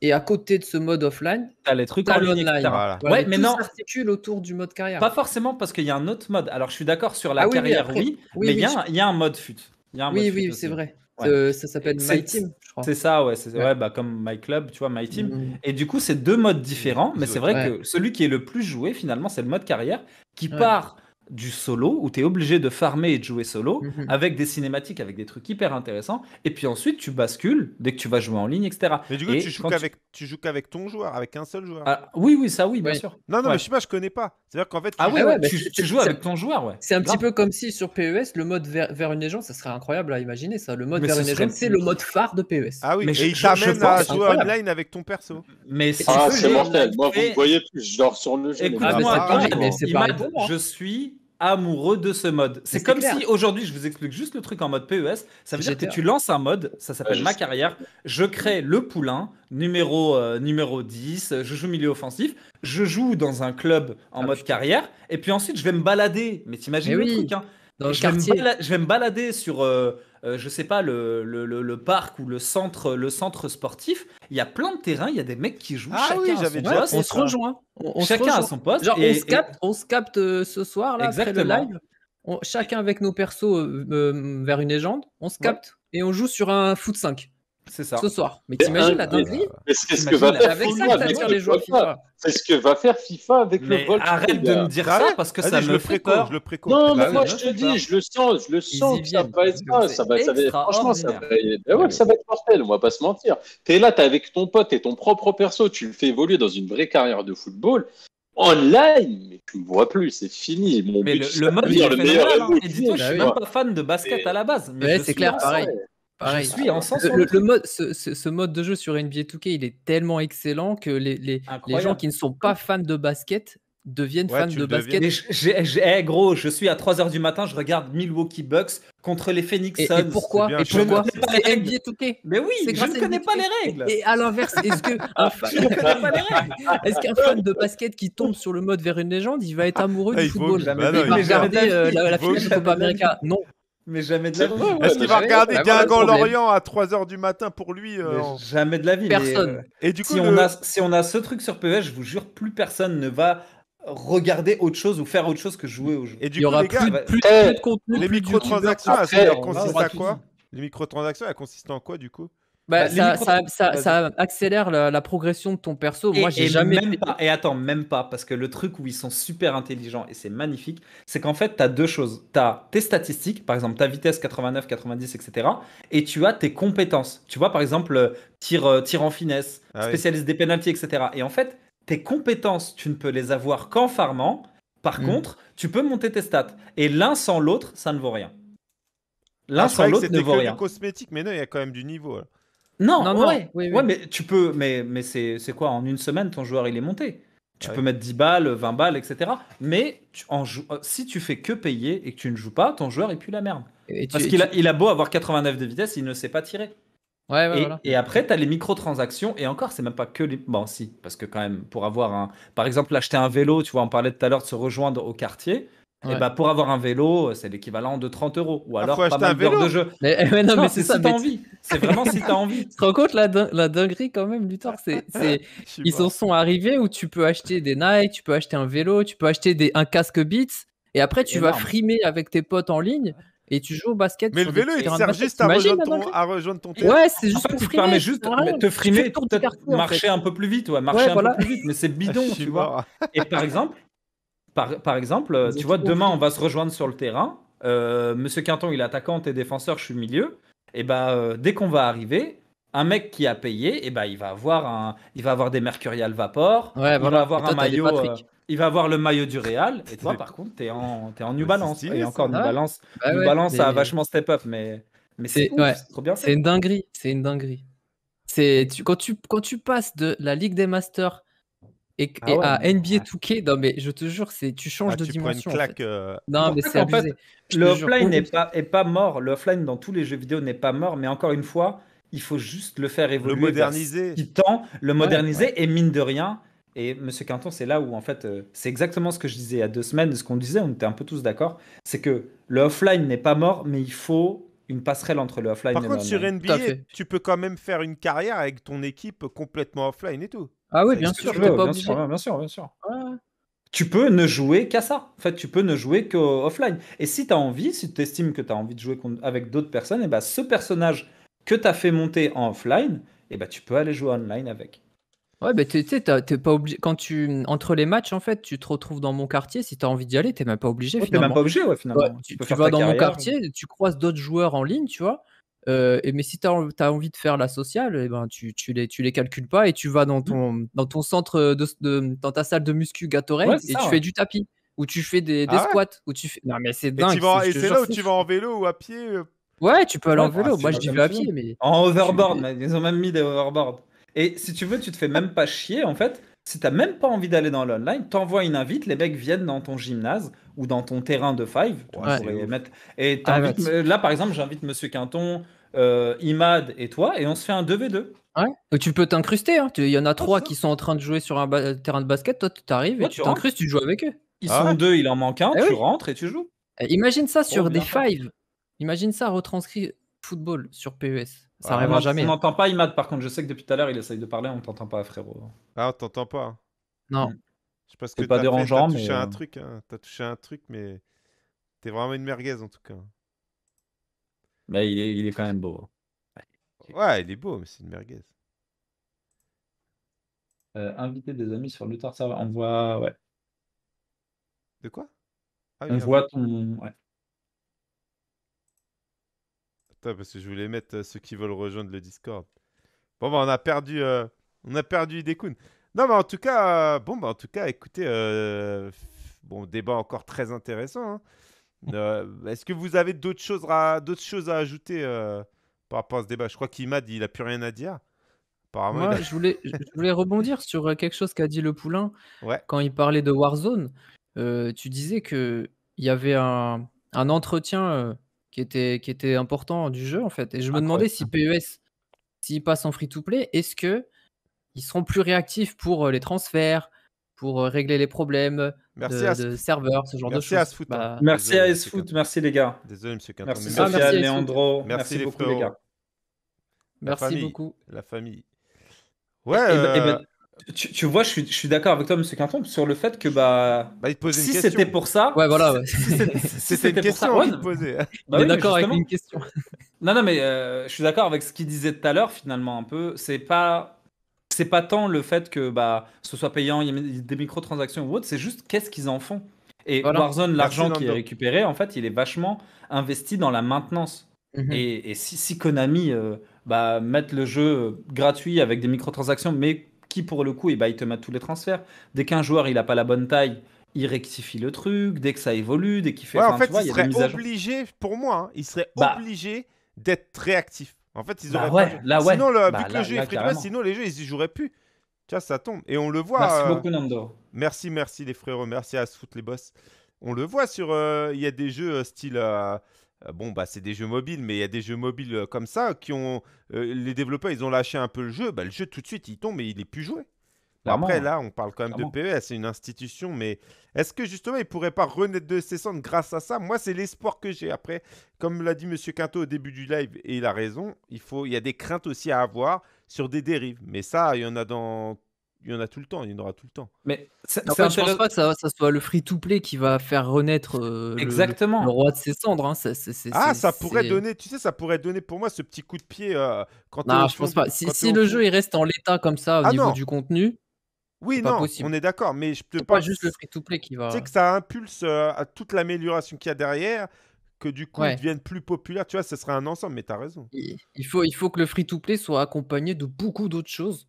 Et à côté de ce mode offline, les trucs en ligne, online. ouais, mais, s'articule autour du mode carrière. Pas forcément parce qu'il y a un autre mode. Alors je suis d'accord sur la ah carrière, oui, mais il y a un mode fut oui, oui, c'est vrai. ça s'appelle My Team, je crois. C'est ça, ouais. C'est, ouais. bah, comme My Club, tu vois, My Team. Mm. Et du coup, c'est deux modes différents, mais c'est vrai que celui qui est le plus joué, finalement, c'est le mode carrière, qui part du solo où tu es obligé de farmer et de jouer solo mhm. avec des cinématiques, avec des trucs hyper intéressants. Et puis ensuite, tu bascules dès que tu vas jouer en ligne, etc. Mais du coup, tu, joues qu'avec, tu... joues qu'avec ton joueur, avec un seul joueur. Ah, oui, oui, ça, oui, bien sûr. Non, non, mais je sais pas, je connais pas. C'est-à-dire qu'en fait, tu joues, tu, joues avec ton joueur. Ouais. C'est un petit peu comme si sur PES, le mode vers, une légende, ça serait incroyable à imaginer ça. Le mode vers une légende, c'est le mode phare de PES. Ah oui, mais et il t'amène à jouer online avec ton perso. Mais ah, c'est mortel. Moi, vous voyez plus, je dors sur le jeu. Je suis amoureux de ce mode. C'est comme si aujourd'hui, je vous explique juste le truc en mode PES. Ça veut dire que tu lances un mode, ça s'appelle Ma carrière. Je crée le poulain, numéro, euh, numéro 10, je joue milieu offensif, je joue dans un club en ah, mode carrière, et puis ensuite je vais me balader. Mais t'imagines le truc, hein. dans je, le vais je, vais me balader sur. Euh, euh, je sais pas, le, parc ou le centre, le centre sportif, il y a plein de terrains, il y a des mecs qui jouent ah chacun oui, On se rejoint. On, chacun à son poste. on se capte, on se ce soir, là, le live. chacun avec nos persos euh, euh, vers une légende. On se capte et on joue sur un foot 5. C'est ça. Ce soir. Mais t'imagines la dinguerie C'est ce que va faire FIFA. C'est ce que va faire FIFA avec le Volkswagen Arrête de me dire ça parce que ça me le Non, bah, mais moi je te dis, je le sens, je le sens ça va être ça. franchement, ça va, être mortel. On va pas se mentir. T'es là, t'es avec ton pote, et ton propre perso. Tu le fais évoluer dans une vraie carrière de football. Online, mais tu me vois plus, c'est fini. Mon mais le, mode, le meilleur. Hein. Et dis-toi, je suis bah même pas fan de basket à la base. Mais c'est clair, pareil. Je suis en sens le, mode, ce, mode de jeu sur NBA 2K, il est tellement excellent que les, gens qui ne sont pas fans de basket deviennent fans de basket. hé eh, gros, je suis à 3h du matin, je regarde Milwaukee Bucks contre les Phoenix Suns. Et, pourquoi, pourquoi C'est NBA 2K. Mais oui, ah, je ne connais pas les règles. Et à l'inverse, est-ce qu'un fan... de basket qui tombe sur le mode vers une légende, il va être amoureux ah, du football bah Il va regarder euh, la, finale du Copa América. Non, mais jamais de la vie. Est-ce qu'il va regarder ah, Guingamp-Lorient à 3h du matin pour lui euh, Jamais de la vie. Personne. Euh, et du coup, si, on a, si on a ce truc sur PES, je vous jure, plus personne ne va regarder autre chose ou faire autre chose que jouer au jeu. Et du Il y aura plus, plus, eh, de contenu. Les microtransactions, elles consistent à quoi Les microtransactions, elles consistent en quoi du coup bah, bah ça, accélère la, progression de ton perso. Et, Moi, j'ai jamais. et attends, même pas, parce que le truc où ils sont super intelligents et c'est magnifique, c'est qu'en fait, tu as deux choses. Tu as tes statistiques, par exemple, ta vitesse 89, 90, etc. Et tu as tes compétences. Tu vois, par exemple, euh, tir, euh, tir en finesse, ah spécialiste des pénalties, etc. Et en fait, tes compétences, tu ne peux les avoir qu'en farmant. Par hmm. contre, tu peux monter tes stats. Et l'un sans l'autre, ça ne vaut rien. Ah, l'un sans l'autre ne vaut rien. c'est cosmétique, mais non, il y a quand même du niveau. Là. Hein. Non, mais tu peux, mais, mais c'est, quoi En une semaine, ton joueur il est monté. Tu ah peux mettre 10 balles, 20 balles, etc. Mais euh, si tu fais que payer et que tu ne joues pas, ton joueur il pue la merde. Parce qu'il a, il a beau avoir 89 de vitesse, il ne sait pas tirer. Ouais, et, après, tu as les microtransactions, et encore, c'est même pas que les. Bon, si, parce que quand même, pour avoir un. Par exemple, acheter un vélo, tu vois, on parlait tout à l'heure de se rejoindre au quartier. Et bah, pour avoir un vélo, euh, c'est l'équivalent de 30 euros. Ou ah, alors, ah, pas vélo de jeu. Mais, eh, non, mais c'est Si t'as envie. C'est vraiment si t'as envie. Tu te rends compte la, dinguerie quand même, Luthor Ils en sont arrivés où tu peux acheter des Nike, tu peux acheter un vélo, tu peux acheter un casque Beats. Et après, tu vas frimer avec tes potes en ligne et tu joues au basket. Mais le vélo, il sert juste à rejoindre, ton, à Ouais, c'est juste pour frimer. juste ah te frimer, et marcher un peu plus vite, ouais, marcher un peu plus vite, mais c'est bidon, tu vois. Et par exemple, par, exemple, euh, tu vois, demain, on va se rejoindre sur le terrain. Euh, Monsieur Quinton, il est attaquant, t'es défenseur, je suis milieu. Et eh bah, ben, euh, dès qu'on va arriver, un mec qui a payé, et eh bah, ben, il va avoir un, il va avoir des Mercurial Vapor, il va avoir un maillot, il va avoir le maillot du Real. Et toi, par contre, t'es en, es en New Balance. et encore New ah. Balance, bah New Balance a vachement step up, mais, mais c'est trop bien. C'est une dinguerie, c'est une dinguerie. C'est quand tu quand tu passes de la Ligue des Masters et, ah à NBA 2K, non mais je te jure, c'est tu changes ah, de dimension. une claque, euh, Non mais c'est abusé. le offline n'est pas, est pas mort. Le offline dans tous les jeux vidéo n'est pas mort, mais encore une fois, il faut juste le faire évoluer. Le moderniser. le moderniser est et mine de rien. Et Monsieur Quinton, c'est là où en fait, euh, c'est exactement ce que je disais il y a deux semaines, ce qu'on disait, on était un peu tous d'accord, c'est que le offline n'est pas mort, mais il faut une passerelle entre le offline Par et le contre, sur NBA, tu peux quand même faire une carrière avec ton équipe complètement offline et tout. Ah oui, bien sûr, bien, sûr, bien sûr, Tu peux ne jouer qu'à ça. En fait, tu peux ne jouer qu'offline offline. Et si tu as envie, si tu estimes que tu as envie de jouer avec d'autres personnes, et eh ben ce personnage que tu as fait monter en offline, et eh ben tu peux aller jouer online avec. Ouais, mais bah, tu sais, pas obligé. Quand tu. Entre les matchs, en fait, tu te retrouves dans mon quartier. Si tu as envie d'y aller, t'es même pas obligé. même pas obligé, ouais, finalement. tu, vas dans mon quartier, tu croises d'autres joueurs en ligne, tu vois. Euh, et mais si tu as, envie de faire la sociale, eh ben tu, tu, les, tu les calcules pas et tu vas dans ton, mmh. dans ton centre, de, dans ta salle de muscu Gatorade et tu fais du tapis ou tu fais des, ah squats. Ou tu fais... Non, mais c'est dingue. Et, c'est là où tu vas en vélo ou à pied euh? Ouais, tu peux aller en vélo. Ah, Moi, je dis à pied. Mais... En hoverboard ils ont même mis des overboards. Et si tu veux, tu te fais même pas chier, en fait. Si t'as même pas envie d'aller dans l'online, t'envoies une invite, les mecs viennent dans ton gymnase ou dans ton terrain de five. Et ah, là, par exemple, j'invite Monsieur Quinton, euh, Imad et toi, et on se fait un 2v2. Ouais. tu peux t'incruster. Hein. Il y en a trois qui sont en train de jouer sur un terrain de basket. Toi, tu t'arrives et tu t'incrustes, tu joues avec eux. Ils ah sont deux, il en manque un, eh tu rentres et tu joues. Eh, imagine ça oh, sur des five. Imagine ça retranscrit football sur PES. Ça ah, on n'entend pas Imad, par contre. Je sais que depuis tout à l'heure, il essaye de parler, on t'entend pas, frérot. Ah, on t'entend pas hein. Non. Mm. Je sais pas ce que pas dérangeant, touché un euh, truc, hein. T'as touché un truc, mais t'es vraiment une merguez, en tout cas. Mais bah, il est, quand même beau. Ouais, il est beau, mais c'est une merguez. Euh, inviter des amis sur le Server On voit, ouais. De quoi ah On voit ton... Ouais parce que je voulais mettre euh, ceux qui veulent rejoindre le Discord. Bon, bah, on a perdu, euh, on a perdu Idekun. Non, mais en tout cas, euh, bon, bah, en tout cas, écoutez, bon, débat encore très intéressant. Hein. Est-ce que vous avez d'autres choses, à, d'autres choses à ajouter par rapport à ce débat Je crois qu'Imad, il a plus rien à dire. Moi, je, voulais, je voulais rebondir sur quelque chose qu'a dit le Poulain ouais. quand il parlait de Warzone. tu disais que il y avait un, un entretien qui était, qui était important du jeu en fait. Et je me demandais si PES, s'il passe en free-to-play, est-ce que ils seront plus réactifs pour euh, les transferts, pour euh, régler les problèmes de, serveurs, ce genre de choses. Hein. Bah, merci à s merci les gars. Désolé, monsieur Quinton. Merci, à Leandro, merci, beaucoup les gars. merci beaucoup. La famille. Ouais. Euh, tu, tu, vois, je suis, je suis d'accord avec toi, Monsieur Quinton, sur le fait que bah, bah si c'était pour ça, ouais voilà, c'était une question pour ça, ouais, bah d'accord avec une question. non non mais euh, je suis d'accord avec ce qu'il disait tout à l'heure finalement un peu. C'est pas c'est pas tant le fait que bah ce soit payant, il y a des microtransactions ou autre, c'est juste qu'est-ce qu'ils en font. Et Warzone, l'argent qui est récupéré, en fait, il est vachement investi dans la maintenance. Mhm. et, et, si, Konami euh, bah, met le jeu euh, gratuit avec des microtransactions, mais qui pour le coup, et bah il te met tous les transferts. Dès qu'un joueur il a pas la bonne taille, il rectifie le truc. Dès que ça évolue, dès qu'il fait. en fait, vois, il, serait obligé, pour moi, hein, il serait bah. obligé d'être réactif. En fait, ils bah auraient là, ouais. Sinon, vu bah que le jeu sinon les jeux, ils y joueraient plus. Tu vois, ça tombe. Et on le voit. Merci euh, Merci, les frères. Merci à Sfoot, les boss. On le voit sur. Euh, il y a des jeux euh, style. Euh, bon, bah, c'est des jeux mobiles, mais il y a des jeux mobiles euh, comme ça qui ont. Euh, les développeurs, ils ont lâché un peu le jeu. Bah, le jeu, tout de suite, il tombe et il n'est plus joué. Après, hein. là, on parle quand même de PES, c'est une institution, mais est-ce que justement, il pourrait pas renaître de ses cendres grâce à ça Moi, c'est l'espoir que j'ai. Après, comme l'a dit Monsieur Quinto au début du live, et il a raison, il, faut, il y a des craintes aussi à avoir sur des dérives. Mais ça, il y en a dans il y en a tout le temps, il y en aura tout le temps. Mais ça, ne pense pas que ça, soit le free-to-play qui va faire renaître euh, Le, roi de ses cendres. Hein. ah, ça pourrait donner, tu sais, ça pourrait donner pour moi ce petit coup de pied euh, quand. Non, je pense pas. Si, le jeu il reste en l'état comme ça au ah, niveau du contenu. Oui, non, on est d'accord, mais je peux pas. juste le free-to-play qui va. Tu sais que ça impulse euh, à toute l'amélioration qu'il y a derrière que du coup il ils deviennent plus populaire. Tu vois, ce serait un ensemble, mais tu as raison. Il faut, il faut que le free-to-play soit accompagné de beaucoup d'autres choses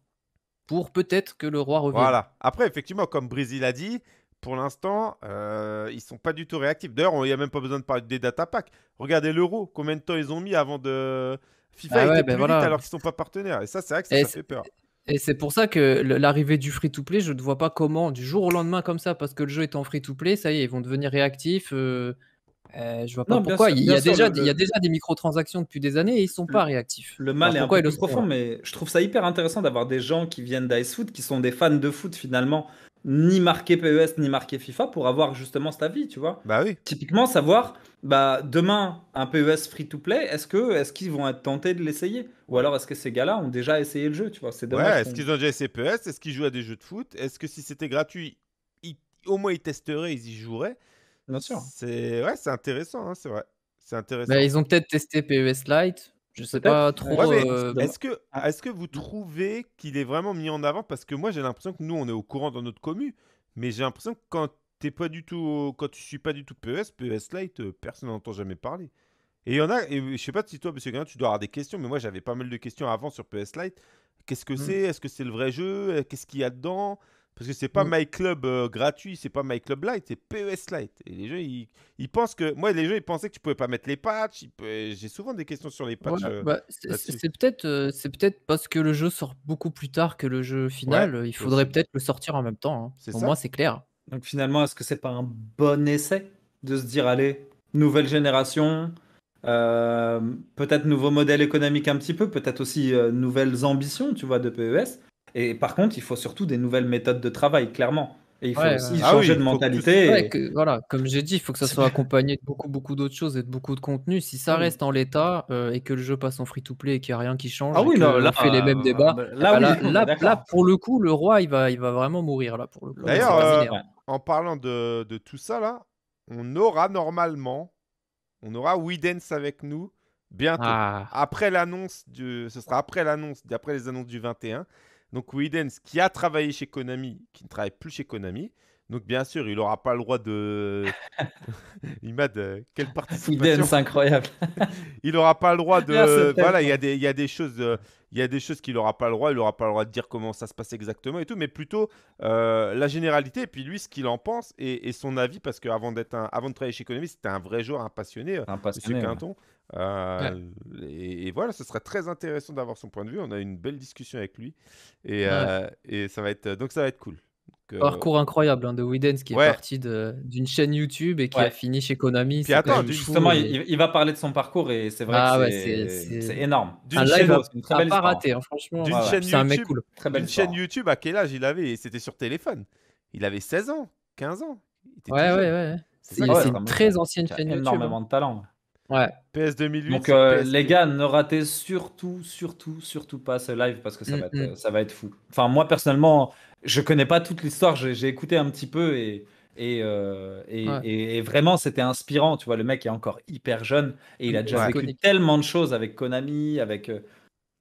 pour peut-être que le roi revienne. Voilà. Après, effectivement, comme Brésil a dit, pour l'instant, euh, ils sont pas du tout réactifs. D'ailleurs, il n'y a même pas besoin de parler des data packs. Regardez l'euro, combien de temps ils ont mis avant de. FIFA ah était ben alors qu'ils sont pas partenaires. Et ça, c'est vrai que ça, fait peur. Et c'est pour ça que l'arrivée du free-to-play, je ne vois pas comment, du jour au lendemain comme ça, parce que le jeu est en free-to-play, ça y est, ils vont devenir réactifs. Euh, euh, je vois pas pourquoi. il, y a déjà, il y a déjà des microtransactions depuis des années et ils sont pas mm. réactifs. Le mal est un peu profond, mais je trouve ça hyper intéressant d'avoir des gens qui viennent d'Icefoot, Foot, qui sont des fans de foot finalement, ni marqué PES, ni marqué FIFA, pour avoir justement cette avis, tu vois. Bah oui. Typiquement, savoir, bah demain, un PES free-to-play, est-ce que est-ce qu'ils vont être tentés de l'essayer Ou alors est-ce que ces gars-là ont déjà essayé le jeu, tu vois C'est ouais, est-ce qu'ils ont déjà essayé PES Est-ce qu'ils jouent à des jeux de foot Est-ce que si c'était gratuit, au moins ils testeraient, ils y joueraient Bien sûr. C'est ouais, c'est intéressant, hein, c'est vrai. C'est intéressant. Bah, ils ont peut-être testé PES Lite. Je sais pas trop. Euh, est-ce que, est que vous trouvez qu'il est vraiment mis en avant Parce que moi, j'ai l'impression que nous, on est au courant dans notre commu, mais j'ai l'impression que quand tu pas du tout, quand tu suis pas du tout PES, PES Lite, euh, personne n'entend jamais parler. Et il y en a, et je sais pas si toi, Monsieur Gagnon, tu dois avoir des questions, mais moi j'avais pas mal de questions avant sur PES Lite. Qu'est-ce que hmm. c'est Est-ce que c'est le vrai jeu euh, Qu'est-ce qu'il y a dedans parce que c'est pas mm. My Club euh, gratuit, c'est pas My Club Lite, c'est PES Lite. Et les gens, ils, pensent que. Moi, les jeux, ils pensaient que tu pouvais pas mettre les patchs. J'ai souvent des questions sur les patchs. Euh, bah, euh, c'est peut-être parce que le jeu sort beaucoup plus tard que le jeu final. Il faudrait peut-être le sortir en même temps. Hein. Pour moi, c'est clair. Donc finalement, est-ce que c'est pas un bon essai de se dire, allez, nouvelle génération, peut-être nouveau modèle économique un petit peu, peut-être aussi nouvelles ambitions, tu vois, de PES et par contre, il faut surtout des nouvelles méthodes de travail, clairement. Et il faut aussi ah changer de mentalité. voilà, comme j'ai dit, il faut que ça soit accompagné de beaucoup, beaucoup d'autres choses et de beaucoup de contenu. Si ça ah reste en l'état euh, et que le jeu passe en free-to-play et qu'il n'y a rien qui change, ah oui, on fait les mêmes euh, débats. Bah, là, pour le coup, le roi, il va, il va vraiment mourir. là pour le D'ailleurs, en parlant de, tout ça, là, on aura normalement, on aura Widens avec nous bientôt. Après l'annonce, du... ce sera après l'annonce, d'après les annonces du 21. Donc Widens, qui a travaillé chez Konami, qui ne travaille plus chez Konami, donc bien sûr, il n'aura pas le droit de. m'a de euh, quelle participation c'est incroyable. il n'aura pas le droit de. voilà, il y a des, y des choses, euh, il y a des choses qu'il n'aura pas le droit. Il n'aura pas le droit de dire comment ça se passe exactement et tout, mais plutôt euh, la généralité et puis lui ce qu'il en pense et, son avis parce qu'avant d'être avant de travailler chez Konami, c'était un vrai joueur, un passionné, un passionné, Quinton. Euh, et, voilà, ce serait très intéressant d'avoir son point de vue. On a une belle discussion avec lui et, euh, et ça va être donc ça va être cool. Parcours incroyable hein, de Widens qui est parti d'une chaîne YouTube et qui a fini chez Konami. justement, il, va parler de son parcours et c'est vrai ah que c'est énorme. Un live, une très belle pas raté, hein, franchement. c'est un mec cool. Très belle chaîne YouTube, à quel âge il avait C'était sur téléphone. Il avait 16 ans, 15 ans. ouais, ouais, ouais, C'est ah une très ancienne chaîne YouTube. Hein. énormément de talent. Ouais. PS 2008. Donc euh, les gars, ne ratez surtout, surtout, surtout pas ce live parce que ça, mm, va, être, mm. ça va être fou. Enfin, moi personnellement, je connais pas toute l'histoire, j'ai écouté un petit peu et, euh, et, et, vraiment, c'était inspirant. Tu vois, le mec est encore hyper jeune et il a mm, déjà vécu tellement de choses avec Konami, avec. Euh,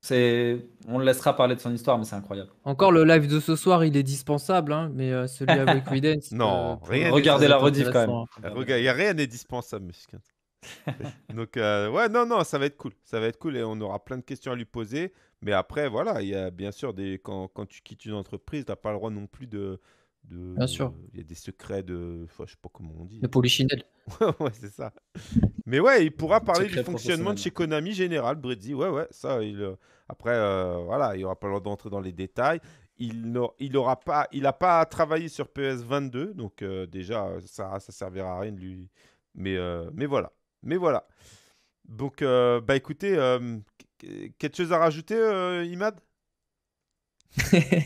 c'est, on le laissera parler de son histoire, mais c'est incroyable. Encore le live de ce soir, il est dispensable, hein, mais celui avec Widens. non, Regardez la rediff quand même. Il n'y a rien d'indispensable, dispensable, Donc, euh, ouais, non, non, ça va être cool. Ça va être cool et on aura plein de questions à lui poser. Mais après, voilà, il y a bien sûr des. Quand, quand tu quittes une entreprise, tu n'as pas le droit non plus de. de... Bien sûr. Il y a des secrets de. je sais pas comment on dit. De polichinelle. ouais, c'est ça. Mais ouais, il pourra parler du fonctionnement de chez Konami Général, Brady. Ouais, ouais, ça. Il... Euh, après, euh, voilà, il aura pas le droit d'entrer dans les détails. Il n'a pas, il n'a pas travaillé sur PS22, donc déjà, ça ne servira à rien de lui. Mais, mais voilà, mais voilà. Donc, euh, bah écoutez, euh, quelque chose à rajouter, euh, Imad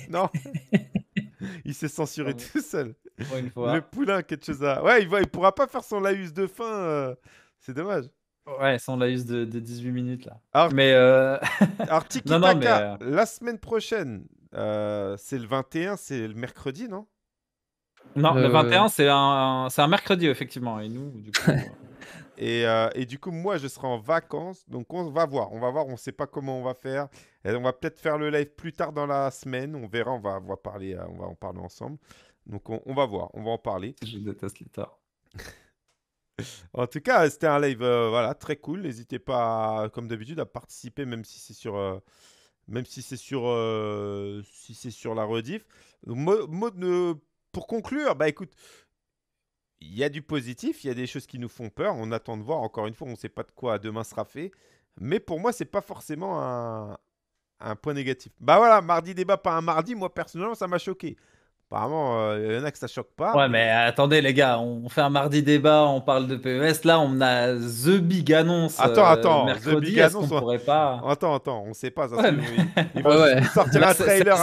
Non Il s'est censuré tout seul. une fois. Le poulain, quelque chose à. Ouais, il, va, il pourra pas faire son laïus de fin. C'est dommage. Ouais, son laïus de, 18 minutes là. Alors, mais. article. Article non, non, mais la semaine prochaine, c'est le 21, c'est le mercredi, non non, le, 21, c'est un, un mercredi, effectivement. Et nous, du coup. Euh, et, du coup, moi, je serai en vacances. Donc, on va voir. On va voir. On ne sait pas comment on va faire. on va peut-être faire le live plus tard dans la semaine. On verra. On va, parler, euh, on va en parler ensemble. Donc, on, va voir. On va en parler. Je déteste les tards. en tout cas, c'était un live euh, voilà, très cool. N'hésitez pas, comme d'habitude, à participer, même si c'est sur. même si c'est sur, si c'est sur la rediff. pour conclure, bah écoute, il y a du positif, il y a des choses qui nous font peur. On attend de voir. Encore une fois, on ne sait pas de quoi demain sera fait. Mais pour moi, c'est pas forcément un, point négatif. Bah voilà, mardi débat, pas un mardi. Moi, personnellement, ça m'a choqué. Apparemment, euh, il y en a que ça choque pas. Ouais, mais attendez, les gars, on fait un mardi débat, on parle de PES. Là, on a The Big Annonce. Attends, euh, attends, mercredi, The On pourrait pas... Attends, attends, on ne sait pas. il, sortir un trailer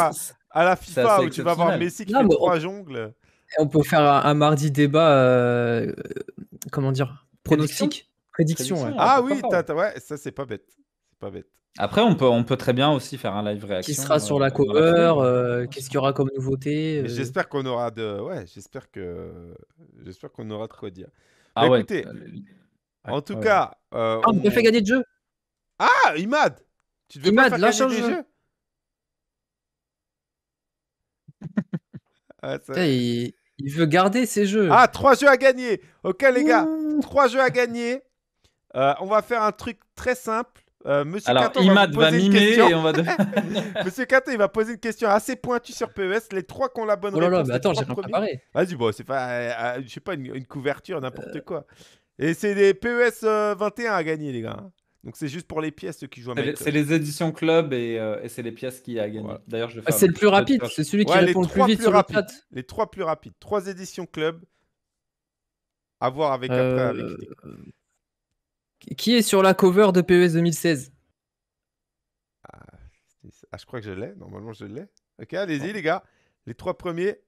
à, la FIFA où tu vas voir Messi qui fait trois jongles. On peut faire un, mardi débat, euh, comment dire, pronostic, prédiction. Ah, ah oui, ça c'est pas bête, c'est pas bête. Après, on peut, on peut très bien aussi faire un live réaction. Qui sera euh, sur la cover euh, Qu'est-ce qu'il y aura comme nouveauté J'espère qu'on aura de, ouais, j'espère que, j'espère qu'on aura de quoi dire. Ah bah, ouais. Écoutez, en tout cas, ah, on, me fait gagner de jeu. Ah, Imad, tu devais Imad, pas faire gagner jeu. Ah, il... veut garder ses jeux. Ah, trois jeux à gagner. Ok, les gars, trois jeux à gagner. Euh, on va faire un truc très simple. Euh, Monsieur Alors, Imad va, mimer va. Monsieur Kato, il va poser une question assez pointue sur PES. Les trois qu'on la bonne oh là Là, mais attends, j'ai rien préparé. Vas-y, bon, c'est pas, euh, je pas, une, une couverture, n'importe quoi. Et c'est des PES 21 à gagner, les gars. Donc c'est juste pour les pièces qui jouent à C'est les éditions club euh, et, c'est les pièces qui a gagné. D'ailleurs, je ah, C'est le plus rapide, c'est celui qui répond le plus vite sur rapide. Les trois plus rapides, trois éditions club. À voir avec après euh, avec Qui est sur la cover de PES e ah, 2016 ah, je crois que je l'ai. Normalement, je l'ai. Ok, allez-y, les gars. Les trois premiers.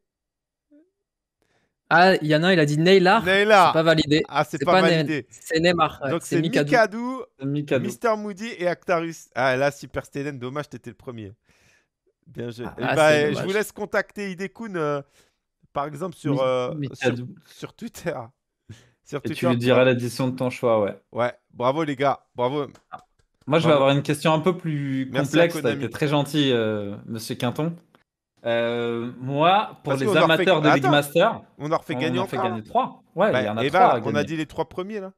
Ah, il y en a un, il a dit Neymar. C'est pas validé. Ah, c'est pas, validé. C'est Neymar. Donc c'est Mikadou, Mister Moody et Actarus. Ah, là, Super Steden, dommage, t'étais le premier. Bien joué. Ah, eh ah, bah, je vous laisse contacter Idekun, euh, par exemple, sur, euh, sur, Twitter. Et tu lui diras l'addition de ton choix, ouais. Ouais, bravo les gars, bravo. Moi, je vais avoir une question un peu plus complexe. été très gentil, M. Euh, monsieur Quinton. Euh, moi, pour les amateurs de League Master, on en refait gagner, on fait gagner 3. Ouais, il y en a bah, et On a dit les 3 premiers là.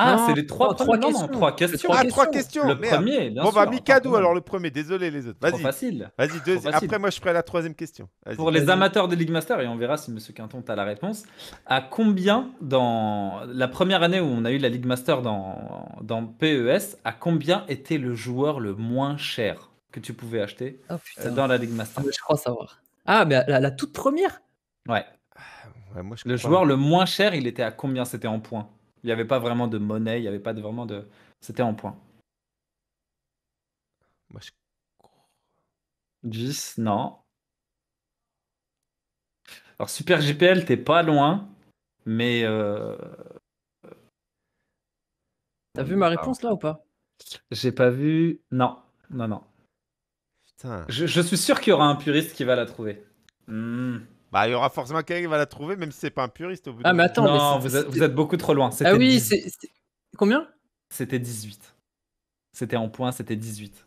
Ah, c'est les 3, questions. 3 questions. 3 ah, questions. Le premier, bien Bon, bah, sûr, bah, alors le premier, désolé les autres. Vas-y. facile. Vas-y, après moi je ferai la troisième question. Pour les amateurs de League Master, et on verra si Monsieur Quinton a la réponse, à combien dans la première année où on a eu la League Master dans, dans PES, à combien était le joueur le moins cher que tu pouvais acheter oh, euh, dans la Ligue Master. Ah, je crois savoir. Ah, mais la, toute première Ouais. Ah, le joueur le moins cher, il était à combien C'était en points. Il n'y avait pas vraiment de monnaie, il n'y avait pas vraiment de. C'était en points. Moi, 10, non. Alors, Super GPL, t'es pas loin, mais. Euh... T'as vu ma ah. réponse là ou pas J'ai pas vu. Non, non, non. Je, suis sûr qu'il y aura un puriste qui va la trouver. Hmm. Bah, il y aura forcément quelqu'un qui va la trouver, même si c'est pas un puriste au bout Ah, mais attends, vous, êtes, beaucoup trop loin. Ah oui, c'est. Combien C'était 18. C'était en points, c'était 18.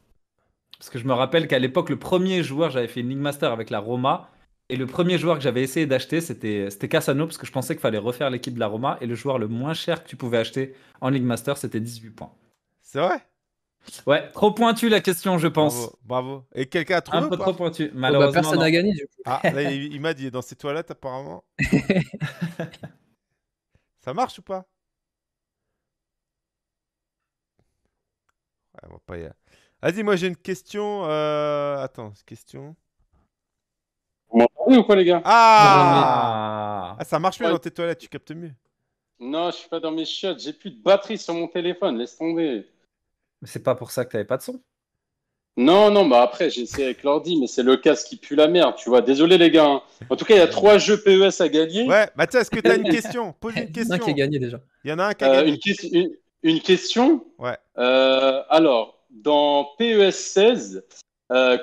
Parce que je me rappelle qu'à l'époque, le premier joueur, j'avais fait une League Master avec la Roma. Et le premier joueur que j'avais essayé d'acheter, c'était Cassano, parce que je pensais qu'il fallait refaire l'équipe de la Roma. Et le joueur le moins cher que tu pouvais acheter en League Master, c'était 18 points. C'est vrai Ouais, trop pointu la question, je pense. Bravo. Et quelqu'un a trouvé Un peu trop pointu, oh, bah, malheureusement. personne n'a gagné, Ah, là, il, m'a dit, dans ses toilettes, apparemment. Ça marche ou pas ouais, on va pas y aller. Vas-y, moi j'ai une question. Euh, attends, question. Vous m'entendez ou quoi, les gars ah, ah, ah, Ça marche mieux dans tes toilettes, tu captes mieux. Non, je suis pas dans mes chiottes, j'ai plus de batterie sur mon téléphone, laisse tomber c'est pas pour ça que t'avais pas de son. Non, non, bah après, j'ai essayé avec l'ordi, mais c'est le casque qui pue la merde, tu vois. Désolé, les gars. Hein. En tout cas, il y a euh. trois jeux PES à gagner. Ouais, Mathieu, est-ce que t'as une question Pose une Il y en a un qui a gagné déjà. Il y en a un qui a euh, gagné. une, question. Ouais. Euh, alors, dans PES 16,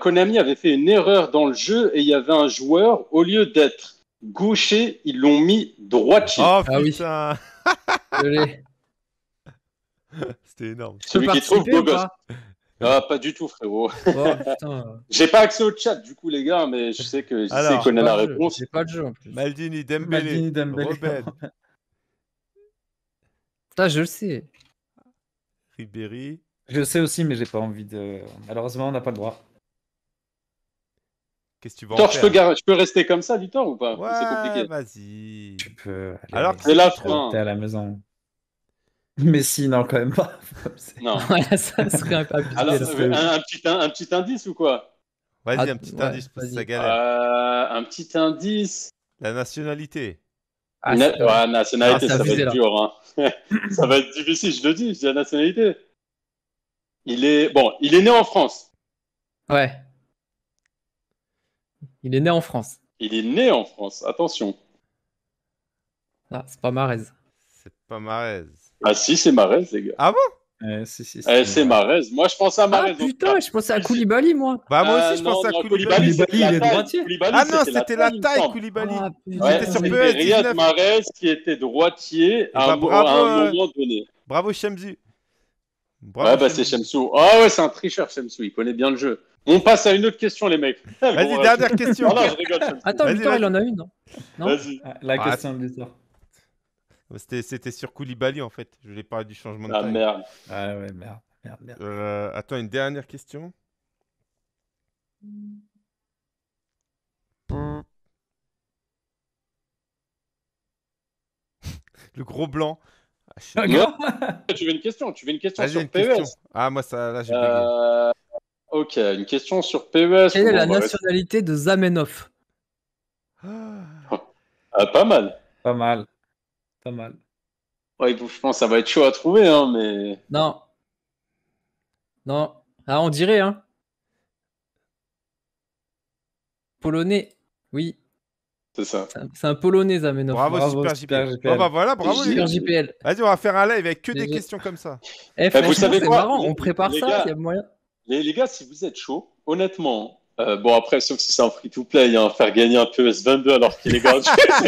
Konami avait fait une erreur dans le jeu et il y avait un joueur, au lieu d'être gaucher, ils l'ont mis droitier. Oh Ah oui. putain, Désolé. énorme. Celui qui trouve beau gosse. Ah, pas du tout, frérot. Oh, j'ai pas accès au chat, du coup, les gars, mais je sais que je sais a la réponse. J'ai pas de jeu en Maldini, Dembélé, Maldini, Dembélé. Putain, je le sais. Ribéry. Je sais aussi, mais j'ai pas envie de. Malheureusement, on n'a pas le droit. Qu'est-ce que tu vas en je, peux peux, rester comme ça, du temps ou pas C'est compliqué. Vas-y. Tu peux. Alors que c'est la fin. T'es à la maison. Mais si, non, quand même pas. Non. ça serait un, un, petit, indice ou quoi Vas-y, ah, un petit indice parce que galère. Euh, un petit indice. La nationalité. La ah, nationalité, ah, ça va être dur. Hein. ça va être difficile, je le dis, la nationalité. Il est bon, il est né en France. Ouais. Il est né en France. Il est né en France, attention. c'est pas Marez. C'est pas Marez. Ah si, c'est Marez, les gars. Ah bon eh, C'est Marez. Moi, je pensais à ah, Marez. Ah putain, je pensais à Koulibaly, moi. Bah, moi euh, aussi, je pensais à Koulibaly. Koulibaly, il est droitier. Ah non, c'était la taille, Koulibaly. c'était ah, sur PES. E Riyad Marez qui était droitier eh bah, à, un, euh, moment donné. Bravo, Shemzu. Bravo, ouais, bah c'est Shemsou. Ah ouais, c'est un tricheur, Shemsou. Il connaît bien le jeu. On passe à une autre question, les mecs. Vas-y, dernière question. Attends, Victor, il en a une. Non, non La ah, question de Victor. C'était sur Koulibaly en fait. Je voulais parler du changement de Ah merde. Ah ouais, merde. Euh, attends, une dernière question. Le gros blanc. Ah, tu veux une question Tu veux une question sur PES e Ah, moi, ça, là, j'ai euh... Ok, une question sur PES. Quelle est la bah, nationalité de Zamenhof ah. Ah, Pas mal. Pas mal mal. Ouais, je pense que ça va être chaud à trouver, hein, mais. Non. Non. Ah, on dirait, hein. Polonais, oui. C'est ça. C'est un, Polonais, Zamenhof. Bravo, bravo super, JPL. Bah, voilà, bravo, super JPL. Vas-y, on va faire un live avec que des questions comme ça. Eh, eh vous savez quoi marrant, on prépare ça, y a moyen. Les, les gars, si vous êtes chaud, honnêtement, euh, bon, après, sauf si c'est un free-to-play, faire gagner un PS22 alors qu'il est gratuit.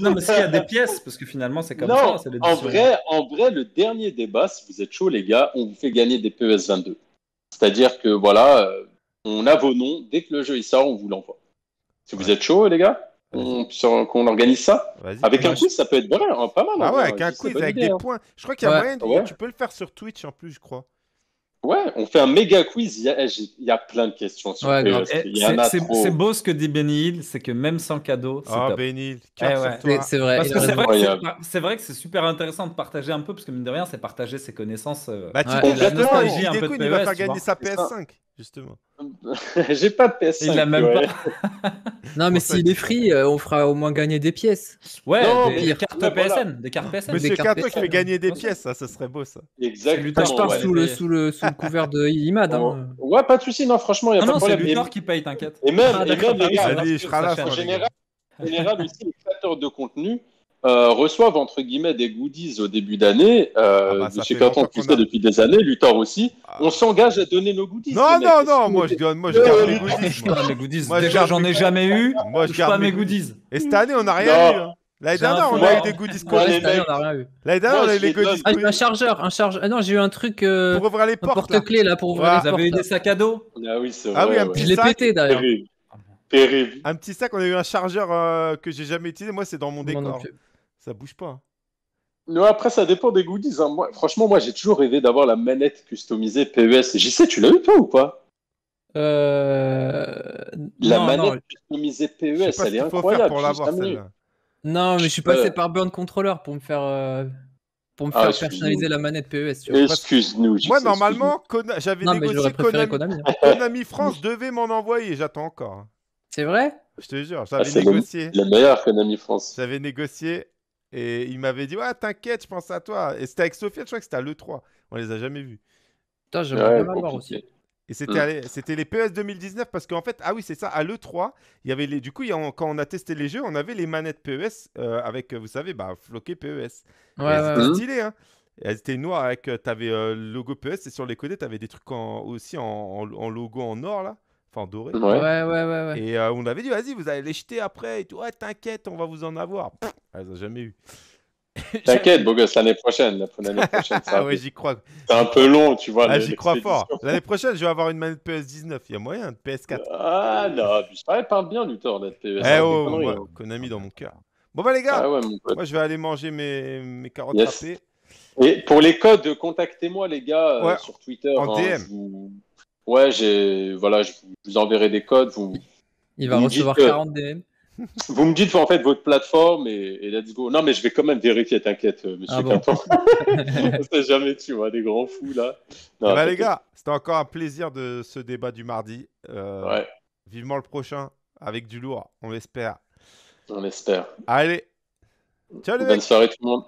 non, mais s'il y a des pièces, parce que finalement, c'est comme ça. En vrai, en vrai, le dernier débat, si vous êtes chaud, les gars, on vous fait gagner des PS22. C'est-à-dire que, voilà, euh, on a vos noms, dès que le jeu il sort, on vous l'envoie. Si vous êtes chaud, les gars, qu'on organise ça. Avec un quiz, ça peut être bon, hein, pas mal. Ah hein. ouais, avec un quiz, avec des hein. points. Je crois qu'il y a moyen, de... tu peux le faire sur Twitch en plus, je crois. Ouais, on fait un méga quiz. Il y a, eh, plein de questions sur ouais, e eh, C'est beau ce que dit Benny Hill, c'est que même sans cadeau, c'est oh, Benny eh c'est C'est vrai. C'est vrai, que c'est super intéressant de partager un peu, parce que mine de rien, c'est partager ses connaissances. Euh, bah, tu ouais, la e un peu de PES, il va e faire gagner sa PS5 justement. J'ai pas de PSN. Il l'a même pas. non, mais s'il est free, euh, on fera au moins gagner des pièces. Ouais, non, des, des, cartes PSN, voilà. des cartes PSN. Monsieur qui fait gagner des pièces, ça, ça serait beau ça. Exactement. je parle sous, le, sous, le, sous le couvert de IMAD. Hein. Ouais, pas de soucis, non, franchement, il y a non, pas de problème. C'est Luthor qui paye, t'inquiète. Et même, ah, et même les gars, En général, aussi, les créateurs de contenu, euh, reçoivent entre guillemets des goodies au début d'année. Euh, sais ah bah, chez Canton, tu depuis des années, Luthor aussi. Ah. On s'engage à donner nos goodies. Non, non, non, moi je, donne, moi je euh, garde mes goodies. moi, Déjà, j'en ai jamais eu. Moi, je garde mes goodies. Et cette année, on n'a hein. rien eu. L'année dernière, on a eu des goodies L'année dernière, on a eu des goodies Ah, un chargeur, un chargeur. Ah non, j'ai eu un truc. Euh, pour ouvrir les portes. porte-clés, là, pour ouvrir Vous avez eu des sacs à dos Ah oui, c'est vrai. Ah oui, un petit Je l'ai pété, d'ailleurs. Terrible. Un petit sac, on a eu un chargeur que j'ai jamais utilisé. Moi, c'est dans mon décor ça bouge pas. Hein. Non, après, ça dépend des goodies. Hein. franchement, moi, j'ai toujours rêvé d'avoir la manette customisée PES. sais, tu l'as eu, toi, ou pas euh... La manette customisée PES, elle est incroyable. Pour l'avoir, non, mais je suis passé par Burn Controller pour me faire. Euh, pour me ah, faire personnaliser la manette PES. Excuse-nous. Moi, normalement, j'avais négocié Konami. Hein. Konami, France devait m'en envoyer, j'attends encore. C'est vrai Je te jure, ah, j'avais négocié. La meilleure Konami France. J'avais négocié et il m'avait dit, ouais, t'inquiète, je pense à toi. Et c'était avec Sofia je crois que c'était à l'E3. On les a jamais vus. Putain, j'aimerais bien aussi. Et c'était, mm. les PES 2019 parce qu'en fait, ah oui, c'est ça, à l'E3, il y avait les, du coup, quand on a testé les jeux, on avait les manettes PES euh, avec, euh, vous savez, bah, floqué PES. Ouais, stylé, hein. Elles étaient noires avec, euh, t'avais le logo PES et sur les côtés, t'avais des trucs en, aussi en, logo en or là. Enfin, doré. Ouais, ouais, ouais. Et euh, on avait dit, vas-y, vous allez les jeter après et tout. Ouais, t'inquiète, on va vous en avoir. elles n'ont jamais eu. T'inquiète, beau gosse, l'année prochaine. L'année prochaine ah ouais, j'y crois. C'est un peu long, tu vois. Ah, j'y crois fort. L'année prochaine, je vais avoir une manette PS19. Il y a moyen de PS4. Ah non, je parlais pas bien du temps d'être PS. Eh oh, oh, oh, Konami dans mon cœur. Bon bah les gars, ah moi je vais aller manger mes, carottes râpées. Et pour les codes, contactez-moi les gars euh, sur Twitter. En hein, DM. Ouais, j'ai voilà, je vous enverrai des codes. Vous, Il va vous recevoir 40 DM. Vous me dites en fait votre plateforme et, let's go. Non, mais je vais quand même vérifier, t'inquiète, euh, monsieur ah On ne sait jamais, tu vois, des grands fous là. bah, les gars, c'était encore un plaisir de ce débat du mardi. Euh, ouais. Vivement le prochain avec du lourd, on l'espère. On l'espère. Allez. Ciao les Bonne soirée tout le monde.